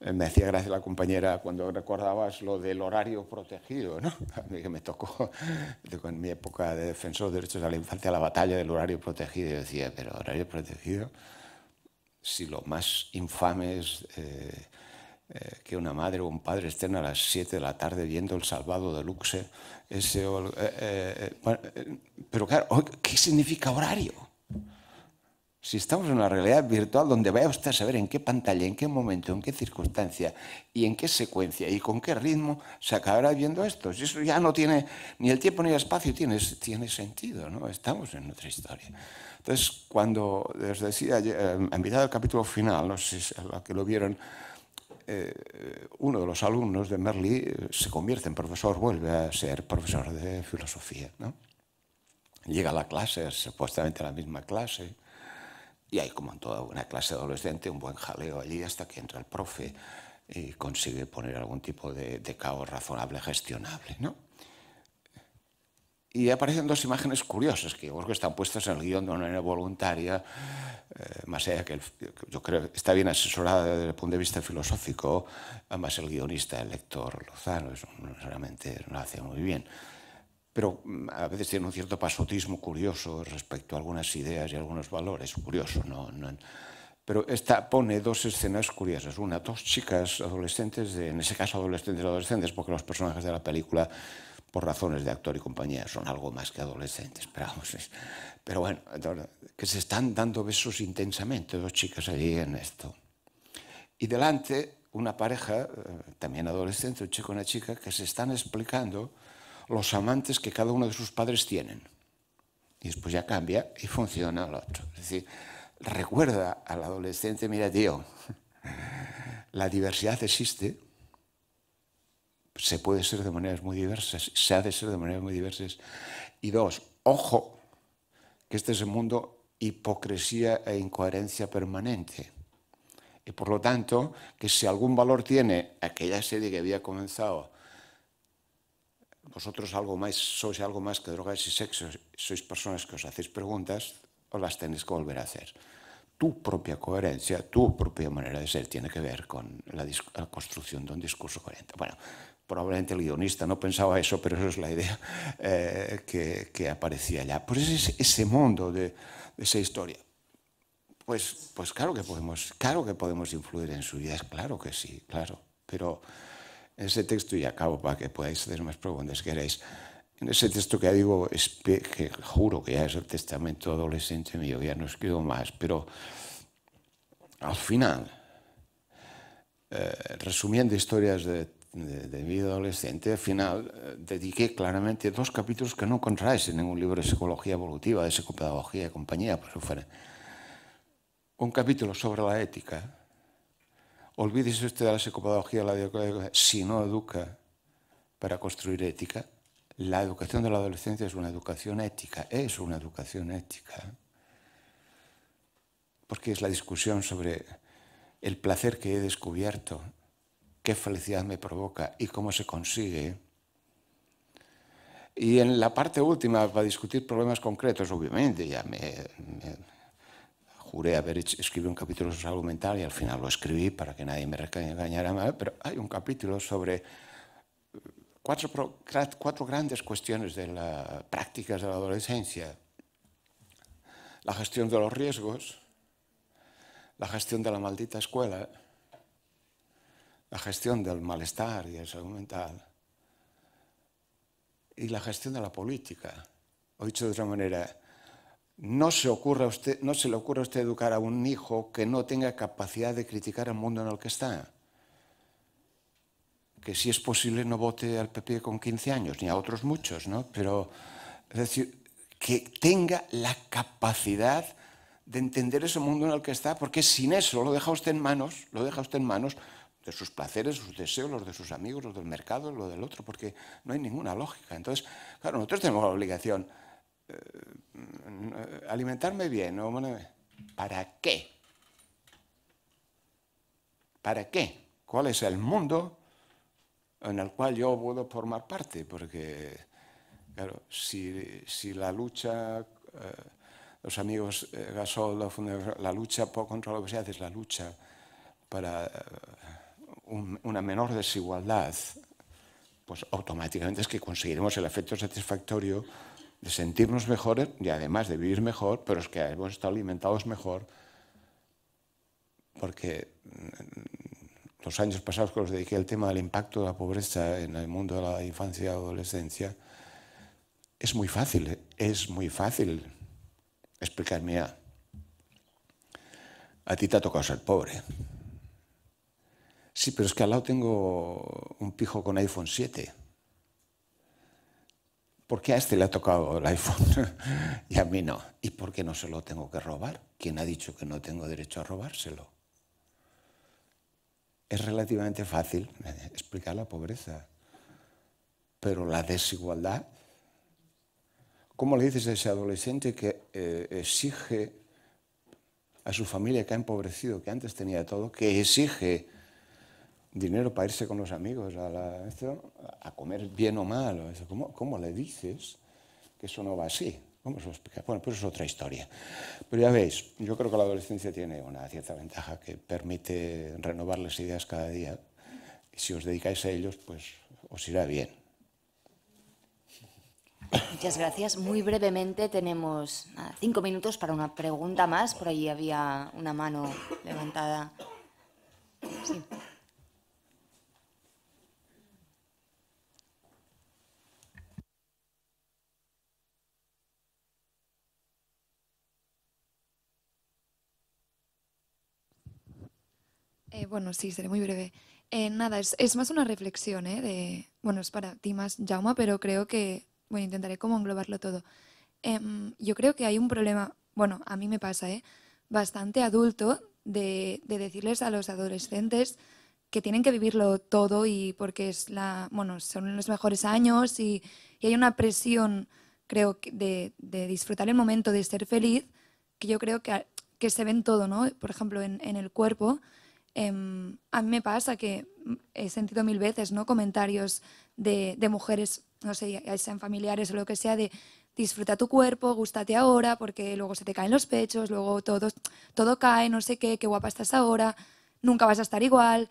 Eh, me hacía gracia la compañera cuando recordabas lo del horario protegido, ¿no? A mí que me tocó, [laughs] en mi época de defensor de derechos de la infancia, la batalla del horario protegido. Yo decía, pero horario protegido, si lo más infame es... Eh, eh, que una madre o un padre estén a las 7 de la tarde viendo El Salvado de Luxe. Ese, eh, eh, pero claro, ¿qué significa horario? Si estamos en una realidad virtual donde vaya usted a saber en qué pantalla, en qué momento, en qué circunstancia y en qué secuencia y con qué ritmo se acabará viendo esto. Si eso ya no tiene ni el tiempo ni el espacio, tiene, tiene sentido, ¿no? Estamos en otra historia. Entonces, cuando les decía, a mitad del capítulo final, no sé si a que lo vieron, eh, uno de los alumnos de Merlí eh, se convierte en profesor, vuelve a ser profesor de filosofía. Llega a la clase, supuestamente la misma clase, y hay como en toda una clase adolescente un buen jaleo allí hasta que entra el profe y consigue poner algún tipo de, de caos razonable, gestionable. ¿no? y aparecen dos imágenes curiosas que que están puestas en el guión de una manera voluntaria, eh, más allá que yo creo está bien asesorada desde el punto de vista filosófico, además el guionista, el lector Lozano, realmente no lo hace muy bien. Pero mm, a veces tiene un cierto pasotismo curioso respecto a algunas ideas y algunos valores, curioso, ¿no? no pero esta pone dos escenas curiosas. Una, dos chicas adolescentes, en ese caso adolescentes adolescentes, porque los personajes de la película por razones de actor y compañía, son algo más que adolescentes, pero, pero bueno, que se están dando besos intensamente dos chicas allí en esto. Y delante una pareja, eh, también adolescente, un chico y una chica, que se están explicando los amantes que cada uno de sus padres tienen. Y después ya cambia y funciona el otro. Es decir, recuerda al adolescente, mira tío, [laughs] la diversidad existe, se puede ser de maneras muy diversas, se ha de ser de maneras muy diversas. Y dos, ojo, que este es el mundo hipocresía e incoherencia permanente. Y por lo tanto, que si algún valor tiene aquella serie que había comenzado, vosotros algo más, sois algo más que drogas y sexo, sois personas que os hacéis preguntas, o las tenéis que volver a hacer. Tu propia coherencia, tu propia manera de ser tiene que ver con la, la construcción de un discurso coherente. Bueno, probablemente el guionista no pensaba eso, pero eso es la idea eh, que, aparecía allá. Por pues es ese mundo de, esa historia. Pues, pues claro, que podemos, claro que podemos influir en su vida, claro que sí, claro. Pero ese texto, y acabo para que podáis hacer más preguntas que queréis, en ese texto que ya digo, que juro que ya es el testamento adolescente mío, ya no escribo más, pero al final, eh, resumiendo historias de de, mi vida adolescente, final eh, dediqué claramente dos capítulos que no encontráis en ningún libro de psicología evolutiva, de psicopedagogía y compañía, por si Un capítulo sobre la ética. Olvídese usted de la psicopedagogía, la educación, si no educa para construir ética. La educación de la adolescencia es una educación ética, es una educación ética. Porque es la discusión sobre el placer que he descubierto qué felicidad me provoca y cómo se consigue. Y en la parte última, para discutir problemas concretos, obviamente, ya me, juré haber escrito un capítulo sobre salud mental y al final lo escribí para que nadie me engañara mal, pero hay un capítulo sobre cuatro, cuatro grandes cuestiones de las prácticas de la adolescencia. La gestión de los riesgos, la gestión de la maldita escuela, la gestión del malestar y el salud mental y la gestión de la política. O dicho de otra manera, no se, usted, no se le ocurre a usted educar a un hijo que no tenga capacidad de criticar el mundo en el que está. Que si es posible no vote al PP con 15 años, ni a otros muchos, ¿no? Pero, es decir, que tenga la capacidad de entender ese mundo en el que está, porque sin eso lo deja usted en manos, lo deja usted en manos de sus placeres, sus deseos, los de sus amigos, los del mercado, los del otro, porque no hay ninguna lógica. Entonces, claro, nosotros tenemos la obligación eh, alimentarme bien, ¿para qué? ¿Para qué? ¿Cuál es el mundo en el cual yo puedo formar parte? Porque, claro, si, la lucha... Eh, los amigos eh, Gasol, la, la lucha contra la obesidad es la lucha para una menor desigualdad, pues automáticamente es que conseguiremos el efecto satisfactorio de sentirnos mejores y además de vivir mejor, pero es que hemos estado alimentados mejor, porque mm, los años pasados que os dediqué al tema del impacto de la pobreza en el mundo de la infancia y adolescencia, es muy fácil, ¿eh? es muy fácil explicarme ah, a ti te ha tocado ser pobre. Sí, pero es que al lado tengo un pijo con iPhone 7. ¿Por qué a este le ha tocado el iPhone [laughs] y a mí no? ¿Y por qué no se lo tengo que robar? ¿Quién ha dicho que no tengo derecho a robárselo? Es relativamente fácil explicar la pobreza, pero la desigualdad... ¿Cómo le dices a ese adolescente que eh, exige a su familia que ha empobrecido, que antes tenía todo, que exige dinero para irse con los amigos a, la, comer bien o mal. ¿Cómo, ¿Cómo, le dices que eso no va así? Bueno, pues es otra historia. Pero ya veis, yo creo que la adolescencia tiene una cierta ventaja que permite renovar las ideas cada día. Y si os dedicáis a ellos, pues os irá bien. Muchas gracias. Muy brevemente tenemos cinco minutos para una pregunta más. Por ahí había una mano levantada. Sí. Eh, bueno, sí, seré muy breve. Eh, nada, es, es, más una reflexión, ¿eh? De, bueno, es para ti más, Jauma, pero creo que, bueno, intentaré como englobarlo todo. Em, yo creo que hay un problema, bueno, a mí me pasa, ¿eh? Bastante adulto de, de decirles a los adolescentes que tienen que vivirlo todo y porque es la, bueno, son los mejores años y, y hay una presión, creo, de, de, disfrutar el momento, de ser feliz, que yo creo que, que se ven todo, ¿no? Por ejemplo, en, en el cuerpo Em, a mí me pasa que he sentido mil veces ¿no? comentarios de, de mujeres, no sé, sean familiares o lo que sea, de disfruta tu cuerpo, gústate ahora, porque luego se te caen los pechos, luego todo, todo cae, no sé qué, qué guapa estás ahora, nunca vas a estar igual.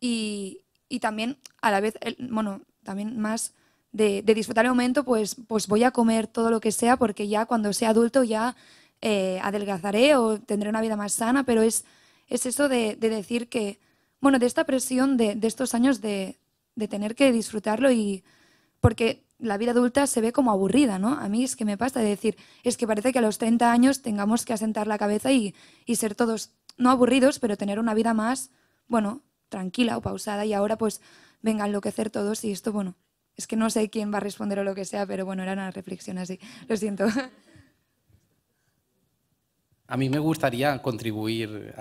Y, y también, a la vez, el, bueno, también más de, disfrutar el momento, pues, pues voy a comer todo lo que sea, porque ya cuando sea adulto ya eh, adelgazaré o tendré una vida más sana, pero es es eso de, decir que, bueno, de esta presión de, estos años de, tener que disfrutarlo y porque la vida adulta se ve como aburrida, ¿no? A mí es que me pasa de decir, es que parece que a los 30 años tengamos que asentar la cabeza y, ser todos, no aburridos, pero tener una vida más, bueno, tranquila o pausada y ahora pues venga a enloquecer todos y esto, bueno, es que no sé quién va a responder o lo que sea, pero bueno, era una reflexión así, lo siento. [laughs] A mí me gustaría contribuir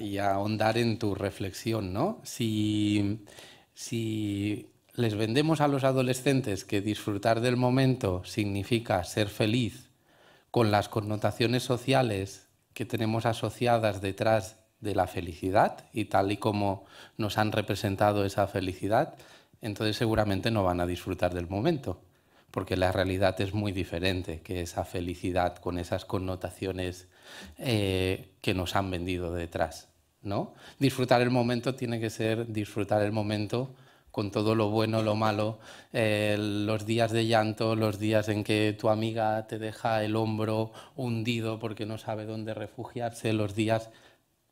y ahondar en tu reflexión, ¿no? Si, si les vendemos a los adolescentes que disfrutar del momento significa ser feliz con las connotaciones sociales que tenemos asociadas detrás de la felicidad y tal y como nos han representado esa felicidad, entonces seguramente no van a disfrutar del momento, porque la realidad es muy diferente que esa felicidad con esas connotaciones eh, que nos han vendido detrás. ¿no? Disfrutar el momento tiene que ser disfrutar el momento con todo lo bueno, lo malo, eh, los días de llanto, los días en que tu amiga te deja el hombro hundido porque no sabe dónde refugiarse, los días...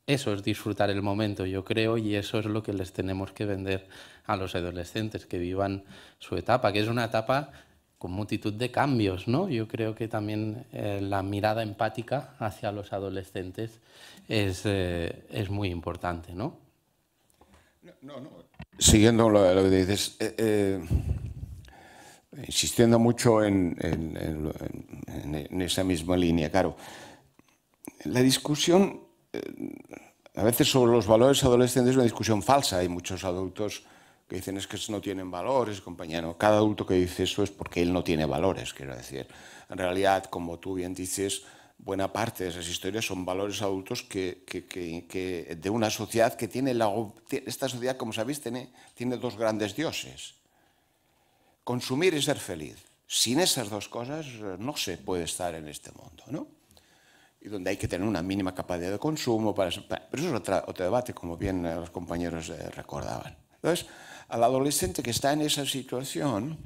Eso es disfrutar el momento, yo creo, y eso es lo que les tenemos que vender a los adolescentes, que vivan su etapa, que es una etapa con multitud de cambios, ¿no? Yo creo que también eh, la mirada empática hacia los adolescentes es, eh, muy importante, ¿no? Siguiendo lo, que dices, eh, insistiendo mucho en, en, esa misma línea, claro, la discusión, a veces sobre los valores adolescentes es una discusión falsa, hay muchos adultos que dicen es que no tienen valores, compañero. Cada adulto que dice eso es porque él no tiene valores, quiero decir. En realidad, como tú bien dices, buena parte de esas historias son valores adultos que, que, que, de una sociedad que tiene la, esta sociedad, como sabéis, tiene, tiene dos grandes dioses. Consumir y ser feliz. Sin esas dos cosas eh, no se puede estar en este mundo, ¿no? Y donde hay que tener una mínima capacidad de consumo para... pero eso es otro debate, como bien eh, los compañeros eh, recordaban. Entonces, al adolescente que está en esa situación,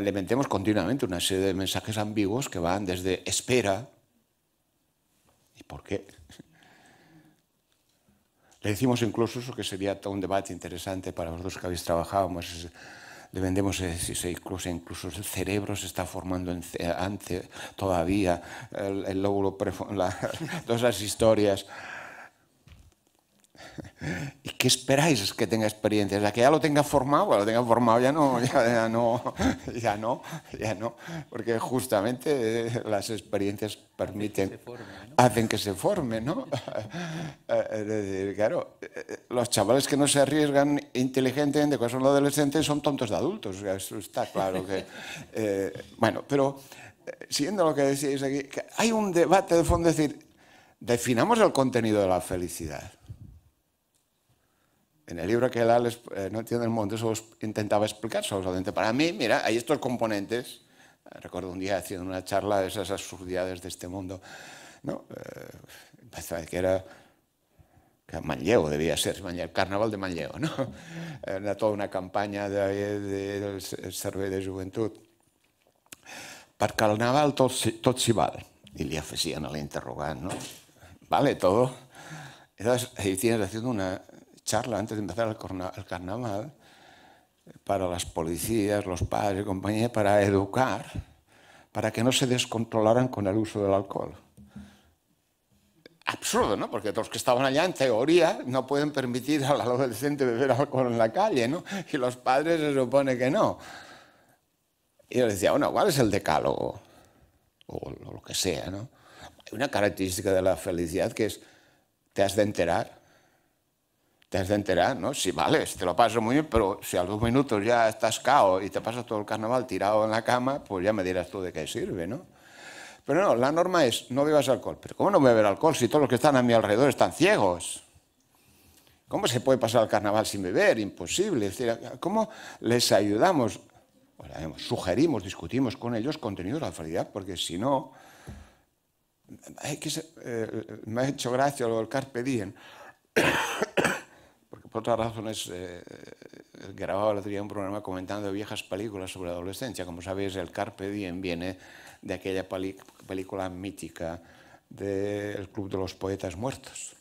le metemos continuamente una serie de mensajes ambiguos que van desde espera, ¿y por qué? [laughs] Le decimos incluso eso que sería todo un debate interesante para vosotros que habéis trabajado, pues, le vendemos se incluso, incluso el cerebro se está formando antes, todavía, el, lóbulo, [laughs] todas las historias. [laughs] ¿Y qué esperáis que tenga experiencia? ¿La que ya lo tenga formado? lo tenga formado ya no, [laughs] ya, no, [laughs] ya no, ya no, porque justamente eh, las experiencias permiten, hacen que se forme, ¿no? Eh, es decir, claro, eh, los chavales que no se arriesgan inteligentemente que son adolescentes son tontos de adultos, eso está claro que... bueno, pero siguiendo lo que decís aquí, hay un debate de fondo, es decir, definamos el contenido de la felicidad en el libro que él eh, no entiende el mundo, eso intentaba explicar solamente. Para mí, mira, hay estos componentes. Recuerdo un día haciendo una charla de esas absurdidades de este mundo, ¿no? Eh, que era que debía ser, el carnaval de Manlleu, ¿no? [laughs] Era toda una campaña de, del Servei de Juventud para carnaval tot, tot s'hi Y I a l'interrogant, no? Vale todo. Entonces, ahí tienes haciendo una, charla antes de empezar el carnaval eh, para las policías, los padres y compañía, para educar, para que no se descontrolaran con el uso del alcohol. Absurdo, ¿no? Porque los que estaban allá, en teoría, no pueden permitir al adolescente beber alcohol en la calle, ¿no? Y los padres se supone que no. Y yo decía, bueno, ¿cuál es el decálogo? O lo que sea, ¿no? Hay una característica de la felicidad que es, te has de enterar te has de enterar, ¿no? Si sí, vale, te lo paso muy bien, pero si a los minutos ya estás cao y te pasas todo el carnaval tirado en la cama, pues ya me dirás tú de qué sirve, ¿no? Pero no, la norma es no bebas alcohol. Pero ¿cómo no beber alcohol si todos los que están a mi alrededor están ciegos? ¿Cómo se puede pasar el carnaval sin beber? Imposible. Es ¿cómo les ayudamos? Pues, sugerimos, discutimos con ellos contenidos de la realidad, porque si no... Eh, me ha hecho gracia lo del carpe diem. [coughs] Otra otras razones, eh, grababa la día un programa comentando viejas películas sobre la adolescencia. Como sabéis, el Carpe Diem viene de aquella película mítica del Club de los Poetas Muertos.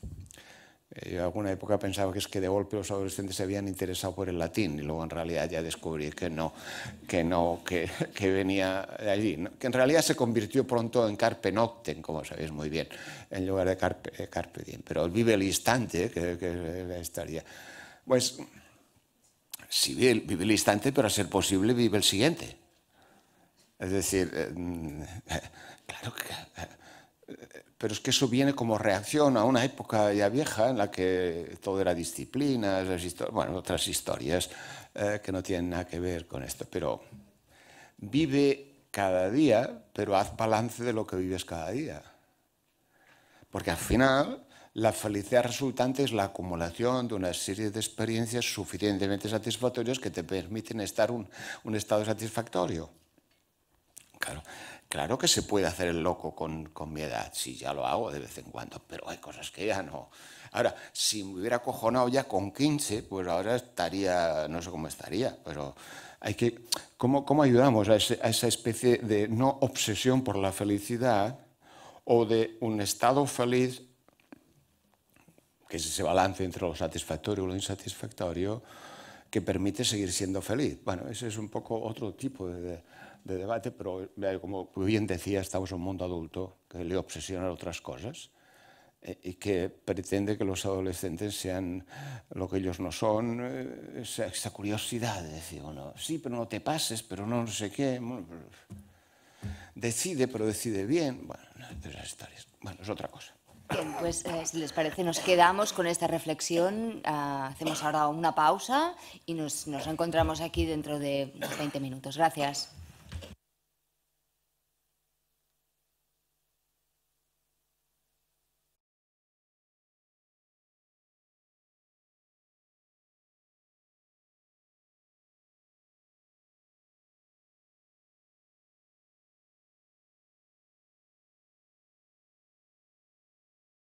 Eh, yo en alguna época pensaba que es que de golpe los adolescentes se habían interesado por el latín y luego en realidad ya descubrí que no, que no, que, [laughs] venía de allí. Que en realidad se convirtió pronto en carpe nocten, como sabéis muy bien, en lugar de carpe, eh, carpe diem. Pero él vive el instante, que, que estaría. Pues si vive, el instante, pero a ser posible vive el siguiente. Es decir, eh, [laughs] claro que pero es que eso viene como reacción a una época ya vieja en la que todo era disciplina, bueno, otras historias eh, que no tienen nada que ver con esto. Pero vive cada día, pero haz balance de lo que vives cada día. Porque al final la felicidad resultante es la acumulación de una serie de experiencias suficientemente satisfactorias que te permiten estar en un, un estado satisfactorio. Claro, Claro que se puede hacer el loco con, con mi edad, si ya lo hago de vez en cuando, pero hay cosas que ya no. Ahora, si me hubiera cojonado ya con 15, pues ahora estaría, no sé cómo estaría, pero hay que, ¿cómo, cómo ayudamos a, a esa especie de no obsesión por la felicidad o de un estado feliz, que es ese balance entre lo satisfactorio y lo insatisfactorio, que permite seguir siendo feliz? Bueno, ese es un poco otro tipo de de debate, pero como bien decía, estamos en un mundo adulto que le obsesiona otras cosas eh, y que pretende que los adolescentes sean lo que ellos no son, eh, esa, curiosidad de decir, bueno, sí, pero no te pases, pero no, sé qué. decide, pero decide bien. Bueno, es otra cosa. Bien, pues eh, si les parece, nos quedamos con esta reflexión. Ah, hacemos ahora una pausa y nos, nos encontramos aquí dentro de unos 20 minutos. Gracias.